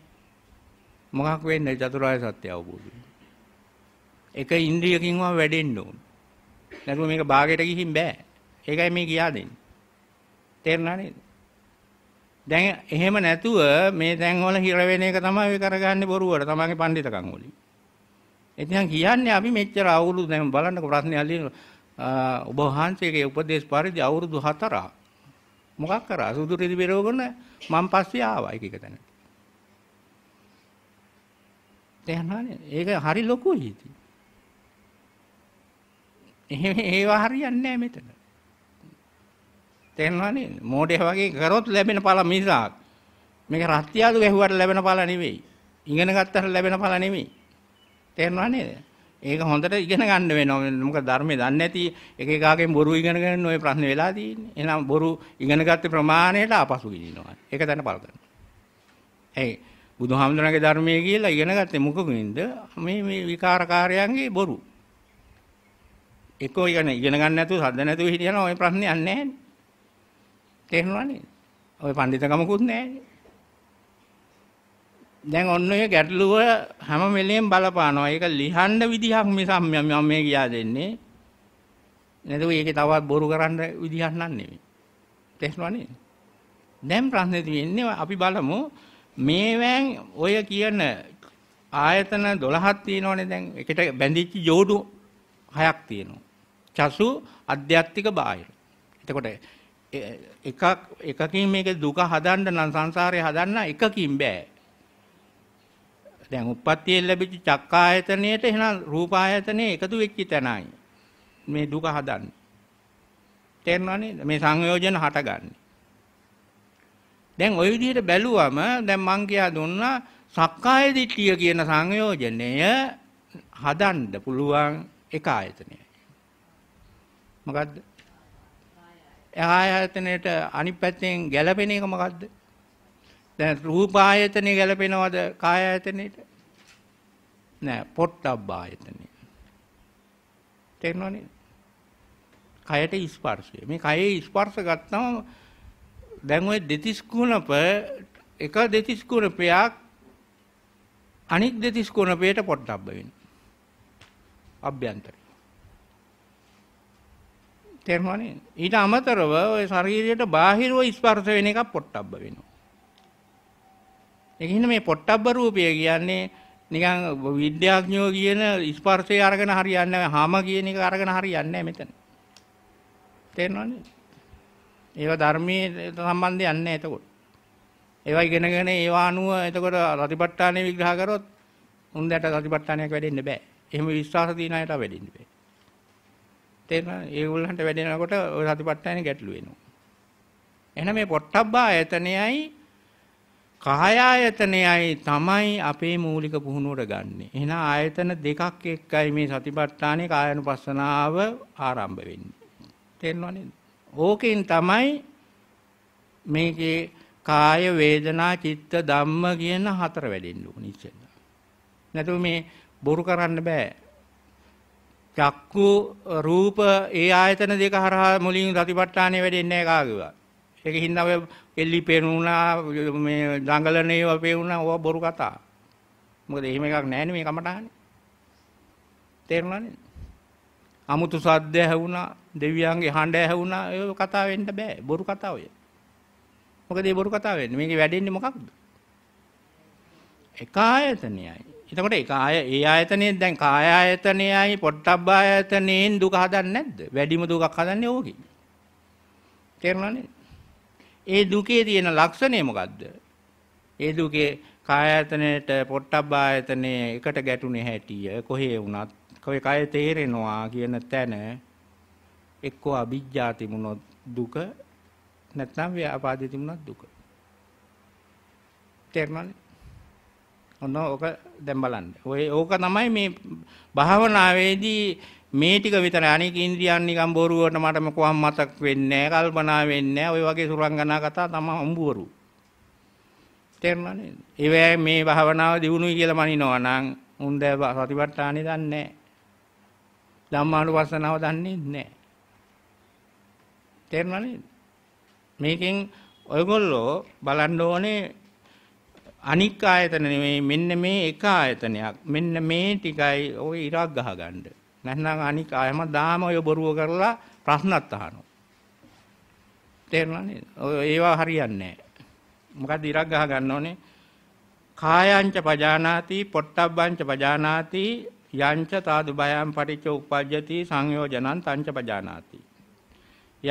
මොකක් වෙන්නේ චතුරාර්ය සත්‍ය අවබෝධය. එක ඉන්ද්‍රියකින්ම වැඩෙන්න ඕනේ. නැතුව මේක භාගයට ගිහින් බෑ. ඒකයි මේ ගියා දෙන්නේ. තේරුණා නේද? දැන් එහෙම නැතුව මේ දැන් වල හිර වෙන එක තමයි ඔය කරගන්නේ බොරුවට. තමන්ගේ පඬිතකම් වලින්. එතන කියන්නේ අපි මෙච්චර අවුරුදු දැන් බලන්නකො ප්‍රශ්නේ අලින ඔබ වහන්සේගේ උපදේශ පරිදි අවුරුදු 4 මොකක් කරා සුදු රිදි බෙරවගෙන මං පස්සේ ආවා එක එක තැනට. තේරුණා නේද? ඒක හරි ලොකුයි ඉතින්. එහෙම ඒවා හරියන්නේ නැහැ මෙතන. තේරෙනවනේ මෝඩය වගේ කරොත් ලැබෙන පළ මිසක් මේක රත්තියාලු ගැහුවට ලැබෙන පළ නෙවෙයි. ඉගෙන ගත්තට ලැබෙන පළ නෙවෙයි. තේරෙනව නේද? ඒක හොඳට ඉගෙන ගන්න වෙනවා. මොකද ධර්මයේ දන්නේ නැති එක එකාගෙන් බොරු ඉගෙන ගන්න ඔය ප්‍රශ්නේ වෙලා තියෙන්නේ. එහෙනම් බොරු ඉගෙන ගත්ත ප්‍රමාණයට ආපසු ගිනිනවා. ඒක දැන පළ කරනවා. ඇයි බුදුහාමුදුරන්ගේ ධර්මයේ කියලා ඉගෙන ගත්තේ මොකකින්ද? මේ මේ විකාරකාරයන්ගේ බොරු. එකෝ ඉගෙන ඉගෙන ගන්න නැතුව සද්ද නැතුව හිටියනම් ওই ප්‍රශ්නයක් නැහැ නේ. තේරුණා නේද? ওই පඬිතකමකුත් නැහැ නේ. දැන් ඔන්න ඔය ගැටලුව හැම වෙලෙම බලපානවා. ඒක ලිහන්න විදිහක් මිසක් මම මේ කියා දෙන්නේ. නැතුව ඒකේ තවත් බොරු කරන්න විදිහක් නන් නෙමෙයි. තේරුණා නේද? දැන් ප්‍රශ්නේ තියෙන්නේ අපි බලමු මේවෙන් ඔය කියන ආයතන 12ක් තියෙනවනේ දැන් එකට බැඳිච්ච ජෝඩු හයක් තියෙනවා. චසු අධ්‍යාත්මික බාහිර. එතකොට එකක් එකකින් මේකේ දුක හදන්න නම් සංසාරය හදන්න එකකින් බෑ. දැන් උප්පත්තියෙන් ලැබිච්ච චක්කායතනයේට එහෙනම් රූපායතනයේ එකතු වෙච්ච තැනයි මේ දුක හදන්නේ. තේරෙනව නේද? මේ සංයෝජන හටගන්නේ. දැන් ওই විදිහට බැලුවම දැන් මං කියා දුන්නා සක්කාය දිට්ඨිය කියන සංයෝජනය හදන්න පුළුවන් එක ආයතනයයි. මොකක්ද ආයතනයට අනිත් පැත්තෙන් ගැලපෙන එක මොකක්ද? දැන් රූප ආයතනෙ ගැලපෙනවද කාය ආයතනෙට? නෑ, පොට්ටබ්බ ආයතනෙ. තේරෙනවනේ? කයට ස්පර්ශය. මේ කයේ ස්පර්ශ ගත්තම දැන් ওই දෙතිස් කුණප එක දෙතිස් කුණපයක් අනිත් දෙතිස් කුණපයට පොට්ටබ්බ වෙනවා. අභ්‍යන්තරය. තේරුණානේ? ඊට අමතරව ওই ශරීරයට බාහිරව ස්පර්ශ වෙන එක පොට්ටබ්බ වෙනවා. ඒකින් මේ පොට්ටබ්බ රූපය කියන්නේ නිකන් විද්‍යාඥයෝ කියන ස්පර්ශය අරගෙන හරියන්නේ නැහැ. හාම කියන එක අරගෙන හරියන්නේ නැහැ මෙතන. තේරෙනවනේ? ඒවා ධර්මයේ සම්බන්ධයක් නැහැ එතකොට. ඒවා ඉගෙනගෙන ඒවා අනුව එතකොට රතිපට්ඨානෙ විග්‍රහ කරොත් උන්දට රතිපට්ඨානයක් වැඩෙන්න බෑ. එහෙම විශ්වාස දින අයට වැඩෙන්න බෑ. තේරෙනවද? ඒගොල්ලන්ට වැඩෙනකොට ඔය සතිපට්ඨාන ගැටලු වෙනවා. එහෙනම් මේ පොට්ටබ්බ ආයතනයයි කාය ආයතනයයි තමයි අපේ මූලික පුහුණුවට ගන්නෙ. එහෙනම් ආයතන දෙකක් එක්කයි මේ සතිපට්ඨානේ කායනුපස්සනාව ආරම්භ වෙන්නේ. තේරෙනව නේද? ඕකෙන් තමයි මේකේ කාය වේදනා චිත්ත ධම්ම කියන හතර වැඩෙන්න ඕනේ ඉතින්. නැතු මේ බොරු කරන්න බෑ. චක්කු රූප ඒ ආයතන දෙක හරහා මුලින් සතිපට්ඨානෙ වැඩෙන්නේ නැහැ කාගේවා. ඒක හින්දා ඔය එල්ලි පේනුණා මේ දඟලන ඒවා පේනුණා ඕවා බොරු කතා. මොකද එහෙම එකක් නැහැනේ මේ කමටහනේ. තේරුණා නේද? අමුතු සද්ද ඇහුණා, දෙවියන්ගේ හඬ ඇහුණා, ඒක කතා වෙන්න බෑ. බොරු කතා ඔය. මොකද මේ බොරු කතා වෙන්නේ? මේකේ වැඩෙන්නේ මොකක්ද? එක ආයතනයයි. එතකොට ඒ කාය ඒ ආයතනේ දැන් කාය ආයතනයයි පොට්ටබ්බ ආයතනෙන් දුක හදන්නේ නැද්ද? වැඩිම දුකක් හදන්නේ ඕකේ. තේරුණානේ? ඒ දුකේ තියෙන ලක්ෂණය මොකද්ද? ඒ දුකේ කාය ආයතනයේට පොට්ටබ්බ ආයතනයේ එකට ගැටුනේ හැටිය කොහේ වුණත් කොයි කාය තේරෙනවා කියන තැන එක්කෝ අවිජ්ජා තිබුණොත් දුක නැත්නම් ව්‍යාපාදේ තිබුණොත් දුක. තේරුණානේ? ඔන්න ඕක දැන් බලන්න. ඔය ඕක තමයි මේ භාවනාවේදී මේ ටික විතර අනික ඉන්ද්‍රියන් නිකන් බොරුවට මට මොකවම් මතක් වෙන්නේ නැහැ, කල්පනා වෙන්නේ නැහැ. ඔය වගේ සුරංගනා කතා තමයි අඹුවරු. තේරුණා නේද? ඒවැ මේ භාවනාව දිනුනුයි කියලා මනිනවා නම් උන් දැ සතිපට්ඨානෙ දන්නේ නැහැ. ධම්මානුපස්සනාව දන්නේ නැහැ. තේරුණා නේද? මේකෙන් ඔයගොල්ලෝ බලන්න ඕනේ අනික් ආයතන නෙමෙයි මෙන්න මේ එක ආයතනයක්. මෙන්න මේ ටිකයි ওই ඉරක් ගහගන්න. නැත්නම් අනික් ආයම දාම ඔය බොරුව කරලා ප්‍රශ්නත් අහනවා. තේරුණා නේද? ඔය ඒවා හරියන්නේ නැහැ. මොකද ඉරක් ගහ ගන්න ඕනේ කායංච පජානාති පොට්ටබ්බංච පජානාති යංච තාදු බයං පටිච්ච උප්පජ්ජති සංයෝජනං තංච පජානාති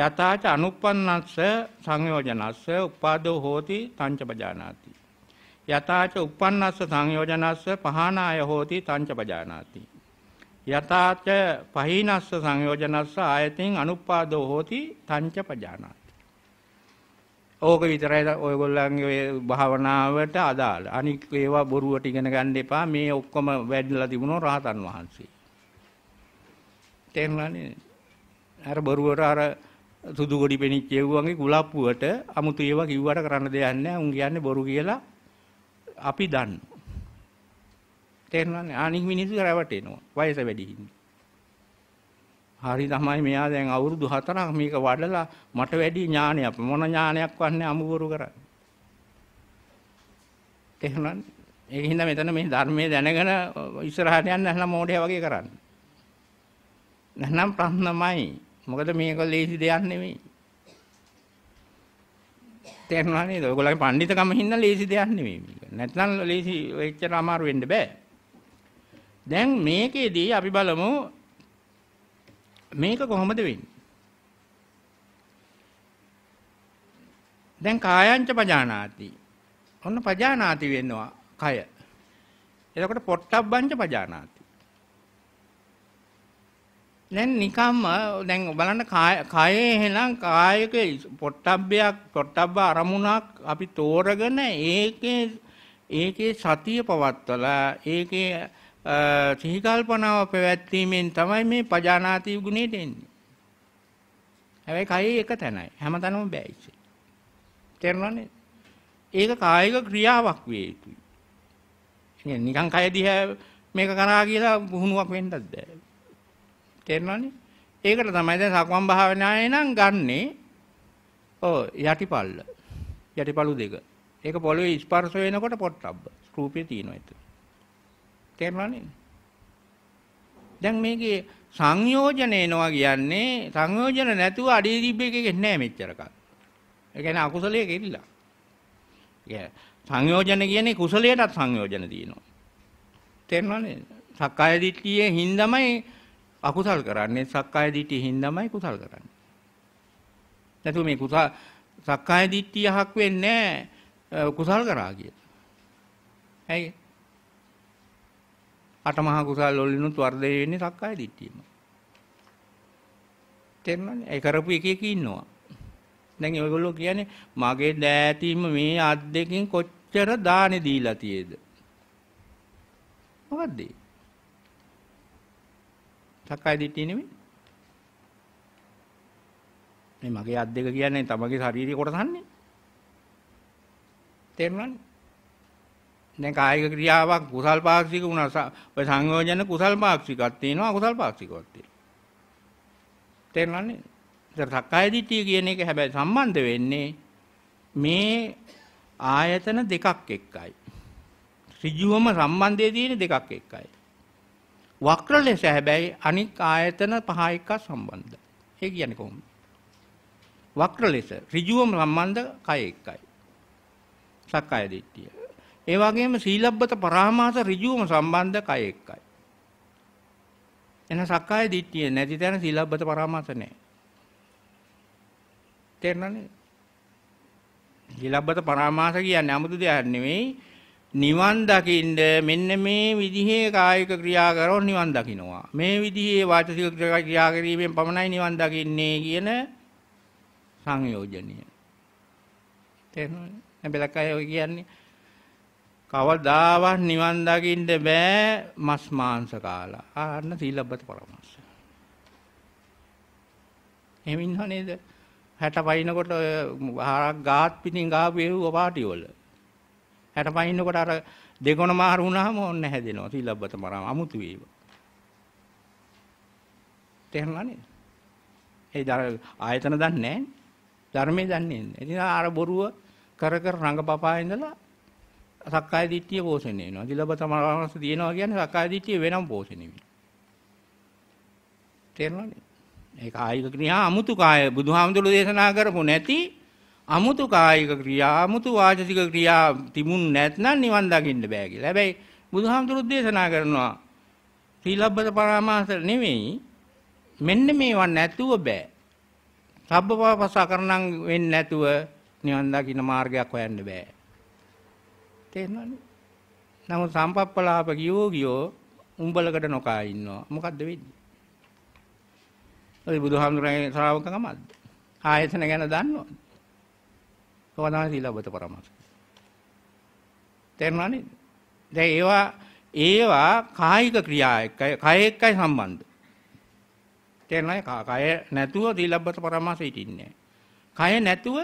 යතාච අනුප්පන්නස්ස සංයෝජනස්ස උපාදෝ හෝති තංච පජානාති යථාච උපන්නස්ස සංයෝජනස්ස පහනාය හෝති තංච පජානාති. යථාච පහිනස්ස සංයෝජනස්ස ආයතින් අනුපාදෝ හෝති තංච පජානාති. ඕක විතරයි ඔයගොල්ලන්ගේ භාවනාවට අදාළ. අනික් ඒවා බොරුවට ඉගෙන ගන්න එපා. මේ ඔක්කොම වැඩිලා තිබුණා රහතන් වහන්සේ. තේරුණානේ? අර බොරුවට අර සුදු ගොඩි පෙනිච්ච යවුවන්ගේ කුලප්පුවට 아무තු ඒවා කිව්වට කරන්න දෙයක් නැහැ. උන් කියන්නේ බොරු කියලා අපි දන්න. තේරුණානේ අනික් මිනිස්සු රැවටෙනවා. වයස වැඩි හරි තමයි මෙයා දැන් අවුරුදු 4ක් මේක වඩලා මට වැඩි ඥානයක් මොන ඥානයක් වන්නේ අමුබරු කරන්නේ. තේරුණානේ? ඒක හින්දා මෙතන මේ ධර්මයේ දැනගෙන ඉස්සරහට යන්න නැත්නම් මෝඩය වගේ කරන්නේ. නැත්නම් ප්‍රශ්නමයි. මොකද මේක ලේසි දෙයක් නෙමෙයි. තේරුණා නේද? ඔයගොල්ලන්ගේ පඬිතකම හින්දා ලේසි දෙයක් නෙමෙයි මේක. නැත්නම් ලේසි එච්චර අමාරු වෙන්න බෑ. දැන් මේකෙදී අපි බලමු මේක කොහොමද වෙන්නේ? දැන් කායංච පජානාති. ඔන්න පජානාති වෙනවා කය. එතකොට පොට්ටබ්බංච පජානාති. දැන් නිකම්ම දැන් බලන්න කයේ එහෙනම් කායක පොට්ටබ්බයක් පොට්ටබ්බ අරමුණක් අපි තෝරගෙන ඒකේ ඒකේ සතිය පවත්වලා ඒකේ සිහිකල්පනාව පැවැත්වීමෙන් තමයි මේ පජානාති ගුණේ දෙන්නේ. හැබැයි කයේ එක තැනයි. හැමතැනම බෑ ඉතින්. තේරුණානේ? ඒක කායික ක්‍රියාවක් වේ යුතුයි. නිකන් කය දිහා මේක කරා කියලා පුහුණුවක් වෙන්නත් බෑ. තේරෙනවනේ. ඒකට තමයි දැන් සක්මන් භාවනාවේ නම් ගන්නෙ ඔව් යටිපල්ල. යටිපළු දෙක. ඒක පොළවේ ස්පර්ශ වෙනකොට පොට්ටබ්බ. ස්කූපේ තියෙනවා ඒක. තේරෙනවනේ. දැන් මේකේ සංයෝජන එනවා කියන්නේ සංයෝජන නැතුව අඩිය දිබ්බ එකේ නැහැ මෙච්චරක. ඒ කියන්නේ අකුසලයේ කෙරිලා. සංයෝජන කියන්නේ කුසලයටත් සංයෝජන තියෙනවා. තේරෙනවනේ? සක්කාය දිට්ඨියේ හිඳමයි අකුසල් කරන්නේ සක්කාය දිට්ඨිය හින්දාමයි කුසල් කරන්නේ. නැතු මේ කුසල් සක්කාය දිට්ඨිය හක් වෙන්නේ කුසල් කරා කියලා. ඇයි? අටමහා කුසල් වලිනුත් වර්ධනය වෙන්නේ සක්කාය දිට්ඨියම. තේරුණානේ? ඒ කරපු එක එක ඉන්නවා. දැන් ඔයගොල්ලෝ කියන්නේ මගේ දෑතිම මේ අත් දෙකෙන් කොච්චර දානේ දීලා තියේද? මොකද්ද ඒ? සක්කාය දිට්ඨිය නෙමෙයි. මේ මගේ අත් දෙක කියන්නේ තමගේ ශාරීරික කොටසන්නේ. තේරුණානේ? දැන් කායික ක්‍රියාවක් කුසල් පාක්ෂික වුණා. ඔය සංයෝජන කුසල් පාක්ෂිකක් තියෙනවා අකුසල් පාක්ෂිකක් තියෙනවා. තේරුණානේ? ඒතර සක්කාය දිට්ඨිය කියන එක හැබැයි සම්බන්ධ වෙන්නේ මේ ආයතන දෙකක් එක්කයි. ඍජුවම සම්බන්ධය තියෙන දෙකක් එක්කයි. වක්‍ර ලෙස හැබැයි අනික් ආයතන පහ එක්ක සම්බන්ධයි. ඒ කියන්නේ කොහොමද? වක්‍ර ලෙස ඍජුවම සම්බන්ධ කය එක්කයි. සක්කාය දිට්ඨිය. ඒ වගේම සීලබ්බත පරාමාස ඍජුවම සම්බන්ධ කය එක්කයි. එහෙනම් සක්කාය දිට්ඨිය නැති තැන සීලබ්බත පරාමාස නැහැ. තේරෙනවද? සීලබ්බත පරාමාස කියන්නේ 아무තු දෙයක් නෙවෙයි. නිවන් දකින්ද මෙන්න මේ විදිහේ කායික ක්‍රියා කරොත් නිවන් දකින්නවා. මේ විදිහේ වාචික ක්‍රියා කිරීමෙන් පමණයි නිවන් දකින්නේ කියන සංයෝජනය. තේරෙනවද? බෙලක් අය ඔය කියන්නේ කවදාවත් නිවන් දකින්න බෑ මස් මාංශ කාලා. ආන්න සීලබ්බත පරමස්ස. එහෙම ඉන්නව නේද? 60 වයින්කොට ඔය ආහාරක් ගාත් පිටින් ගාපු ඒව පාටි වල. 65 ඉන්නකොට අර දෙගොන මාරු වුණාම ඔන්න හැදෙනවා සීලබ්බත මරාම අමුතු වේව. තේරුණා නේද? ඒ දර ආයතන දන්නේ නැහැ. ධර්මයේ දන්නේ නැහැ. ඉතින් අර බොරුව කර කර රංගපපා ඉඳලා සක්කාය දිට්ඨිය පෝෂණය වෙනවා. සීලබ්බත මරාමස දිනනවා කියන්නේ සක්කාය දිට්ඨිය වෙනම පෝෂණය වෙනවා. තේරුණා නේද? ඒක ආයුධ ක්‍රියා අමුතු කාය බුදුහාමුදුරුවෝ දේශනා කරපො නැති අමුතු කායික ක්‍රියා අමුතු වාචසික ක්‍රියා තිබුණ නැත්නම් නිවන් දකින්න බෑ කියලා. හැබැයි බුදුහාමුදුරුවෝ දේශනා කරනවා සීලබ්බත පරාමාස නෙවෙයි මෙන්න මේවා නැතුව බෑ. සබ්බපාපසකරණම් වෙන්නේ නැතුව නිවන් දකින්න මාර්ගයක් හොයන්න බෑ. තේරෙනවද? නමුත් සම්පප්පලාප යෝගියෝ උඹලකට නොකා ඉන්නවා. මොකද්ද වෙන්නේ? ඔය බුදුහාමුදුරන්ගේ ශ්‍රාවකකමද? ආයතන ගැන දන්නවද? භවනා සීලබ්බත පරමස. තේරුණා නේද? දැන් ඒවා ඒවා කායික ක්‍රියා එක්කයි කය එක්කයි සම්බන්ධ. තේරුණා කය නැතුව සීලබ්බත පරමස හිටින්නේ කය නැතුව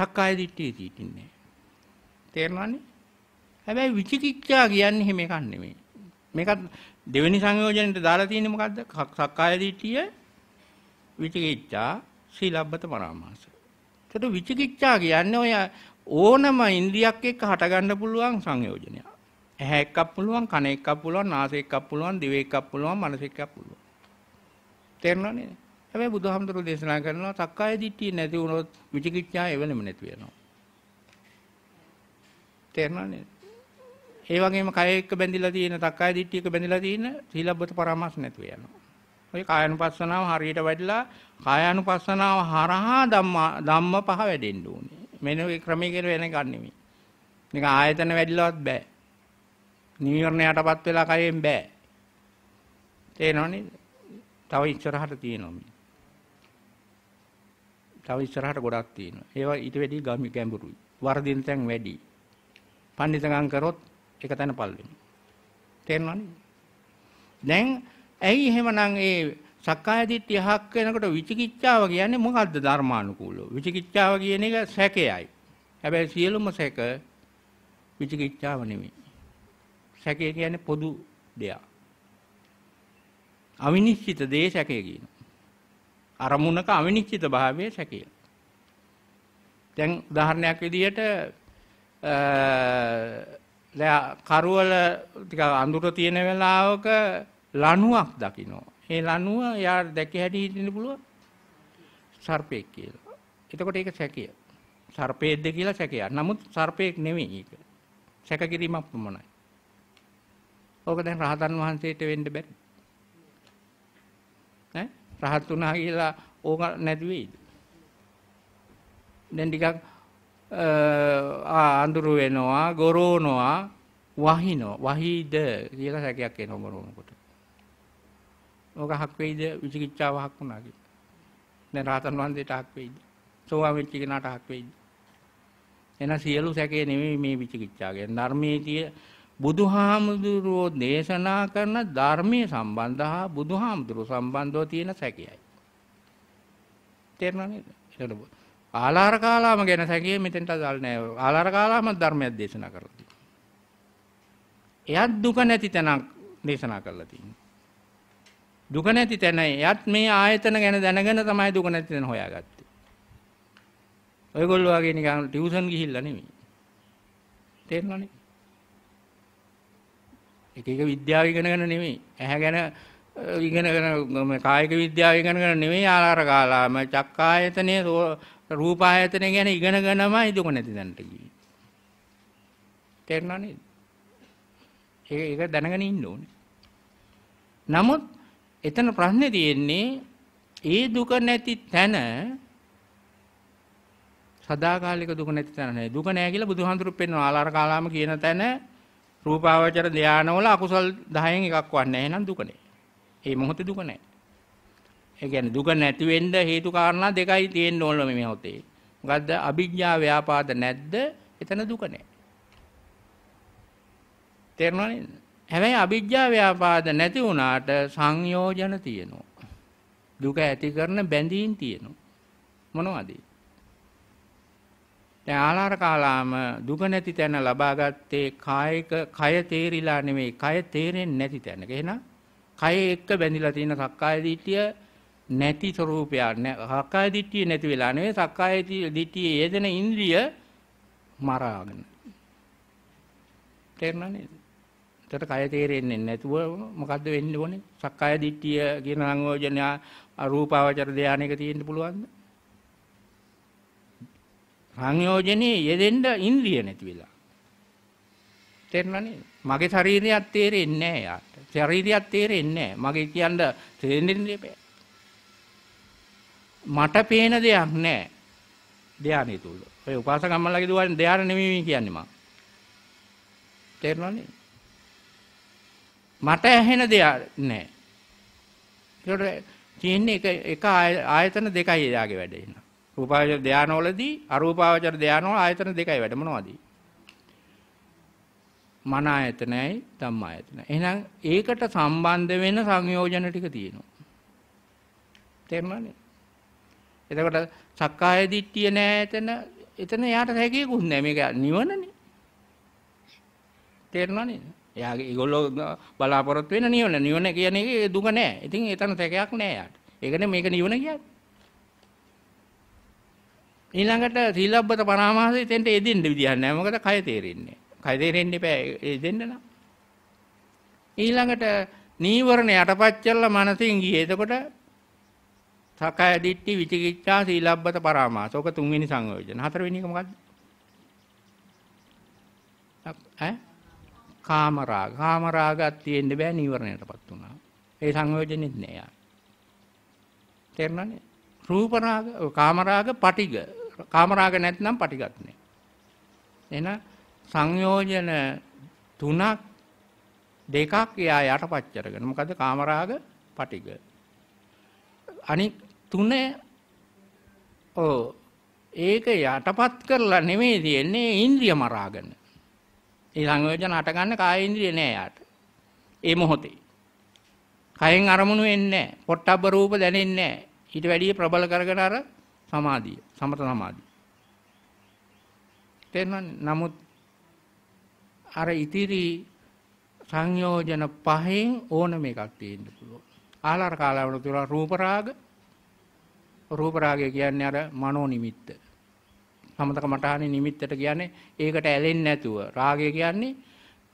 සක්කාය දිට්ඨිය හිටින්නේ තේරුණානේ? හැබැයි විචිකිච්ඡා කියන්නේ හිම එකක් නෙමෙයි. මේකත් දෙවෙනි සංයෝජනෙට දාලා තියෙන්නේ මොකද්ද? සක්කාය දිට්ඨිය විචිකිච්ඡා සීලබ්බත පරාමාස. එතකොට විචිකිච්ඡා කියන්නේ ඔය ඕනම ඉන්ද්‍රියක් එක්ක හටගන්න පුළුවන් සංයෝජනයක්. ඇහැ එකක් පුළුවන්, කන එකක් පුළුවන්, නාසය එකක් පුළුවන්, දිව එකක් පුළුවන්, මනස එකක් පුළුවන්. තේරෙනවද? හැබැයි බුදුහාමුදුරුවෝ දේශනා කරනවා සක්කාය දිට්ඨිය නැති වුණොත් විචිකිච්ඡා එවලෙම නැති වෙනවා. තේරෙනවද? ඒ වගේම කය එක්ක බැඳිලා තියෙන, සක්කාය දිට්ඨියක බැඳිලා තියෙන සීලබ්බත පරාමාස නැතුව යනවා. ඔය කායනුපස්සනාව හරියට වැඩිලා කායනුපස්සනාව හරහා ධම්මා ධම්ම පහ වැඩෙන්න ඕනේ. මෙන්න ඔය ක්‍රමයේ කියලා වෙන ගන්න නෙමෙයි. නික ආයතන වැඩිලවත් බෑ. නිවර්ණයටපත් වෙලා කයෙන් බෑ. තේරෙනවනේ? තව ඉස්සරහට තියෙනවා මේ. තව ඉස්සරහට ගොඩක් තියෙනවා. ඒවා ඊට වැඩි ගමි ගැඹුරුයි. වර්ධින තැන් වැඩි. පඬිතකම් කරොත් එක තැන පල් වෙනවා. තේරෙනවනේ? දැන් ඇයි එහෙමනම් ඒ සක්කාය දිට්ඨිය හක් වෙනකොට විචිකිච්ඡාව කියන්නේ මොකද්ද ධර්මානුකූලව? විචිකිච්ඡාව කියන එක සැකයයි. හැබැයි සියලුම සැක විචිකිච්ඡාව නෙමෙයි. සැකය කියන්නේ පොදු දෙයක්. අවිනිශ්චිත දේ සැකය කියනවා. අරමුණක අවිනිශ්චිත භාවයේ සැකය. දැන් උදාහරණයක් විදිහට අ කරුවල ටික අඳුර තියෙන වෙලාවක ලණුවක් දකිනවා. ඒ ලණුව එයා දැක හැටි හිටින්න පුළුවන් සර්පෙක් කියලා. එතකොට ඒක සැකය. සර්පෙද්ද කියලා සැකයක්. නමුත් සර්පෙක් නෙමෙයි ඒක. සැක කිරීමක් පමණයි. ඕක දැන් රහතන් වහන්සේට වෙන්න බැරි. ඈ රහත් වුණා කියලා ඕක නැති වෙයිද? දැන් ටිකක් අඳුරු වෙනවා, ගොරෝනවා, වහිනවා. වහිද කියලා සැකයක් එනවා ගොරෝනකොට. ඕක හක් වෙයිද විචිකිච්ඡාව හක් වුණා කියලා. දැන් රාතන් වහන්සේට හක් වෙයිද? සෝවාන් වෙච්ච කෙනාට හක් වෙයිද? එහෙනම් සියලු සැකේ නෙමෙයි මේ විචිකිච්ඡාව කියන්නේ ධර්මයේදී බුදුහාමුදුරුවෝ දේශනා කරන ධර්මයේ සම්බන්ධ හා බුදුහාමුදුරුවෝ සම්බන්ධව තියෙන සැකයයි. තේරෙනවද? එතකොට ආලාර කාලාම ගැන සැකයේ මෙතෙන්ට අදාළ නෑ. ආලාර කාලාම ධර්මයක් දේශනා කරලා තියෙනවා. එයත් දුක නැති තැනක් දේශනා කරලා තියෙනවා. දුක නැති තැනයි යත් මේ ආයතන ගැන දැනගෙන තමයි දුක නැති තැන හොයාගත්තේ. ඔයගොල්ලෝ වගේ නිකන් ටියුෂන් ගිහිල්ලා නෙමෙයි. තේරෙනවනේ. එක එක විද්‍යාව ඉගෙනගෙන නෙමෙයි. ඇහැ ගැන ඉගෙනගෙන කායික විද්‍යාව ඉගෙනගෙන නෙමෙයි ආලාර කාලාම චක්කායතනේ රූපායතනය ගැන ඉගෙනගෙනමයි දුක නැති තැනට ගියේ. තේරෙනවනේ. ඒක ඒක දැනගෙන ඉන්න ඕනේ. නමුත් එතන ප්‍රශ්නේ තියෙන්නේ ඒ දුක නැති තැන සදාකාලික දුක නැති තැන නෑ. දුක නෑ කියලා බුදුහාඳුරු පෙන්වන ආලාර කාලාම කියන තැන රූපාවචර ධානවල අකුසල් 10න් එකක් වන්නේ එහෙනම් දුක නෑ. ඒ මොහොතේ දුක නෑ. ඒ කියන්නේ දුක නැති වෙන්න හේතු කාරණා දෙකයි තියෙන්න ඕන මේ මොහොතේ. මොකද්ද? අභිඥා ව්‍යාපාද නැද්ද? එතන දුක නෑ. තේරෙනවද? හැබැයි අවිජ්ජා ව්‍යාපාද නැති වුණාට සංයෝජන තියෙනවා. දුක ඇති කරන බැඳීම් තියෙනවා. මොනවද? දැන් ආලාර කාලාම දුක නැති තැන ලබාගත්තේ කායික කය තේරිලා නෙමෙයි කය තේරෙන්නේ නැති තැනක. එහෙනම් කය එක්ක බැඳිලා තියෙන සක්කාය දිට්ඨිය නැති ස්වરૂපයක් නෑ. සක්කාය දිට්ඨිය නැති වෙලා නෙවෙයි සක්කාය දිට්ඨියේ යෙදෙන ඉන්ද්‍රිය මරාගෙන. තේරුණා නේද? ඇත්තට කය තේරෙන්නේ නැතුව මොකද්ද වෙන්න ඕනේ? සක්කාය දිට්ඨිය කියන සංයෝජන අරූපාවචර ධානයක තියෙන්න පුළුවන්ද? සංයෝජනේ යෙදෙන්න ඉන්ද්‍රිය නැති වෙලා. තේරෙනවනේ? මගේ ශරීරයක් තේරෙන්නේ නැහැ යාට. ශරීරයක් තේරෙන්නේ නැහැ. මගේ කියන්න තේරෙන්නේ නැහැ. මට පේන දෙයක් නැහැ. ධානය තුල. ඔය උපාසකම්මලාගේ දුවන්නේ ධානය නෙමෙයි කියන්නේ මම. තේරෙනවනේ? මට ඇහෙන දෙයක් නැහැ. ඒකට තියෙන්නේ එක එක ආයතන දෙකයි එයාගේ වැඩ එන. රූපාවචර ධානවලදී අරූපාවචර ධානවල ආයතන දෙකයි වැඩ මොනවද? මන ආයතනයි ධම්ම ආයතනයි. එහෙනම් ඒකට සම්බන්ධ වෙන සංයෝජන ටික තියෙනවා. තේරුණානේ? එතකොට සක්කාය දිට්ඨිය නෑ එතන එතන යාට හැකියකුත් නෑ මේක නිවනනේ. තේරුණා නේද? එයාගේ ඒගොල්ලෝ බලාපොරොත්තු වෙන නිවන. නිවන කියන එකේ දුක නෑ. ඉතින් එතන තැකයක් නෑ යාට. ඒකනේ මේක නිවන කියන්නේ. ඊළඟට සීලබ්බත පරාමාස එතෙන්ට එදෙන්න විදියක් නෑ. මොකද කය තේරෙන්නේ. කය තේරෙන්න එපා එදෙන්න නම්. ඊළඟට නීවරණ යටපත්චල්ල මනසින් ගියේ. එතකොට සකය දිට්ටි විචිකිච්ඡා සීලබ්බත පරාමාස. ඔක තුන්වෙනි සංයෝජන. හතරවෙනි එක මොකද්ද? ඈ කාමරා කාමරාගත් තියෙන්න බෑ නීවරණයටපත් වුණා. ඒ සංයෝජනෙත් නෑ යා. තේරුණානේ? රූප රාග, කාමරාග, පටිග. කාමරාග නැත්නම් පටිගත් නෑ. එහෙනම් සංයෝජන තුනක් දෙකක් එයා යටපත් කරගෙන. මොකද කාමරාග, පටිග. අනික තුනේ ඕ ඒක යටපත් කරලා නෙමෙයි තියෙන්නේ ඉන්ද්‍රිය මරාගෙන. ඒ සංයෝජන හටගන්න කාය ඉන්ද්‍රිය නෑ යාට. ඒ මොහොතේ. කයෙන් අරමුණු වෙන්නේ නෑ. පොට්ටබ්බ රූප දැනෙන්නේ නෑ. ඊට වැඩිය ප්‍රබල කරගෙන අර සමාධිය, සමත සමාධිය. තේරුණානේ? නමුත් අර ඉතිරි සංයෝජන පහෙන් ඕනම එකක් තියෙන්න පුළුවන්. ආලාර කාලාවල තුල රූප රාග රූප රාගය කියන්නේ අර මනෝ නිමිත්ත. සමතක මටහනේ නිමිත්තට කියන්නේ ඒකට ඇලෙන්නේ නැතුව. රාගය කියන්නේ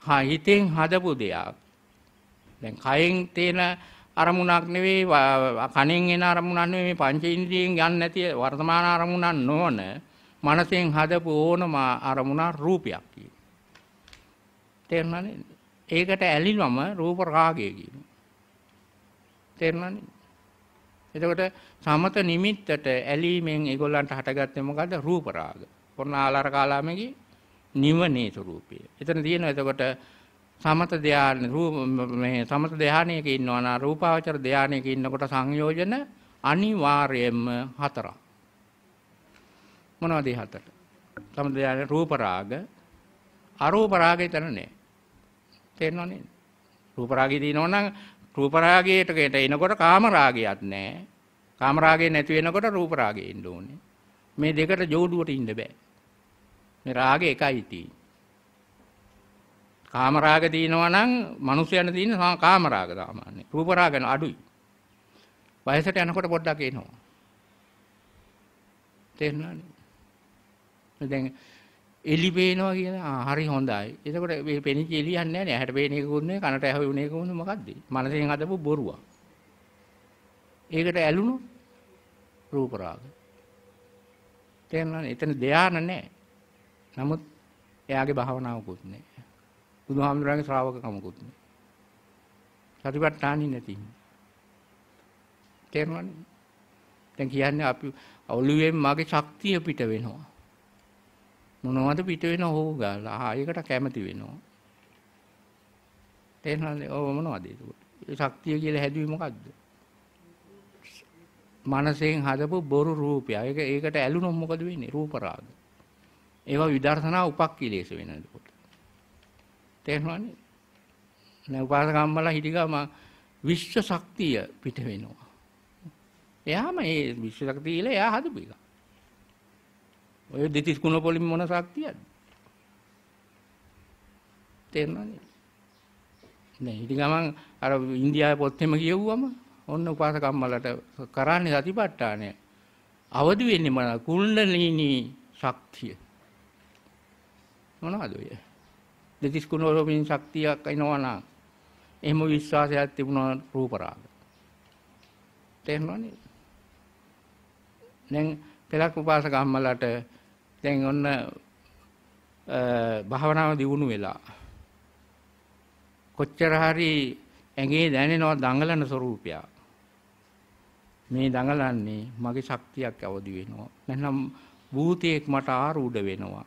හා හිතෙන් හදපු දෙයක්. දැන් කයෙන් තේන අරමුණක් නෙවෙයි කණෙන් එන අරමුණක් නෙවෙයි මේ පංච ඉන්ද්‍රියෙන් යන්නේ නැති වර්තමාන අරමුණක් නොවන මනසෙන් හදපු ඕනම අරමුණක් රූපයක් කියන. තේරුණා නේද? ඒකට ඇලිලම රූප රාගය කියනවා. තේරුණා නේද? එතකොට සමත නිමිත්තට ඇලීමෙන් ඒගොල්ලන්ට හටගත්තේ මොකද්ද? රූප රාග. පොන්න ආලාර කාලාමේගේ නිවනේ ස්වરૂපය. එතන තියෙන එතකොට සමත ධානය රූප මේ සමත ධානයක ඉන්නවා නා රූපාවචර ධානයක ඉන්නකොට සංයෝජන අනිවාර්යයෙන්ම හතරක්. මොනවද හතර? සමත ධානය රූප රාග අරූප රාගය තන නෑ. තේරෙනව නේද? රූප රාගය දිනවනම් රූප රාගයට එනකොට කාම රාගයක් නැහැ. කාම රාගය නැති වෙනකොට රූප රාගය එන්න ඕනේ. මේ දෙකට جوړුවට ඉන්න බෑ. මේ රාගය එකයි තියෙන්නේ. කාම රාග දිනනවා නම් මිනිස්යන දින කාම රාග සාමාන්‍ය. රූප රාගන අඩුයි. වයසට යනකොට පොඩ්ඩක් එනවා. තේරුණානේ. දැන් එලි පේනවා කියන හරි හොඳයි. එතකොට මේ පෙනිච්ච එලි යන්නේ නැහැ. ඇහැට පේන එකකුත් නැහැ, කනට ඇහුනේ එකකුත් මොකද්ද? මනසෙන් හදපු බොරුවක්. ඒකට ඇලුණු රූප රාග. තේරුණානේ? එතන ධාන නැහැ. නමුත් එයාගේ භාවනාවකුත් නැහැ. බුදුහාමුදුරන්ගේ ශ්‍රාවකකමකුත් නැහැ. සතිපට්ඨානින් නැති. තේරුණානේ? දැන් කියන්නේ අපි ඔළුවෙන් මගේ ශක්තිය පිට වෙනවා. මොනවද පිට වෙන හෝ ගාලා ආයකට කැමති වෙනවා. තේරෙනවද? ඔව් මොනවද ඒකට? ශක්තිය කියලා හැදුවේ මොකද්ද? මනසෙන් හදපු බොරු රූපය. ඒක ඒකට ඇලුනොත් මොකද වෙන්නේ? රූපරාග. ඒවා විදර්ශනා උපක්ඛිලේශ වෙන එතකොට. තේරෙනවනේ? නැ උපාසකම්මලා හිටිගම විශ්ව ශක්තිය පිට වෙනවා. එයාම ඒ විශ්ව ශක්තිය එයා හදපු එක. ඔය දෙතිස් කුණ පොලින් මොන ශක්තියද? තේරෙනවද? නෑ ඉති ගමන් අර ඉන්දියාවේ පොත්තෙම කියවුවම ඔන්න උපාසකම්මලට කරන්නේ සතිපට්ඨානය. අවදි වෙන්නේ මොන කුණ්ඩලිනී ශක්තිය. මොනවද ඔය? දෙතිස් කුණ වලින් ශක්තියක් එනවනම් එහෙම විශ්වාසයක් තිබුණා රූපරාග. තේරෙනවනේ. දැන් පෙරක් උපාසක අම්මලාට දැන් ඔන්න භාවනාව දියුණු වෙලා කොච්චර හරි ඇඟේ දැනෙනවා දඟලන ස්වરૂපයක් මේ දඟලන්නේ මගේ ශක්තියක් අවදි වෙනවා නැත්නම් භූතයක් මට ආරූඪ වෙනවා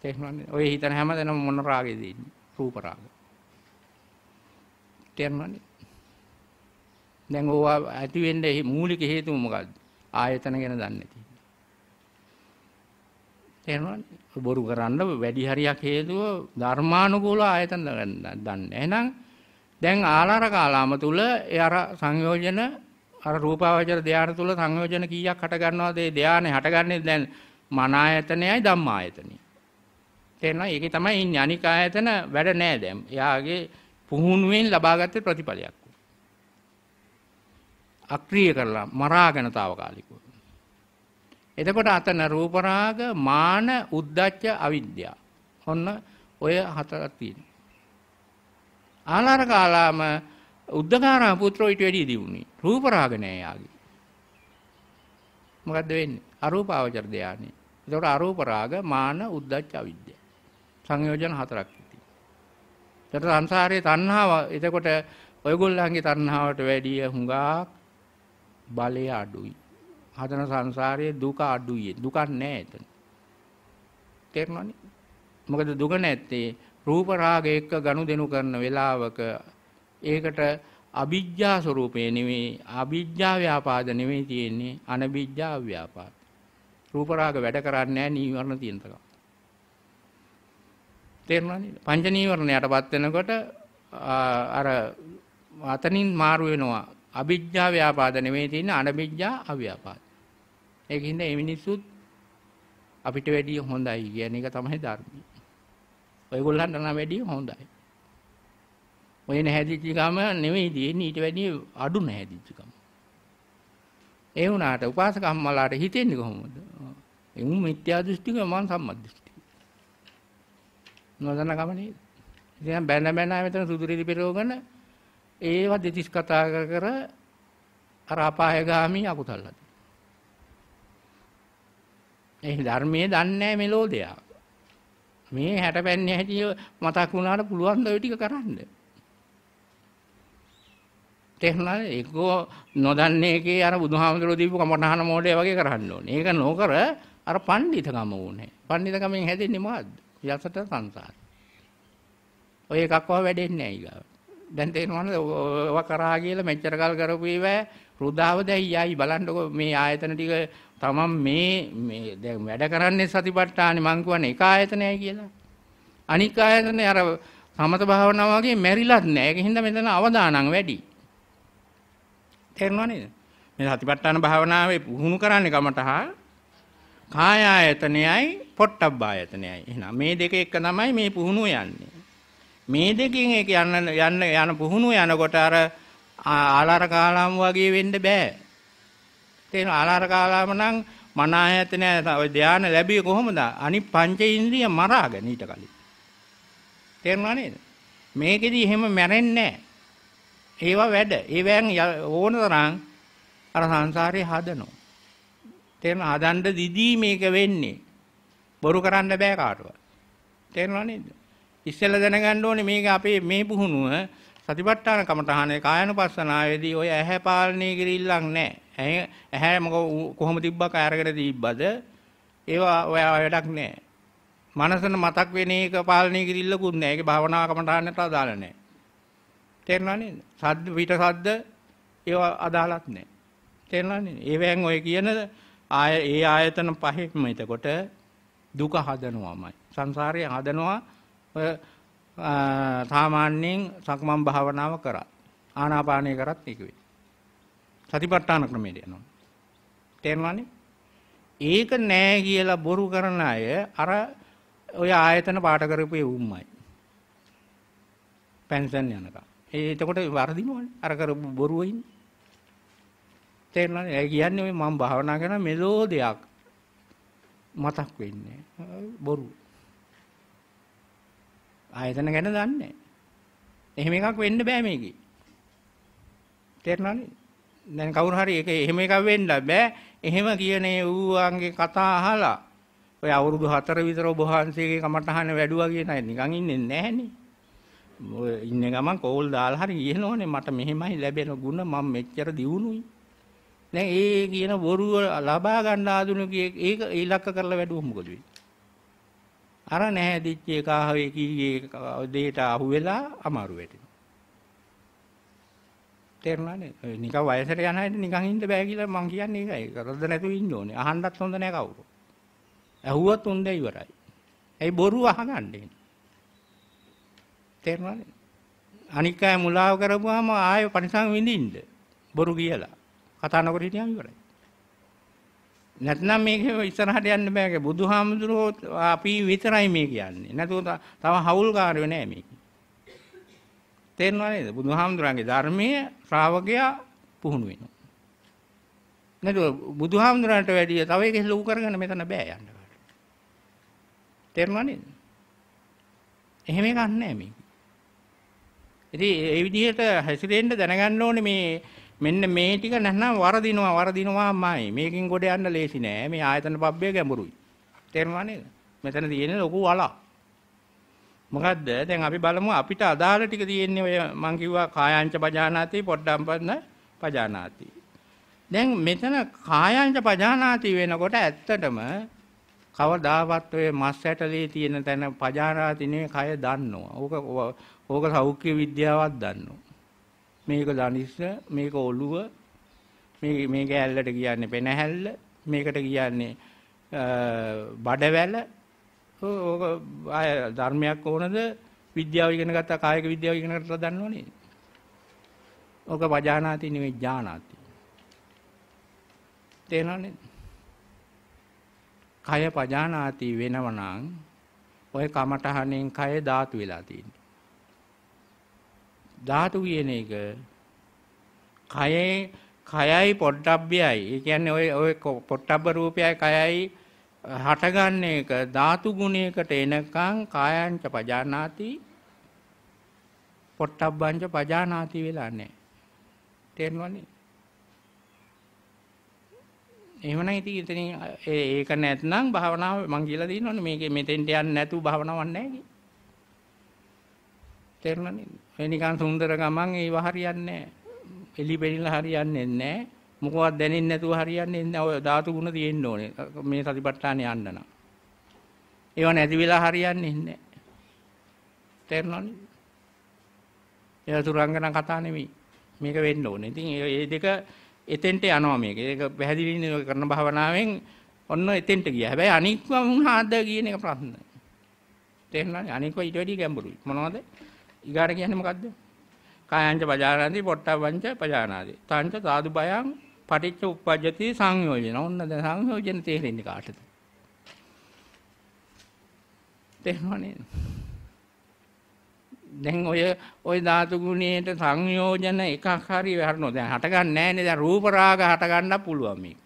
තේරුණානේ ඔය හිතන හැමදැනම මොන රාගෙද ඉන්නේ රූප රාග තේරුණානේ දැන් ඕවා ඇති වෙන්න මූලික හේතුව මොකද්ද ආයතන ගැන දන්නේ නැති තේරෙනවද බොරු කරන්න වැඩි හරියක් හේතුව ධර්මානුකූල ආයතන දන්න එහෙනම් දැන් ආලාර කාලාම තුල ඒ අර සංයෝජන අර රූපාවචර ධ්‍යාන තුල සංයෝජන කීයක් හට ගන්නවද ඒ ධ්‍යානේ හටගන්නේ දැන් මන ආයතනයයි ධම්මා ආයතනයයි තේරෙනවා ඒකේ තමයි ඉන්නේ අනික ආයතන වැඩ නෑ දැන් එයාගේ පුහුණුවෙන් ලබාගත්ත ප්‍රතිඵලයක් අක්‍රීය කරලා මරාගෙනතාවකාලිකව එතකොට අතන රූපරාග මාන උද්දච්ච අවිද්‍යා. ඔන්න ඔය හතරක් තියෙනවා. ආලාර කාලාම උද්දකාරා පුත්‍රෝ ඊට වැඩි දියුණුයි. රූපරාග නෑ යාගේ. මොකද්ද වෙන්නේ? අරූපාවචර ධානයේ. එතකොට අරූපරාග මාන උද්දච්ච අවිද්‍යා. සංයෝජන හතරක් තියෙනවා. ඒතර සංසාරයේ තණ්හාව එතකොට ඔයගොල්ලන්ගේ තණ්හාවට වැඩිය හුඟක් බලය අඩුයි. හදන සංසාරයේ දුක අඩුයි. දුකක් නැහැ එතන. තේරුණානේ? මොකද දුක නැත්තේ රූප රාග එක්ක ගනුදෙනු කරන වෙලාවක ඒකට අවිජ්ජා ස්වરૂපේ නෙවෙයි අවිජ්ජා ව්‍යාපාද නෙවෙයි තියෙන්නේ අනවිජ්ජා ව්‍යාපාද. රූප රාග වැඩ කරන්නේ නැහැ නීවරණ තියෙන තරම්. තේරුණානේ? පංච නීවරණයටපත් වෙනකොට අර අතනින් මාරු වෙනවා අවිජ්ජා ව්‍යාපාද නෙමෙයි තියෙන අනවිජ්ජා අව්‍යාපාද. ඒකහින්ද ඒ මිනිස්සුත් අපිට වැඩිය හොඳයි කියන එක තමයි ධර්මය. ඔයගොල්ලන්ට නම් වැඩිය හොඳයි. ඔය නැහැදිච්ච ගම නෙවෙයි තියෙන්නේ ඊට වැඩිය අඩු නැහැදිච්ච ගම. ඒ වුණාට උපාසක අම්මලාට හිතෙන්නේ කොහොමද? එමු මිත්‍යා දෘෂ්ටික මං සම්මදෘෂ්ටික. නොදන්න ගම නේද? ඉතින් බැන බැන මෙතන සුදුරිලි පෙරෝගන ඒව දෙතිස් කතා කර කර අර අපායගාමි අකුසල්ලද. ඒ ධර්මයේ දන්නේ මෙලෝ දෙයක්. මේ හැටපැන්නේ හැටි මතක් වුණාට පුළුවන් ද ඔය ටික කරන්න. තේරුණාද? ඒක නොදන්නේ එකේ අර බුදුහාමුදුරුවෝ දීපු කමඨහන මොඩේ වගේ කරන්න ඕනේ. ඒක නොකර අර පඬිතකම ඕනේ. පඬිතකමෙන් හැදෙන්නේ මොකද්ද? යසට සංසාර. ඔය එකක්ව වැඩෙන්නේ නැහැ ඊගාව. දැන් තේරෙනවද? ඔව කරා කියලා මෙච්චර කල් කරපු ඒවා රුදාව දැයි ආයි බලන්නකො මේ ආයතන ටික තමන් මේ දැන් වැඩ කරන්නේ සතිපට්ඨානේ මං කියන්නේ එක ආයතනයයි කියලා. අනික් ආයතනේ අර සමත භාවනාව වගේ මෙරිලත් නැහැ. ඒක හින්දා මෙතන අවදානම් වැඩි. තේරුණා නේද? මේ සතිපට්ඨාන භාවනාවේ පුහුණු කරන්නේ කමටහා කාය ආයතනයයි පොට්ටබ්බ ආයතනයයි. එහෙනම් මේ දෙක එක තමයි මේ පුහුණුව යන්නේ. මේ දෙකෙන් ඒක යන්න යන්න යන පුහුණුව යනකොට අර ආලාර කාලාම් වගේ වෙන්න බෑ. තේන ආහාර කාලාම නම් මන ආයත නෑ ඔය ධානය ලැබිය කොහොමද? අනිත් පංච ඉන්ද්‍රිය මරාගෙන ඊට කලින්. තේරුණා නේද? මේකෙදි එහෙම මැරෙන්නේ නෑ. ඒවා වැඩ. ඒවෙන් ඕන තරම් අර සංසාරේ හදනවා. තේරෙන හදන්න දිදී මේක වෙන්නේ. බොරු කරන්න බෑ කාටවත්. තේරෙනව නේද? ඉස්සෙල්ලා දැනගන්න ඕනේ මේක අපේ මේ පුහුණුව සතිපට්ඨාන කමඨහනේ කායනුපස්සනාවේදී ඔය ඇහැ පාලනය කිරිල්ලක් නැහැ. ඇහැ ඇහැ මොක කොහොම තිබ්බක් අරගෙන තිබ්බද ඒවා ඔයා වැඩක් නැහැ. මනසන මතක් වෙන එක පාලනය කිරිල්ලකුත් නැහැ. ඒක භාවනා කමටහන්නට අදාළ නැහැ. තේරෙනව නේද? සද්ද පිට සද්ද ඒවා අදාළත් නැහැ. තේරෙනව නේද? ඒවෙන් ඔය කියන ආය ඒ ආයතන පහෙම එතකොට දුක හදනවාමයි. සංසාරය හදනවා ඔය සාමාන්‍යයෙන් සක්මන් භාවනාව කරා. ආනාපානය කරත් ඒක වෙයි. සතිපට්ඨාන ක්‍රමයට යනවා. තේරුණානේ? ඒක නෑ කියලා බොරු කරන අය අර ඔය ආයතන පාට කරපු එවුම්මයි. පෙන්ෂන් යනකම්. ඒ එතකොට වරදිනවනේ. අර කරපු බොරුව ඉන්නේ. තේරුණානේ? ඒ කියන්නේ ඔය මම භාවනා කරන මෙලෝ දෙයක් මතක් වෙන්නේ. බොරු. ආයතන ගැන දන්නේ නැහැ. එහෙම එකක් වෙන්න බෑ මේකේ. තේරුණානේ? දැන් කවුරු හරි ඒක එහෙම එකක් වෙන්න බෑ. එහෙම කියන්නේ ඌවන්ගේ කතා අහලා ඔය අවුරුදු 4 විතර ඔබ වහන්සේගේ කමටහන වැඩුවා කියන අය නිකන් ඉන්නේ නැහනේ. ඔය ඉන්නේ ගමන් කෝල් දාලා හරි කියනෝනේ මට මෙහෙමයි ලැබෙන ಗುಣ මම මෙච්චර දියුණුයි. දැන් ඒ කියන බොරුව ලබා ගන්න ආදුණුකෙක් ඒක ඉලක්ක කරලා වැඩුවොත් මොකද වෙන්නේ? අර නැහැදිච්ච එක ආවේ කීයේ දෙයට අහුවෙලා අමාරු වෙටි. තේරුණාද? නිකන් වයසට යන හැටි නිකන් ඉන්න බෑ කියලා මම කියන්නේ ඒකයි. කරද නැතුව ඉන්න ඕනේ. අහන්නත් හොඳ නෑ කවුරු. ඇහුවත් උන් දෙ ඉවරයි. ඇයි බොරු අහගන්නේ? තේරුණාද? අනික් අය මුලාව කරපුවාම ආයෙ පරිසම් විඳින්න. බොරු කියලා. කතා නොකර හිටියම ඉවරයි. නැත්නම් මේක ඉස්සරහට යන්න බෑ. බුදුහාමුදුරුවෝ අපි විතරයි මේ කියන්නේ. නැතුව තව හවුල්කාරයෝ නෑ මේකේ. තේරෙනව නේද? බුදුහාමුදුරන්ගේ ධර්මයේ ශ්‍රාවකයා පුහුණු වෙනවා. නේද? බුදුහාමුදුරන්ට වැඩිය තව එකෙක් ලොකු කරගන්න මෙතන බෑ යන්න. තේරෙනව නේද? එහෙම එකක් නැහැ මේක. ඉතින් ඒ විදිහට හැසිරෙන්න දැනගන්න ඕනේ මේ මෙන්න මේ ටික නැත්නම් වරදිනවා වරදිනවාමයි. මේකෙන් ගොඩ යන්න ලේසි නෑ. මේ ආයතන පබ්බේ ගැඹුරුයි. තේරෙනව නේද? මෙතන තියෙන ලොකු වලක්. මොකද්ද දැන් අපි බලමු අපිට අදාළ ටික තියෙන්නේ ඔය මං කිව්වා කායංච පජානාති පොඩ්ඩම්පන්න පජානාති දැන් මෙතන කායංච පජානාති වෙනකොට ඇත්තටම කවදාවත් ඔය මස් ඇටලේ තියෙන තැන පජානාති නෙවෙයි කය දන්නවා ඕක ඕක සෞඛ්‍ය විද්‍යාවක් දන්නවා මේක ධනිස්ස මේක ඔළුව මේ මේක ඇල්ලට කියන්නේ පෙනහැල්ල මේකට කියන්නේ බඩවැල ඕක ආය ධර්මයක් ඕනද විද්‍යාව ඉගෙන ගත්තා කායික විද්‍යාව ඉගෙන ගත්තා දන්නව නේද? ඕක පජානාති නෙවෙයි ඥානාති. තේරෙනව නේද? කය පජානාති වෙනවනම් ඔය කමටහනෙන් කය ධාතු වෙලා තියෙන්නේ. ධාතු කියන එක කයේ කයයි පොට්ටබ්බයයි. ඒ කියන්නේ ඔය ඔය පොට්ටබ්බ රූපයයි කයයි හටගන්න එක ධාතු ගුණයකට එනකං කායංච පජානාති පොට්ටබ්බංච පජානාති වෙලා නැහැ. තේරෙනවනේ. එහෙමනම් ඉතින් එතනින් ඒක නැත්නම් භාවනාව මම කියලා දිනනවනේ මේකේ මෙතෙන්ට යන්නේ නැතුව භාවනාවක් නැහැ කි. තේරුණා නේද? ඒ නිකන් සුන්දර ගමන් ඒව හරියන්නේ නැහැ. එලි බෙලිලා හරියන්නේ නැහැ. මොකවත් දැනෙන්නේ නැතුව හරියන්නේ නැහැ. ඔය ධාතු ගුණ තියෙන්න ඕනේ. මේ සතිපට්ඨානේ යන්න නම්. ඒව නැති වෙලා හරියන්නේ නැහැ. තේරුණානේ? ඒ තුරංගන කතා නෙමෙයි. මේක වෙන්න ඕනේ. ඉතින් මේ දෙක එතෙන්ට යනවා මේක. ඒක පැහැදිලිනේ කරන භාවනාවෙන් ඔන්න එතෙන්ට ගියා. හැබැයි අනික්ම මොනවාද කියන එක ප්‍රශ්න. තේරුණානේ? අනික්ව ඊට වැඩිය ගැඹුරුයි. මොනවද? ඊගාට කියන්නේ මොකද්ද? කායංච පජානාති පොට්ටවංච පජානාති. තංච සාදු බයං පටිච්ච උප්පජ්ජති සංයෝජන. ඔන්න දැන් සංයෝජන තේරෙන්නේ කාටද? තේරෙනව නේද? දැන් ඔය ඔය ධාතු ගුණයට සංයෝජන එකක් හරි හරිනො දැන් හටගන්නේ නැහැනේ දැන් රූප රාග හට ගන්න පුළුවන් මේක.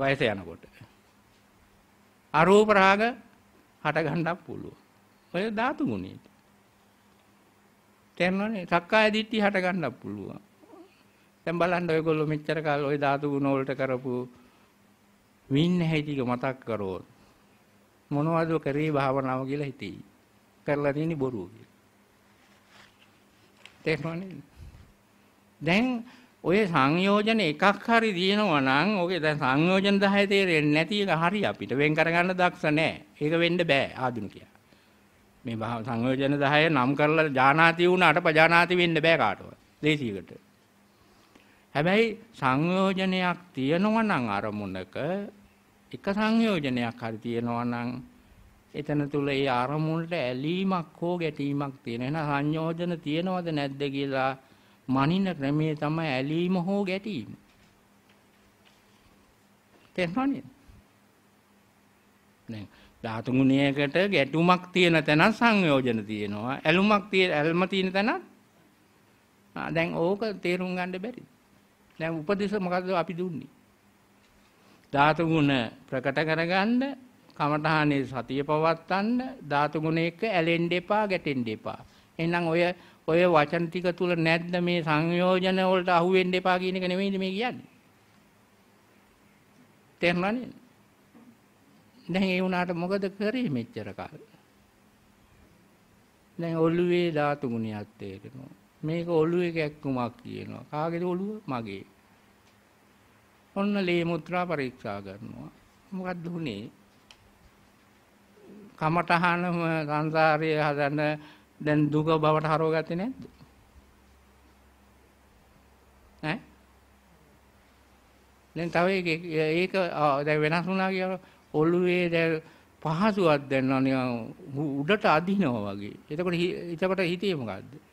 වයස යනකොට. අරූප රාග හට ගන්න පුළුවන්. ඔය ධාතු ගුණයට. තේරෙනවනේ? සක්කාය දිට්ඨිය හට ගන්න පුළුවන්. තැම් බලන්ඩ ඔයකොල්ලො මෙච්චර කල් ඔය ධාතු ගුණෝලට කරපු වින්න හැටික මතක් කරෝත් මොනවද කරේ භාවනාව කියලා හිතී කරලා තියෙන බොරුව තේරුණානේ දැන් ඔය සංයෝජන එකක් හරි දිනනවා නම් ඔගේ දැන් සංයෝජන 10 තේරෙන්නේ නැති එක හරි අපිට වෙන් කරගන්න දක්ෂ නැහැ. ඒක වෙන්න බෑ ආධුනිකයා. මේ සංයෝජන 10 නම් කරලා ජානාති වුණාට පජානාති වෙන්න බෑ කාටවත්. දේශීයකට. හැබැයි සංයෝජනයක් තියෙනවා නම් අරමුණක එක සංයෝජනයක් හරි තියෙනවා නම් එතන තුල ඒ අරමුණට ඇලීමක් හෝ ගැටීමක් තියෙන. එහෙනම් සංයෝජන තියෙනවද නැද්ද කියලා මනින ක්‍රමයේ තමයි ඇලීම හෝ ගැටීම. තේරුණානේ? දැන් ධාතු ගුණයකට ගැටුමක් තියෙන තැන සංයෝජන තියෙනවා. ඇලුමක් තියෙන ඇල්ම තියෙන තැන දැන් ඕක තේරුම් ගන්න බැරිද? දැන් උපදේශ මොකද්ද අපි දුන්නේ? ධාතු ගුණ ප්‍රකට කරගන්න, කමඨහනේ සතිය පවත්තන්න, ධාතු ගුණ එක්ක ඇලෙන්න එපා, ගැටෙන්න එපා. එහෙනම් ඔය ඔය වචන ටික තුල නැද්ද මේ සංයෝජන වලට අහු වෙන්න එපා කියන එක නෙමෙයිද මේ කියන්නේ? තේරුණානේ? දැන් ඒ වුණාට මොකද කරේ මෙච්චර කාලෙ? දැන් ඔළුවේ ධාතු ගුණයක් තේරෙනවා. මේක ඔළුවේ කැක්කුමක් කියනවා. කාගේද ඔළුව? මගේ. ඔන්න ලේ මුත්‍රා පරීක්ෂා කරනවා. මොකද්ද උනේ? කමඨහනම සංසාරයේ හදන දැන් දුක බවට හරවගත්තේ නැද්ද? ඈ? දැන් තව ඒක ඒක දැන් වෙනස් වුණා කියලා ඔළුවේ දැන් පහසුවක් දැනනවා නිකන් උඩට අදිනවා වගේ. එතකොට එතකොට හිතේ මොකද්ද?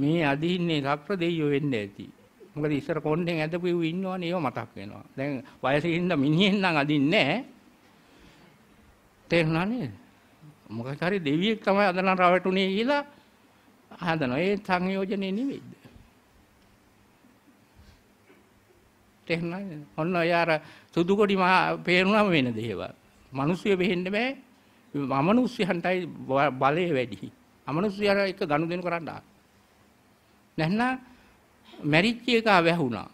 මේ අදින්නේ සක්‍ර දෙයියෝ වෙන්න ඇති. මොකද ඉස්සර කොණ්ඩෙන් ඇදපු ඉව ඉන්නවනේ ඒව මතක් වෙනවා. දැන් වයසින් ද මිනිහෙන් නම් අදින්නේ නැහැ. තේරුණා නේද? මොකක් හරි දෙවියෙක් තමයි අද නම් රවටුනේ කියලා හදනවා. ඒ සංයෝජනේ නෙවෙයිද? තේරුණා නේද? ඔන්න ඔය අර සුදු කොටි මහා පේරුණම වෙන දේවල්. මිනිස්සු වෙහෙන්න බෑ. අමනුෂ්‍යයන්ටයි බලය වැඩි. අමනුෂ්‍යයර එක ගනුදෙනු කරන්න ආවා. නැත්නම් මැරිච්ච එක වැහුණා.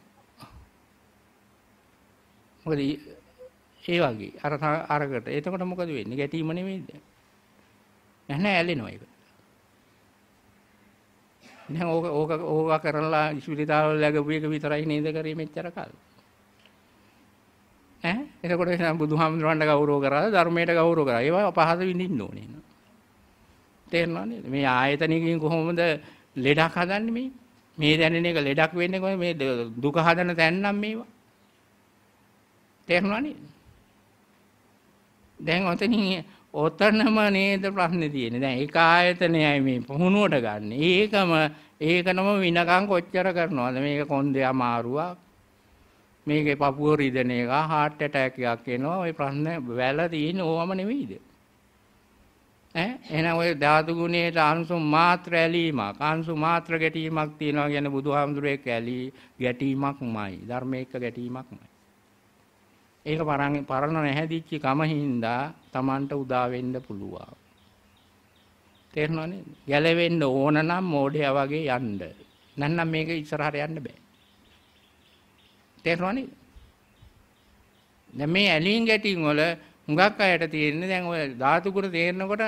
මොකද ඒ වගේ අර අරකට. එතකොට මොකද වෙන්නේ? ගැටීම නෙමෙයිද? නැත්නම් ඇලෙනවා ඒක. දැන් ඕක ඕක ඕක කරලා ඉස්පිරිතාල ලැබු එක විතරයි නේද කරේ මෙච්චර කල්. ඈ එතකොට එහෙනම් බුදුහාමුදුරන්ට ගෞරව කරා ධර්මයට ගෞරව කරා. ඒවා පහස විඳින්න ඕනේ නේද? තේරෙනවද? මේ ආයතනයකින් කොහොමද ලෙඩක් හදන්නේ මේ. මේ දැනෙන එක ලෙඩක් වෙන්නේ කොහේ මේ දුක හදන තැන් නම් මේවා. තේරුණා නේද? දැන් ඔතනින් ඔතනම නේද ප්‍රශ්නේ තියෙන්නේ. දැන් ඒක ආයතනයයි මේ පුහුණුවට ගන්න. ඒකම ඒකනම විනකම් කොච්චර කරනවද? මේක කොන්දේ අමාරුවා. මේකේ පපුව රිදෙන එක, heart attack එකක් එනවා. ওই ප්‍රශ්න වැල තියෙන්නේ ඕවම නෙවෙයිද? එහෙනම් ඔය ධාතු ගුණයට අංශු මාත්‍ර ඇලීමක් අංශු මාත්‍ර ගැටීමක් තියෙනවා කියන බුදුහාමුදුරේ කැලී ගැටීමක්මයි ධර්මයක ගැටීමක්මයි ඒක පරණ පරණ නැහැදිච්ච කම හින්දා Tamanට උදා වෙන්න පුළුවන් තේරෙනවනේ ගැලවෙන්න ඕන නම් මෝඩයා වගේ යන්න නැත්නම් මේක ඉස්සරහට යන්න බෑ තේරෙනවනේ දැන් මේ ඇලීම් ගැටීම් වල මුගක් අයට තියෙන්නේ දැන් ඔය ධාතුගුණ තේරෙනකොට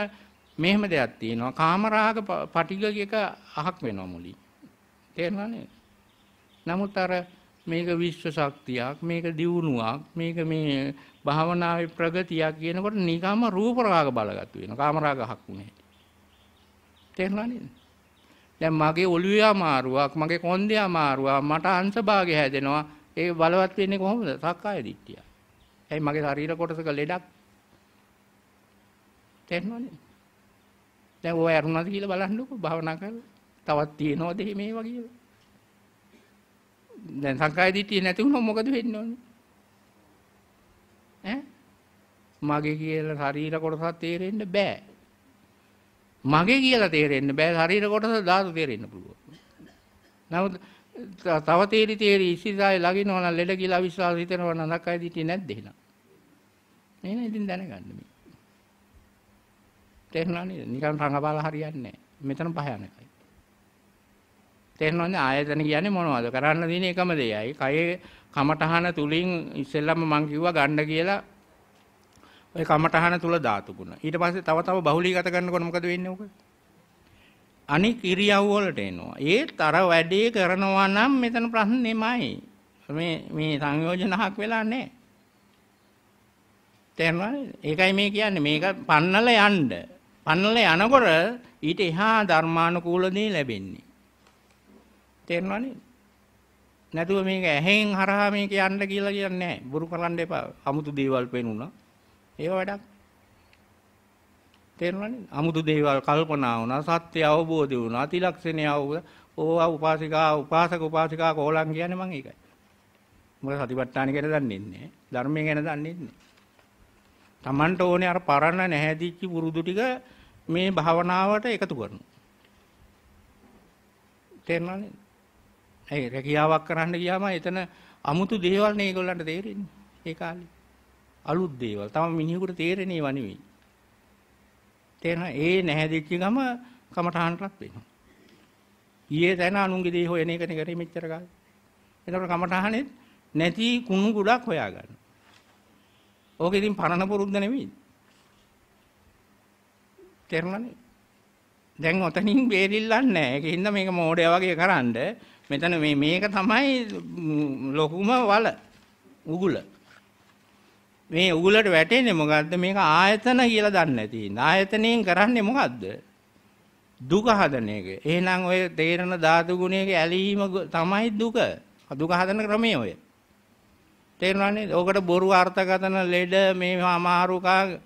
මෙහෙම දෙයක් තියෙනවා. කාමරාග පටිගයක අහක් වෙනවා මුලින්. තේරුණා නේද? නමුත් අර මේක විශ්ව ශක්තියක්, මේක දියුණුවක්, මේක මේ භාවනාවේ ප්‍රගතියක් කියනකොට නිකම්ම රූප රාග බලගත් වෙනවා. කාමරාග අහක් උනේ. තේරුණා නේද? දැන් මගේ ඔළුවේ අමාරුවක්, මගේ කොන්දේ අමාරුවක්, මට අංශභාගය හැදෙනවා. ඒ බලවත් වෙන්නේ කොහොමද? සක්කාය දිට්ඨිය. ඇයි මගේ ශරීර කොටසක ලෙඩක්? තේරෙනවද? දැන් ඔය අරුණාද කියලා බලන්නකෝ භාවනා කරලා. තවත් තියෙනවද මේ වගේ කියලා? දැන් සංකාය දිටිය නැති වුණොත් මොකද වෙන්නේ? ඈ? මගේ කියලා ශරීර කොටසක් තේරෙන්න බෑ. මගේ කියලා තේරෙන්න බෑ ශරීර කොටස ධාතු තේරෙන්න පුළුවන්. නමුත් තව තේරි තේරි ඉස්සිසායේ ළඟිනව නම් ලෙඩ කියලා විශ්වාස හිතනව නම් නරකයි දිටියේ නැද්ද එහෙනම් එහෙනම් ඉතින් දැනගන්න මේ තේරුණා නේද නිකන් රඟපාලා හරියන්නේ නැහැ මෙතන භයානකයි තේරෙනවද ආයතන කියන්නේ මොනවද කරන්න තියෙන එකම දෙයයි කයේ කමඨහන තුලින් ඉස්සෙල්ලම මම කිව්වා ගන්න කියලා ඔය කමඨහන තුල ධාතු ගුණ ඊට පස්සේ තව තව බහුලීගත කරනකොට මොකද වෙන්නේ ඔක අනික් ඉරියව් වලට එනවා. ඒත් අර වැඩේ කරනවා නම් මෙතන ප්‍රශ්නේමයි. මේ මේ සංයෝජනහක් වෙලා නැහැ. තේරුණාද? ඒකයි මේ කියන්නේ මේක පන්නල යන්න. පන්නල යනකොට ඊට එහා ධර්මානුකූල දේ ලැබෙන්නේ. තේරුණාද? නැතුව මේක ඇහෙන් හරහා මේක යන්න කියලා කියන්නේ නැහැ. බුරු කරන්න එපා. 아무තු දේවල් පෙන්නුණා. ඒව වැඩක් තේරුණානේ අමුතු දේවල් කල්පනා වුණා සත්‍ය අවබෝධය වුණා තිලක්ෂණය අවබෝධ ඕවා උපාසිකා උපාසක උපාසිකා කෝලම් කියන්නේ මම ඒකයි මොකද සතිපට්ඨාන ගැන දන්නේ නැහැ ධර්මය ගැන දන්නේ නැහැ Tamanට ඕනේ අර පරණ නැහැදිච්ච පුරුදු ටික මේ භාවනාවට එකතු කරනවා තේරුණානේ ඒ රැකියාවක් කරන්න ගියාම එතන අමුතු දේවල් නේ ඒගොල්ලන්ට තේරෙන්නේ ඒ කාලේ අලුත් දේවල් තම මිනිහෙකුට තේරෙන්නේ ඒවා නෙවෙයි තේරෙනවා ඒ නැහැදිච්ච ගම කමඨහනටත් වෙනවා. ඊයේ දැන අනුන්ගේ දේ හොයන එක නේ කරේ මෙච්චර කාලේ. එතකොට කමඨහනේ නැති කුණු ගොඩක් හොයාගන්න. ඕක ඉතින් පරණ පුරුද්ද නෙමෙයි. තේරුණානේ? දැන් ඔතනින් බේරිල්ලන්නේ නැහැ. ඒකින්ද මේක මෝඩය වගේ කරන්ඩ මෙතන මේ මේක තමයි ලොකුම වල උගුල. මේ උගලට වැටෙන්නේ මොකද්ද? මේක ආයතන කියලා දන්නේ නැති. ආයතනයෙන් කරන්නේ මොකද්ද? දුක හදන එක. එහෙනම් ඔය තේරන ධාතු ගුණයක ඇලීම තමයි දුක. දුක හදන ක්‍රමය ඔය. තේරුණානේ? ඕකට බොරු අර්ථකථන ලෙඩ මේ අමාරුකා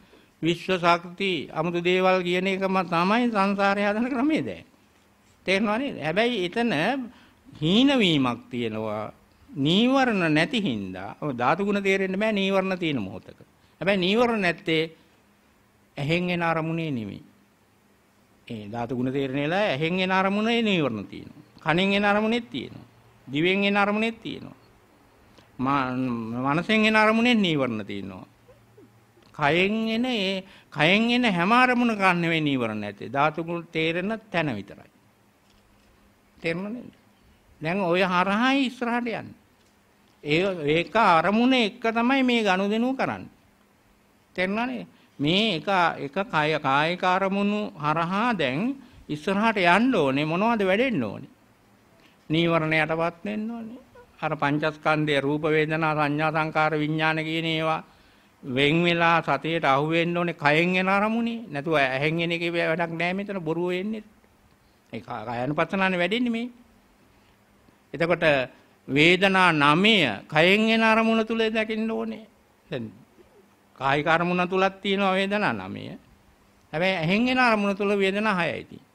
විශ්ව ශක්ති අමුතු දේවල් කියන එකම තමයි සංසාරය හදන ක්‍රමය දැන්. තේරුණානේ? හැබැයි එතන හීන වීමක් තියෙනවා. නීවරණ නැති හින්දා ධාතු ගුණ තේරෙන්න බෑ නීවරණ තියෙන මොහොතක. හැබැයි නීවරණ නැත්තේ ඇහෙන් එන අරමුණේ නෙමෙයි. ඒ ධාතු ගුණ තේරෙන්නේලා ඇහෙන් එන අරමුණේ නීවරණ තියෙනවා. කනෙන් එන අරමුණෙත් තියෙනවා. දිවෙන් එන අරමුණෙත් තියෙනවා. මනසෙන් එන අරමුණේ නීවරණ තියෙනවා. කයෙන් එන ඒ කයෙන් එන හැම අරමුණ ගන්න නෙවෙයි නීවරණ නැත්තේ. ධාතු ගුණ තේරෙන තැන විතරයි. තේරුණා නේද? දැන් ඔය හරහා ඉස්සරහට යන්න. ඒ ඒක අරමුණ එක තමයි මේ ගනුදෙනු කරන්නේ. තේරුණානේ? මේ එක එක කාය කායික අරමුණු හරහා දැන් ඉස්සරහට යන්න ඕනේ මොනවද වැඩෙන්න ඕනේ? නීවරණයටපත් වෙන්න ඕනේ. අර පංචස්කන්ධය රූප වේදනා සංඥා සංකාර විඥාන කියන ඒවා වෙන් වෙලා සතියට අහු වෙන්න ඕනේ කයෙන් එන අරමුණේ. නැතුව ඇහෙන් එන එකේ වැඩක් නැහැ මෙතන බොරුව එන්නේ. ඒ කායන පස්සනානේ වැඩෙන්නේ මේ. එතකොට වේදනා නමය කයෙන් එන අරමුණ තුල දකින්න ඕනේ. දැන් කායික අරමුණ තුලක් තියෙනවා වේදනා නමය. හැබැයි ඇහෙන් එන අරමුණ තුල වේදනා හයයි තියෙන්නේ.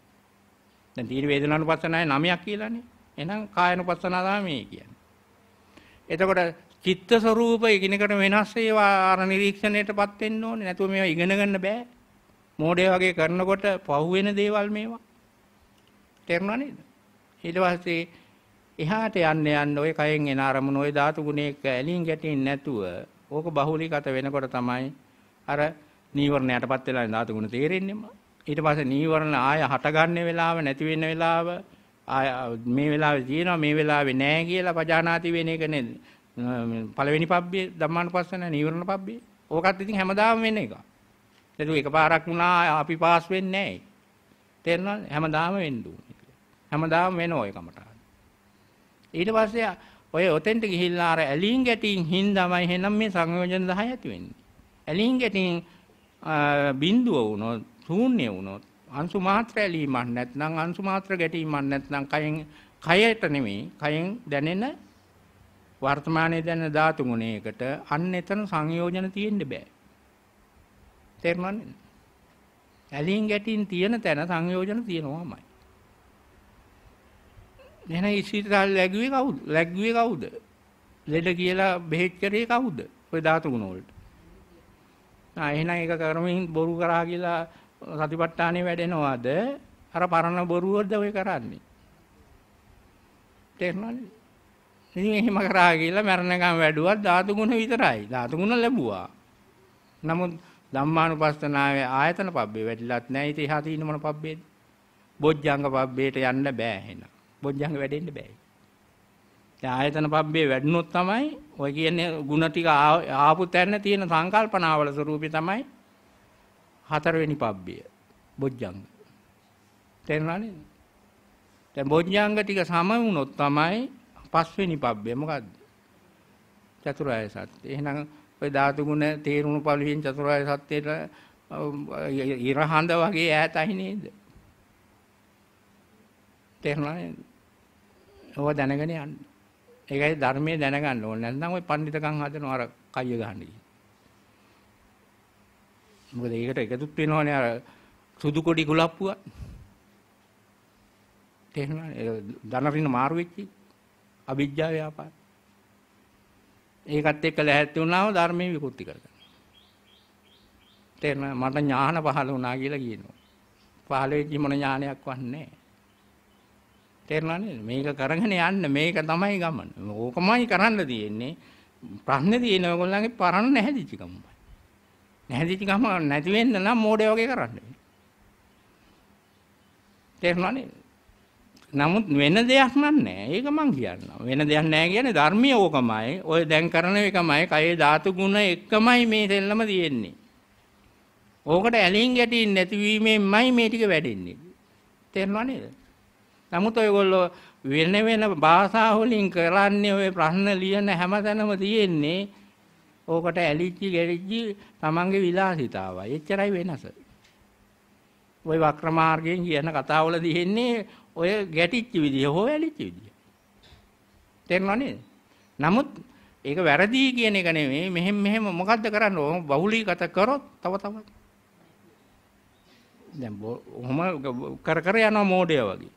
දැන් තීන වේදනානුපස්සනාවේ නමයක් කියලානේ. එහෙනම් කායනුපස්සනාව තමයි මේ කියන්නේ. එතකොට චිත්ත ස්වરૂප ඉගෙනකට වෙනස් ඒවා අර නිරීක්ෂණයටපත් වෙන්න ඕනේ. නැතුව මේවා ඉගෙන ගන්න බෑ. මෝඩය වගේ කරනකොට පහුවෙන දේවල් මේවා. තේරුණා නේද? ඊට පස්සේ එහාට යන්න යන්න ওই කයෙන් එන අරමුණු ওই ධාතු ගුණයක ඇලින් ගැටෙන්නේ නැතුව ඕක බහුලීගත වෙනකොට තමයි අර නීවරණයටපත් වෙලා ධාතු ගුණ තේරෙන්නේම ඊට පස්සේ නීවරණ ආය හටගන්න වෙලාව නැති වෙන වෙලාව ආය මේ වෙලාවේ තියෙනවා මේ වෙලාවේ නැහැ කියලා පජානාති වෙන එක නේද පළවෙනි පබ්බේ ධම්මානුපස්සන නීවරණ පබ්බේ ඕකත් ඉතින් හැමදාම වෙන එක නේද එකපාරක් වුණා අපි පාස් වෙන්නේ නැහැ තේරෙනවද හැමදාම වෙන්න ඕනේ හැමදාම වෙන ඔය කමටහන් ඊට පස්සේ ඔය ඔතෙන්ට ගිහිල්ලා අර ඇලීන් ගැටීන් හින්දාමයි එහෙනම් මේ සංයෝජන 10 ඇති වෙන්නේ. ඇලීන් ගැටීන් බිඳුව වුණොත් ශූන්‍ය වුණොත් අංශු මාත්‍ර ඇලීමක් නැත්නම් අංශු මාත්‍ර ගැටීමක් නැත්නම් කයෙන් කයට නෙමෙයි කයෙන් දැනෙන වර්තමානයේ දැනෙන ධාතු ගුණයකට අන්න එතන සංයෝජන තියෙන්න බෑ. තේරුණාද? ඇලීන් ගැටීන් තියෙන තැන සංයෝජන තියෙනවාමයි. එහෙනම් ඉසිතාල ලැබුවේ කවුද? ලැබුවේ කවුද? ලෙඩ කියලා බෙහෙත් කරේ කවුද? ওই ධාතු ගුණ වලට. ආ එහෙනම් ඒක කරමින් බොරු කරා කියලා සතිපට්ඨානේ වැඩෙනවද? අර පරණ බොරුවද ඔය කරන්නේ? තේරෙනවද? ඉතින් එහෙම කරා කියලා මරණකම් වැඩුවා ධාතු ගුණ විතරයි. ධාතු ගුණ ලැබුවා. නමුත් ධම්මානුපස්සනාවේ ආයතන පබ්බේ වැඩිලත් නැහැ. ඉතින් එහා තියෙන මොන පබ්බේද? බොජ්ජංග පබ්බේට යන්න බෑ එහෙනම්. බොජ්ජංග වැඩෙන්න බෑ. ආයතන පබ්බේ වැඩුණොත් තමයි ඔය කියන්නේ ಗುಣ ටික ආපු තැන තියෙන සංකල්පනාවල ස්වરૂපය තමයි හතරවෙනි පබ්බිය බොජ්ජංග. තේරුණා නේද? දැන් බොජ්ජංග ටික සම වුණොත් තමයි පස්වෙනි පබ්බිය. මොකද්ද? චතුරාර්ය සත්‍ය. එහෙනම් ඔය ධාතු ගුණ තේරුණු පළුවෙන් චතුරාර්ය සත්‍යයට ඉරහඳ වගේ ඈතයි නේද? තේරුණානේ? ඕවා දැනගෙන යන්න. ඒකයි ධර්මයේ දැනගන්න ඕනේ. නැත්නම් ওই පඬිතකම් හදන අර කය ගන්න කි. මොකද ඒකට එකතුත් වෙනවනේ අර සුදු කොඩි කුලප්පුවා. තේරුණානේ? ධනරින මාරු වෙච්චි. අවිජ්ජා ව්‍යාපාර. ඒකත් එක්ක ලැහැත්ති වුණාම ධර්මයේ විකෘති කරගන්න. තේරුණා මට ඥාන පහළ වුණා කියලා කියනවා. පහළ වෙච්චි මොන ඥානයක් වන්නේ තේරෙනවා නේද? මේක කරගෙන යන්න මේක තමයි ගමන. ඕකමයි කරන්න තියෙන්නේ. ප්‍රශ්නේ තියෙන්නේ ඔයගොල්ලන්ගේ පරණ නැහැදිච්ච ගමයි. නැහැදිච්ච ගම නැති වෙන්න නම් මෝඩය වගේ කරන්න. තේරෙනවා නේද? නමුත් වෙන දෙයක් නැහැ. ඒක මං කියන්නම්. වෙන දෙයක් නැහැ කියන්නේ ධර්මීය ඕකමයි. ඔය දැන් කරන එකමයි. කයේ ධාතු ගුණ එකමයි මේ දෙල්ලම තියෙන්නේ. ඕකට ඇලින් ගැටින් නැතිවීමෙන්මයි මේ ටික වැඩෙන්නේ. තේරෙනවා නේද? නමුත් ඔයගොල්ලෝ වෙන වෙන භාෂා වලින් කරන්නේ ඔය ප්‍රශ්න ලියන හැමතැනම තියෙන්නේ ඕකට ඇලිච්චි ගැලිච්චි තමන්ගේ විලාසිතාවයි. එච්චරයි වෙනස. ওই වක්‍ර මාර්ගයෙන් කියන කතාවල තියෙන්නේ ඔය ගැටිච්ච විදිය, හෝ ඇලිච්ච විදිය. තේරෙනව නේද? නමුත් ඒක වැරදි කියන එක නෙමෙයි. මෙහෙම මෙහෙම මොකද්ද කරන්න ඕන? බහුලීගත කරොත් තව තවත්. දැන් කොහොම කර කර යනවා මෝඩය වගේ.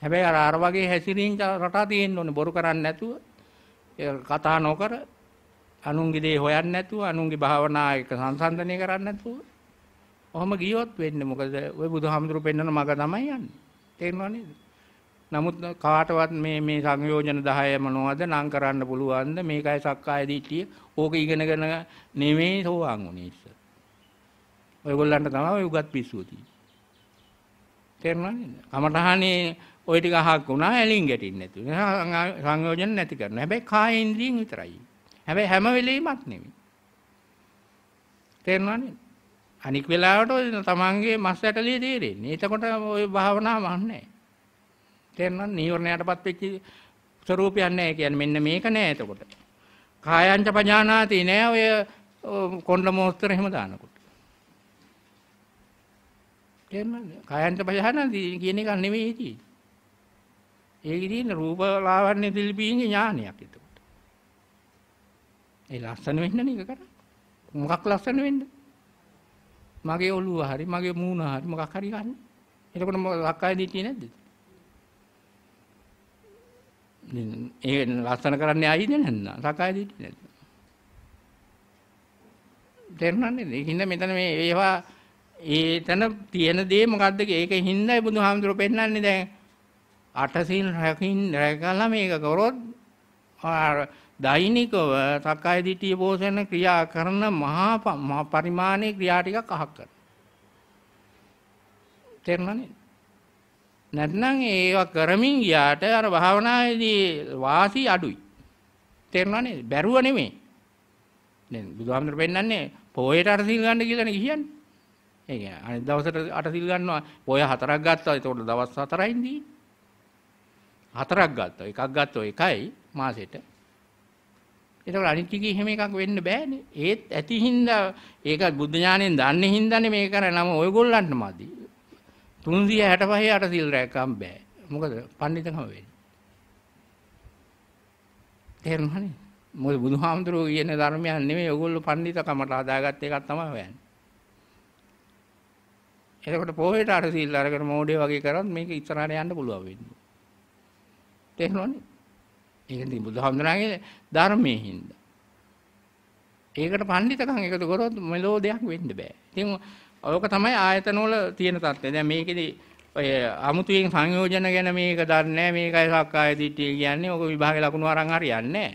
හැබැයි අර අර වගේ හැසිරීම් රටා තියෙන්න ඕනේ බොරු කරන්නේ නැතුව කතා නොකර අනුන්ගේ දේ හොයන්නේ නැතුව අනුන්ගේ භාවනා එක සංසන්දනය කරන්නේ නැතුව ඔහම ගියොත් වෙන්නේ මොකද ඔය බුදුහාමුදුරු පෙන්වන මඟ තමයි යන්නේ තේරෙනව නේද නමුත් කාටවත් මේ මේ සංයෝජන 10 මොනවද නම් කරන්න පුළුවන්ද මේකයි සක්කාය දිට්ඨිය ඕක ඉගෙනගෙන නෙමෙයි සෝවාන් වුනේ ඉස්ස ඔයගොල්ලන්ට තමයි උගත් පිස්සුව තියෙන්නේ තේරෙනව නේද කමඨහනේ ඔය ටික අහක් වුණා ඇලින් ගැටින්නේ නැතු වෙනවා සංයෝජන නැති කරනවා හැබැයි කාය ඉන්ද්‍රියෙන් විතරයි හැබැයි හැම වෙලෙමත් නෙමෙයි තේරෙනවනේ අනික් වෙලාවට ඔය තමන්ගේ මස් ඇටලිය තේරෙන්නේ එතකොට ඔය භාවනාව මන්නේ තේරෙනවද නීවරණයටපත් වෙච්ච ස්වરૂපයක් නැහැ කියන්නේ මෙන්න මේක නෑ එතකොට කායංච පඥානාති නෑ ඔය කොණ්ඩ මොස්තර එහෙම දානකොට තේරෙනවද කායංච පඥානාති කියන එක නෙමෙයි තියෙන්නේ ඒකේ තියෙන රූප ලාවන්‍ය දිලිපීගේ ඥානයක් එතකොට. ඒ ලස්සන වෙන්න නේද කරන්නේ? මොකක් ලස්සන වෙන්න? මගේ ඔළුව හරි මගේ මූණ හරි මොකක් හරි ගන්න. එතකොට ලක්කාය දිටිය නැද්ද? ඒ ලස්සන කරන්නේ ආයිද නැන්ද? ලක්කාය දිටිය නැද්ද? දෙන්නන්නේ ඒකින්ද මෙතන මේ ඒවා ඒතන තියෙන දේ මොකද්ද ඒක හින්දායි බුදුහාමුදුරුවෝ පෙන්නන්නේ දැන් අටසිල් රැකින් රැකලා මේක කරොත් දෛනිකව සක්කාය දිටිය පෝෂණ ක්‍රියා කරන මහා පරිමාණයේ ක්‍රියා ටිකක් අහක් කරන. තේරුණානේ? නැත්නම් ඒවා කරමින් ගියාට අර භාවනාවේදී වාසි අඩුයි. තේරුණානේ? බැරුව නෙමෙයි. දැන් බුදුහාමුදුරු පෙන්නන්නේ පොයට අට සිල් ගන්න කියලානේ කියන්නේ. ඒ කියන්නේ අනිත් දවසට අට සිල් ගන්නවා. පොය හතරක් ගත්තා. ඒතකොට දවස් හතරයින්දී. හතරක් ගත්තා. එකක් ගත්තෝ එකයි මාසෙට. ඒතකොට අනිත් ටිකේ එහෙම එකක් වෙන්න බෑනේ. ඒත් ඇති හින්දා ඒකත් බුද්ධ ඥාණයෙන් දන්නේ හින්දානේ මේක කරන්නේ. නම ඔයගොල්ලන්ට මදි. 365 අට සිල් රැකම් බෑ. මොකද පඬිතකම වෙන්නේ. තේරුණානේ? මොකද බුදුහාමුදුරුවෝ කියන ධර්මයන් නෙමෙයි ඔයගොල්ලෝ පඬිතකමට හදාගත්ත එකක් තමයි වෙන්නේ. එතකොට පොහේට අට සිල් අරගෙන මෝඩේ වගේ කරත් මේක ඉස්සරහට යන්න පුළුවන් වෙන්නේ. තේරෙනවනේ. ඒක ඉතින් බුදුහාමුදුරන්ගේ ධර්මයේ හින්දා. ඒකට පඬිතකම් එකතු කරොත් මෙලෝ දෙයක් වෙන්න බෑ. ඉතින් ඔයක තමයි ආයතන වල තියෙන தත්ත්වය. දැන් මේකෙදි ඔය අමුතුවෙන් සංයෝජන ගැන මේක දන්නේ මේකයි සක්කාය දිට්ඨිය කියන්නේ. ඔක විභාගේ ලකුණු අරන් හරියන්නේ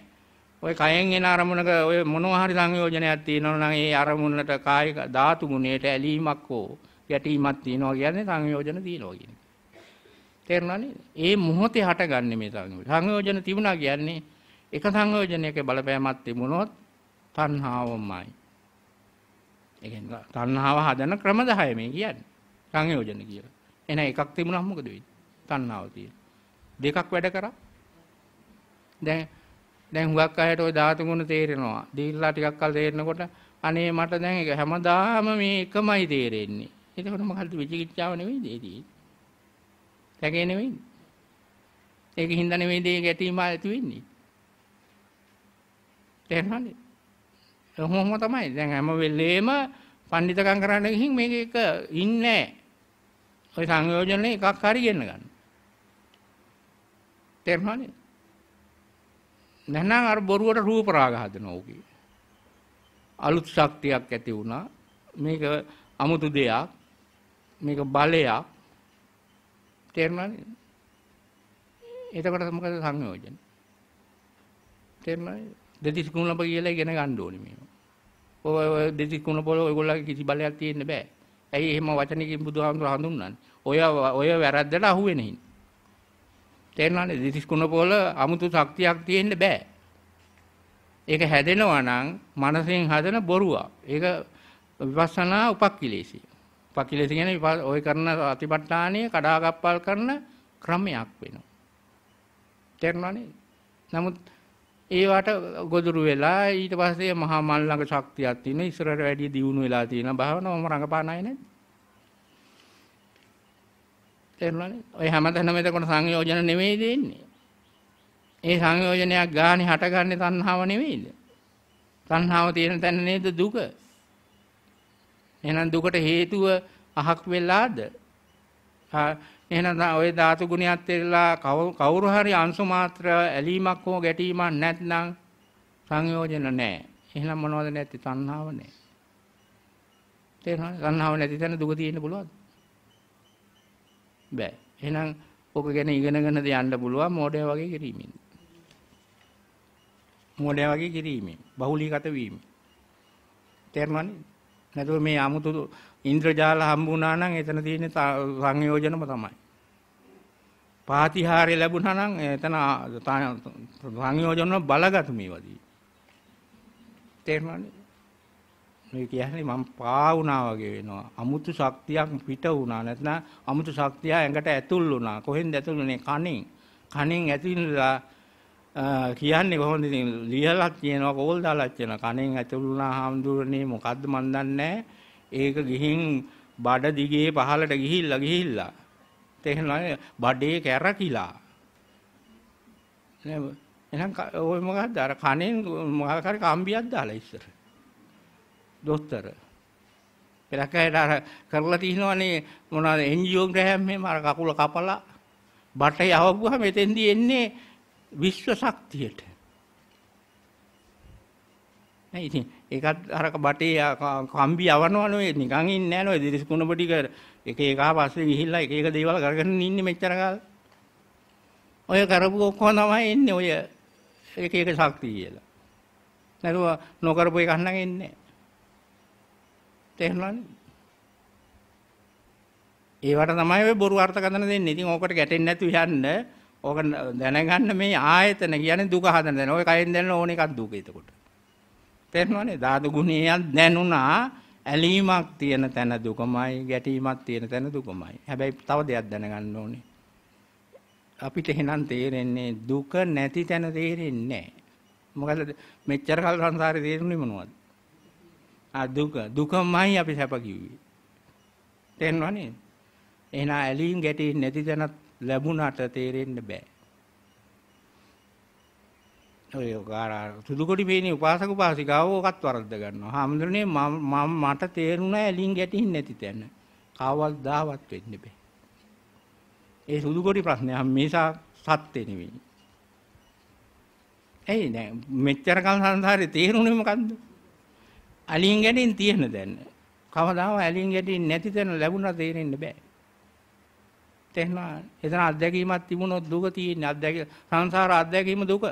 ඔය කයෙන් එන අරමුණක ඔය මොනවා හරි සංයෝජනයක් තියෙනවා නම් ඒ අරමුණට කායික ධාතු ගුණයට ඇලීමක් හෝ ගැටීමක් තියෙනවා කියන්නේ සංයෝජන තියෙනවා කියන එක. තේරුණා නේද? ඒ මොහොතේ හටගන්නේ මේ සංයෝජන. සංයෝජන තිබුණා කියන්නේ එක සංයෝජනයක බලපෑමක් තිබුණොත් තණ්හාවමයි. ඒ කියන්නේ තණ්හාව හදන ක්‍රම 10 මේ කියන්නේ. සංයෝජන කියලා. එහෙනම් එකක් තිබුණා මොකද වෙන්නේ? තණ්හාව තියෙන. දෙකක් වැඩ කරා. දැන් දැන් හුඟක් අයට ওই ධාතු ගුණ තේරෙනවා. දීලා ටිකක් කල් තේරෙනකොට අනේ මට දැන් හැමදාම මේ එකමයි තේරෙන්නේ. එතකොට මොකද්ද විචිකිච්ඡාව නෙවෙයි දෙදී. සැකේ නෙවෙයි. ඒක හින්දා නෙවෙයි දේ ගැටීම ඇති වෙන්නේ. තේරුණාද? ඔහොම තමයි. දැන් හැම වෙලේම පඬිතකම් කරන්න ගිහින් මේක එක ඉන්නේ ඔය සංයෝජන එකක් හරි ගෙන්න ගන්න. තේරුණාද? නැහනම් අර බොරුවට රූප රාග හදනවා ඕකේ. අලුත් ශක්තියක් ඇති වුණා. මේක අමුතු දෙයක්. මේක බලයක්. තේරුණාද? එතකොට මොකද සංයෝජන? තේරුණාද? දෙතිස් කුණප කියලා ඉගෙන ගන්න ඕනේ මේවා. ඔය ඔය දෙතිස් කුණප වල ඔයගොල්ලන්ගේ කිසි බලයක් තියෙන්න බෑ. ඇයි එහෙම වචනකින් බුදුහාමුදුර හඳුන්වන්නේ? ඔය ඔය වැරද්දට අහු වෙන හින්. තේරුණාද? දෙතිස් කුණප වල 아무තු ශක්තියක් තියෙන්න බෑ. ඒක හැදෙනවා නම් මනසෙන් හදන බොරුවක්. ඒක විපස්සනා උපක්ඛිලේශය. උපකිලේශ කියන්නේ ඔය කරන අතිපට්ඨානීය කඩාකප්පල් කරන ක්‍රමයක් වෙනවා. තේරුණානේ? නමුත් ඒවට ගොදුරු වෙලා ඊට පස්සේ මහා මල් ළඟ ශක්තියක් තියෙන ඉස්සරහට වැඩි දියුණු වෙලා තියෙන භාවනාවම රඟපාන අය නේද? තේරුණානේ? ඔය හැමතැනම එතකොට සංයෝජන නෙමෙයි දෙන්නේ. ඒ සංයෝජනයක් ගානේ හටගන්නේ තණ්හාව නෙමෙයිද? තණ්හාව තියෙන තැන නේද දුක? එහෙනම් දුකට හේතුව අහක් වෙලාද? එහෙනම් ওই ධාතු ගුණයත් එක්ලා කවුරු හරි අංශු මාත්‍ර ඇලීමක් හෝ ගැටීමක් නැත්නම් සංයෝජන නැහැ. එහෙනම් මොනවද නැති තණ්හාව නැහැ. තේරෙනවද? තණ්හාව නැති තැන දුක තියෙන්න පුළුවන්ද? බෑ. එහෙනම් ඔක ගැන ඉගෙනගෙන යන්න පුළුවන් මොඩේ වගේ කිරීමෙන්. මොඩේ වගේ කිරීමෙන් බහුලීගත වීම. තේරුණානේ? නැතුව මේ 아무තු ඉන්ද්‍රජාල හම්බුණා නම් එතන තියෙන සංයෝජනම තමයි. පාතිහාරය ලැබුණා නම් එතන සංයෝජන බලගතු මේවදී. තේරුණානේ? මේ කියන්නේ මම පා වුණා වගේ වෙනවා. 아무තු ශක්තියක් පිට වුණා නැත්නම් 아무තු ශක්තිය ඇඟට ඇතුල් වුණා. කොහෙන්ද ඇතුල් වුණේ? කණින්. කණින් ඇතුල් වෙලා කියන්නේ කොහොමද ඉතින් ලියලත් කියනවා කෝල් දාලත් කියන කණෙන් ඇතුළුනා හාමුදුරනේ මොකද්ද මන් දන්නේ ඒක ගිහින් බඩ දිගේ පහලට ගිහිල්ලා ගිහිල්ලා තේහෙනවා බඩේ කැරකිලා නේද එහෙනම් ඔය මොකද්ද අර කණෙන් මොකක් හරි කම්බියක් දාලා ඉස්සර දොස්තර පළකයට අර කරලා තිනවනේ මොනවාද එන්ජියෝග්‍රෑම් මෙහෙම අර කකුල කපලා බඩ යවගුවා මෙතෙන්දී එන්නේ විශ්ව ශක්තියට. නෑ ඉතින් ඒකත් අරක බටේ කම්බි යවනවා නෝ නිකන් ඉන්නේ නෑ නෝ දිරිස් කුණප ටික එක එක පස්සේ ගිහිල්ලා එක එක දේවල් කරගෙන ඉන්නේ මෙච්චර කාලෙ. ඔය කරපු ඔක්කොම තමයි එන්නේ ඔය එක එක ශක්තිය කියලා. නැතුව නොකරපු එකක් නම් එන්නේ නෑ. තේරුණානේ? ඒවට තමයි ඔය බොරු අර්ථකථන දෙන්නේ. ඉතින් ඕකට ගැටෙන්නේ නැතුව යන්න ඕක දැනගන්න මේ ආයතන කියන්නේ දුක හදන දැන. ඔය කයෙන් දැනන ඕන එකක් දුක එතකොට. තේරෙනවනේ? ධාතු ගුණයක් දැනුණා ඇලීමක් තියෙන තැන දුකමයි, ගැටීමක් තියෙන තැන දුකමයි. හැබැයි තව දෙයක් දැනගන්න ඕනේ. අපිට එහෙනම් තේරෙන්නේ දුක නැති තැන තේරෙන්නේ නැහැ. මොකද මෙච්චර කල් සංසාරේ තේරුනේ මොනවද? ආ දුක. දුකමයි අපි සැප කිව්වේ. තේරෙනවනේ? එහෙනම් ඇලීම් ගැටීම් නැති තැනත් ලැබුණට තේරෙන්න බෑ. ඔය සුදුකොටි පේනේ උපාසක උපාසිකාව ඕකත් වරද්ද ගන්නවා. හැමදෙරනේ මම මට තේරුණා ඇලින් ගැටින් නැති තැන. කවවත් දාවත් වෙන්න බෑ. ඒ සුදුකොටි ප්‍රශ්නය මේසා සත්‍ය නෙවෙයි. ඇයි නෑ මෙච්චර කල් සංසාරේ තේරුණේ මොකද්ද? ඇලින් ගැටින් තියෙන දැන. කවදාම ඇලින් ගැටින් නැති තැන ලැබුණා තේරෙන්න බෑ. තේනවා එතන අත්දැකීමක් තිබුණොත් දුක තියෙන්නේ අත්දැක සංසාර අත්දැකීම දුක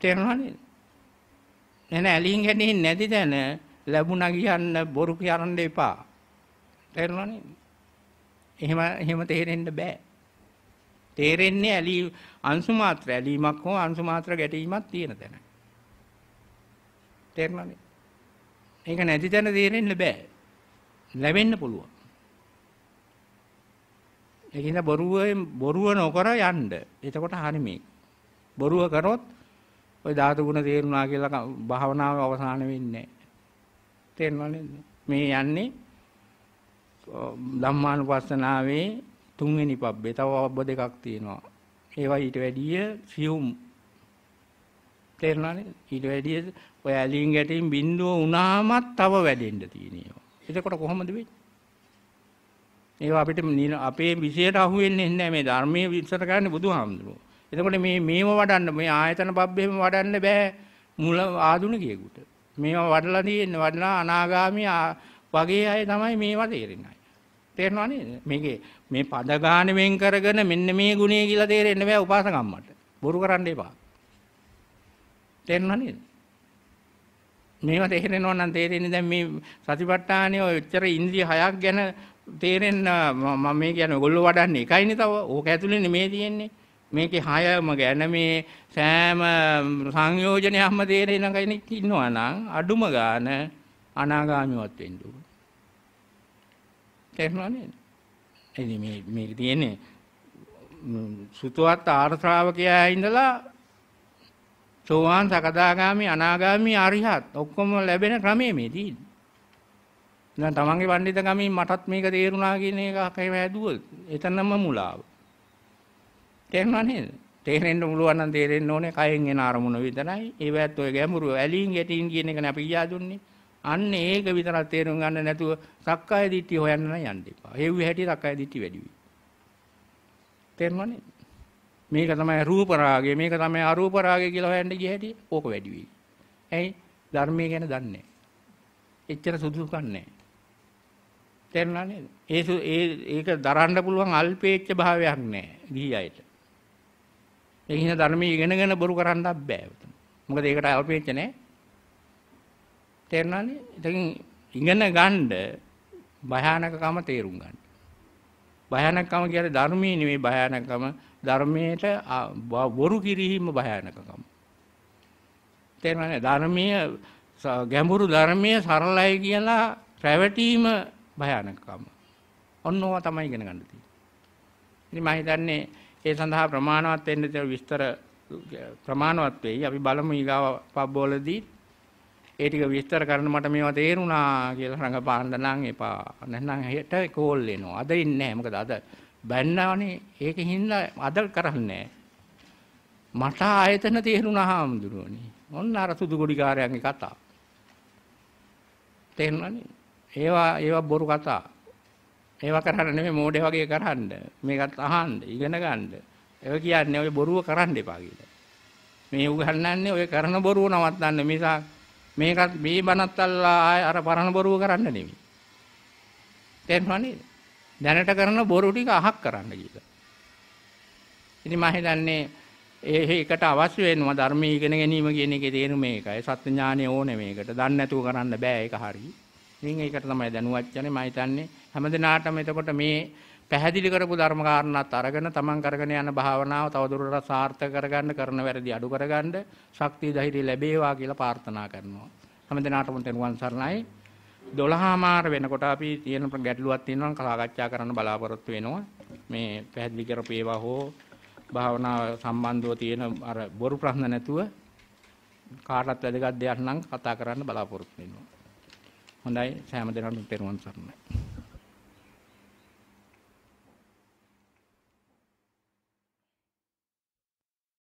තේරෙනවා නේද එන ඇලින් ගැනීම නැති තැන ලැබුණා කියන්න බොරු කියන්න එපා තේරෙනවා නේද එහෙම එහෙම තේරෙන්න බෑ තේරෙන්නේ ඇලි අංශු මාත්‍ර ඇලීමක් හෝ අංශු මාත්‍ර ගැටීමක් තියෙන තැන තේරෙනවා නේද ඒක නැති තැන තේරෙන්න බෑ ලැබෙන්න පුළුවන් ඒ කියන්නේ බොරුවෙන් බොරුව නොකර යන්න. එතකොට හරි මේ. බොරුව කරොත් ওই ධාතු ගුණ තේරුණා කියලා භාවනාව අවසන් වෙන්නේ නැහැ. තේරෙනවනේ. මේ යන්නේ ධම්මානුපස්සනාවේ තුන්වෙනි පබ්බේ තව පබ්බ දෙකක් තියෙනවා. ඒවා ඊට වැඩිය සියුම් තේරෙනවනේ. ඊට වැඩිය ඔය ඇලින් ගැටින් බින්දුව උනාමත් තව වැඩෙන්න තියෙනවා. එතකොට කොහොමද වෙන්නේ? ඒවා අපිට අපේ විෂයට අහු වෙන්නේ නැහැ මේ ධර්මයේ විස්තර කරන්නේ බුදුහාමුදුරුවෝ. එතකොට මේ මේව වඩන්න මේ ආයතන පබ්බෙම වඩන්න බෑ මුල ආදුනිකයෙකුට. මේවා වඩලා තියෙන්නේ වඩලා අනාගාමී වගේ අය තමයි මේවා තේරෙන්නේ. තේරෙනව නේද? මේකේ මේ පද ගාන වෙන් කරගෙන මෙන්න මේ ගුණය කියලා තේරෙන්න බෑ උපාසකම්මට. බොරු කරන්න එපා. තේරෙනව නේද? මේවා තේරෙනවා නම් තේරෙන්නේ දැන් මේ සතිපට්ඨානයේ ඔය ඔච්චර ඉන්ද්‍රිය හයක් ගැන තේරෙන්න මම මේ කියන්නේ ඔයගොල්ලෝ වඩන්නේ එකයිනේ තව. ඕක ඇතුලේ නෙමේ තියෙන්නේ. මේකේ හයම ගැන මේ සෑම සංයෝජනයක්ම තේරෙන කෙනෙක් ඉන්නවා නම් අඩුම ගාන අනාගාමීවත් වෙන්න ඕන. තේරුණා නේද? එනි මේ මේ තියෙන්නේ සුතවත් ආර්ය ශ්‍රාවකයා ඉඳලා සෝවාන් සකදාගාමි අනාගාමි අරිහත් ඔක්කොම ලැබෙන ක්‍රමයේ මේ තියෙන්නේ. දැන් තමන්ගේ පඬිත ගමින් මටත් මේක තේරුණා කියන එකක් ඒව හැදුවොත් එතනම මුලාව. තේරුණා නේද? තේරෙන්න පුළුවන් නම් තේරෙන්න ඕනේ කයෙන් එන අරමුණ විතරයි. ඒවත් ඔය ගැඹුරු ඇලින් ගැටින් කියන එක නේ අපි කියා දුන්නේ. අන්න ඒක විතරක් තේරුම් ගන්න නැතුව සක්කාය දිට්ඨිය හොයන්න නම් යන්න එපා. හේව් හැටි සක්කාය දිට්ඨිය වැඩි වෙයි. තේරුණා නේද? මේක තමයි රූප රාගය, මේක තමයි අරූප රාගය කියලා හොයන්න ගිය හැටි ඕක වැඩි වෙයි. ඇයි? ධර්මයේ ගැන දන්නේ නැහැ. එච්චර සුදුසුකම් නැහැ. තේරුණා නේද? ඒ ඒ ඒක දරන්න පුළුවන් අල්පේච්ඡ භාවයක් නැහැ ගිහි අයට. ඒ හින ධර්මයේ ඉගෙනගෙන බොරු කරන්නත් බෑ උතන. මොකද ඒකට අල්පේච්ඡ නැහැ. තේරුණා නේද? ඉතින් ඉගෙන ගන්න භයානකකම තේරුම් ගන්න. භයානකකම කියන්නේ ධර්මයේ නෙමෙයි භයානකකම ධර්මයට බොරු කිරීම භයානකකම. තේරුණා නේද? ධර්මීය ගැඹුරු ධර්මීය සරලයි කියලා රැවටීම භයානකකම. ඔන්න ඕවා තමයි ඉගෙන ගන්න තියෙන්නේ. ඉතින් මම හිතන්නේ ඒ සඳහා ප්‍රමාණවත් වෙන්න තියෙන විස්තර ප්‍රමාණවත් වෙයි. අපි බලමු ඊගාව පබ්බෝලදී ඒ ටික විස්තර කරන්න මට මේවා තේරුණා කියලා රඟපාන්න නම් එපා. නැත්නම් හෙට කෝල් එනවා. අද ඉන්නේ නැහැ. මොකද අද බැන්නානේ ඒකෙන් හින්දා අද කරන්නේ මට ආයතන තේරුණා හාමුදුරුවනේ. ඔන්න අර සුදු ගොඩිකාරයන්ගේ කතාව. තේරුණානේ. ඒවා ඒවා බොරු කතා. ඒවා කරන්න නෙමෙයි මෝඩේ වගේ කරන්න. මේකත් අහන්න, ඉගෙන ගන්න. ඒක කියන්නේ ඔය බොරුව කරන්න එපා කියලා. මේ උගන්වන්නේ ඔය කරන බොරුව නවත්තන්න මිසක් මේකත් මේ බනත් අල්ලා අර පරණ බොරුව කරන්න නෙමෙයි. තේරුණා නේද? දැනට කරන බොරු ටික අහක් කරන්න කියලා. ඉතින් මම හිතන්නේ ඒකට අවශ්‍ය වෙනවා ධර්මයේ ඉගෙන ගැනීම කියන එකේ තේරුම මේකයි. සත්‍ය ඥානය ඕනේ මේකට. දන්නේ නැතුව කරන්න බෑ ඒක හරියි. ඉතින් ඒකට තමයි දැනුවත් යන්නේ මම හිතන්නේ හැමදෙනාටම එතකොට මේ පැහැදිලි කරපු ධර්ම කාරණාත් අරගෙන තමන් කරගෙන යන භාවනාව තවදුරටත් සාර්ථක කරගන්න කරන වැරදි අඩු කරගන්න ශක්තිය ධෛර්යය ලැබේවා කියලා ප්‍රාර්ථනා කරනවා හැමදෙනාටම තෙරුවන් සරණයි 12 මාර වෙනකොට අපි තියෙන ගැටලුවක් තියෙනවා කලාගච්ඡා කරන්න බලාපොරොත්තු වෙනවා මේ පැහැදිලි කරපු ඒවා හෝ භාවනාව සම්බන්ධව තියෙන අර බොරු ප්‍රශ්න නැතුව කාටවත් වැදගත් දෙයක් නම් කතා කරන්න බලාපොරොත්තු වෙනවා හොඳයි සෑම දෙනාටම පෙරවන් සරණයි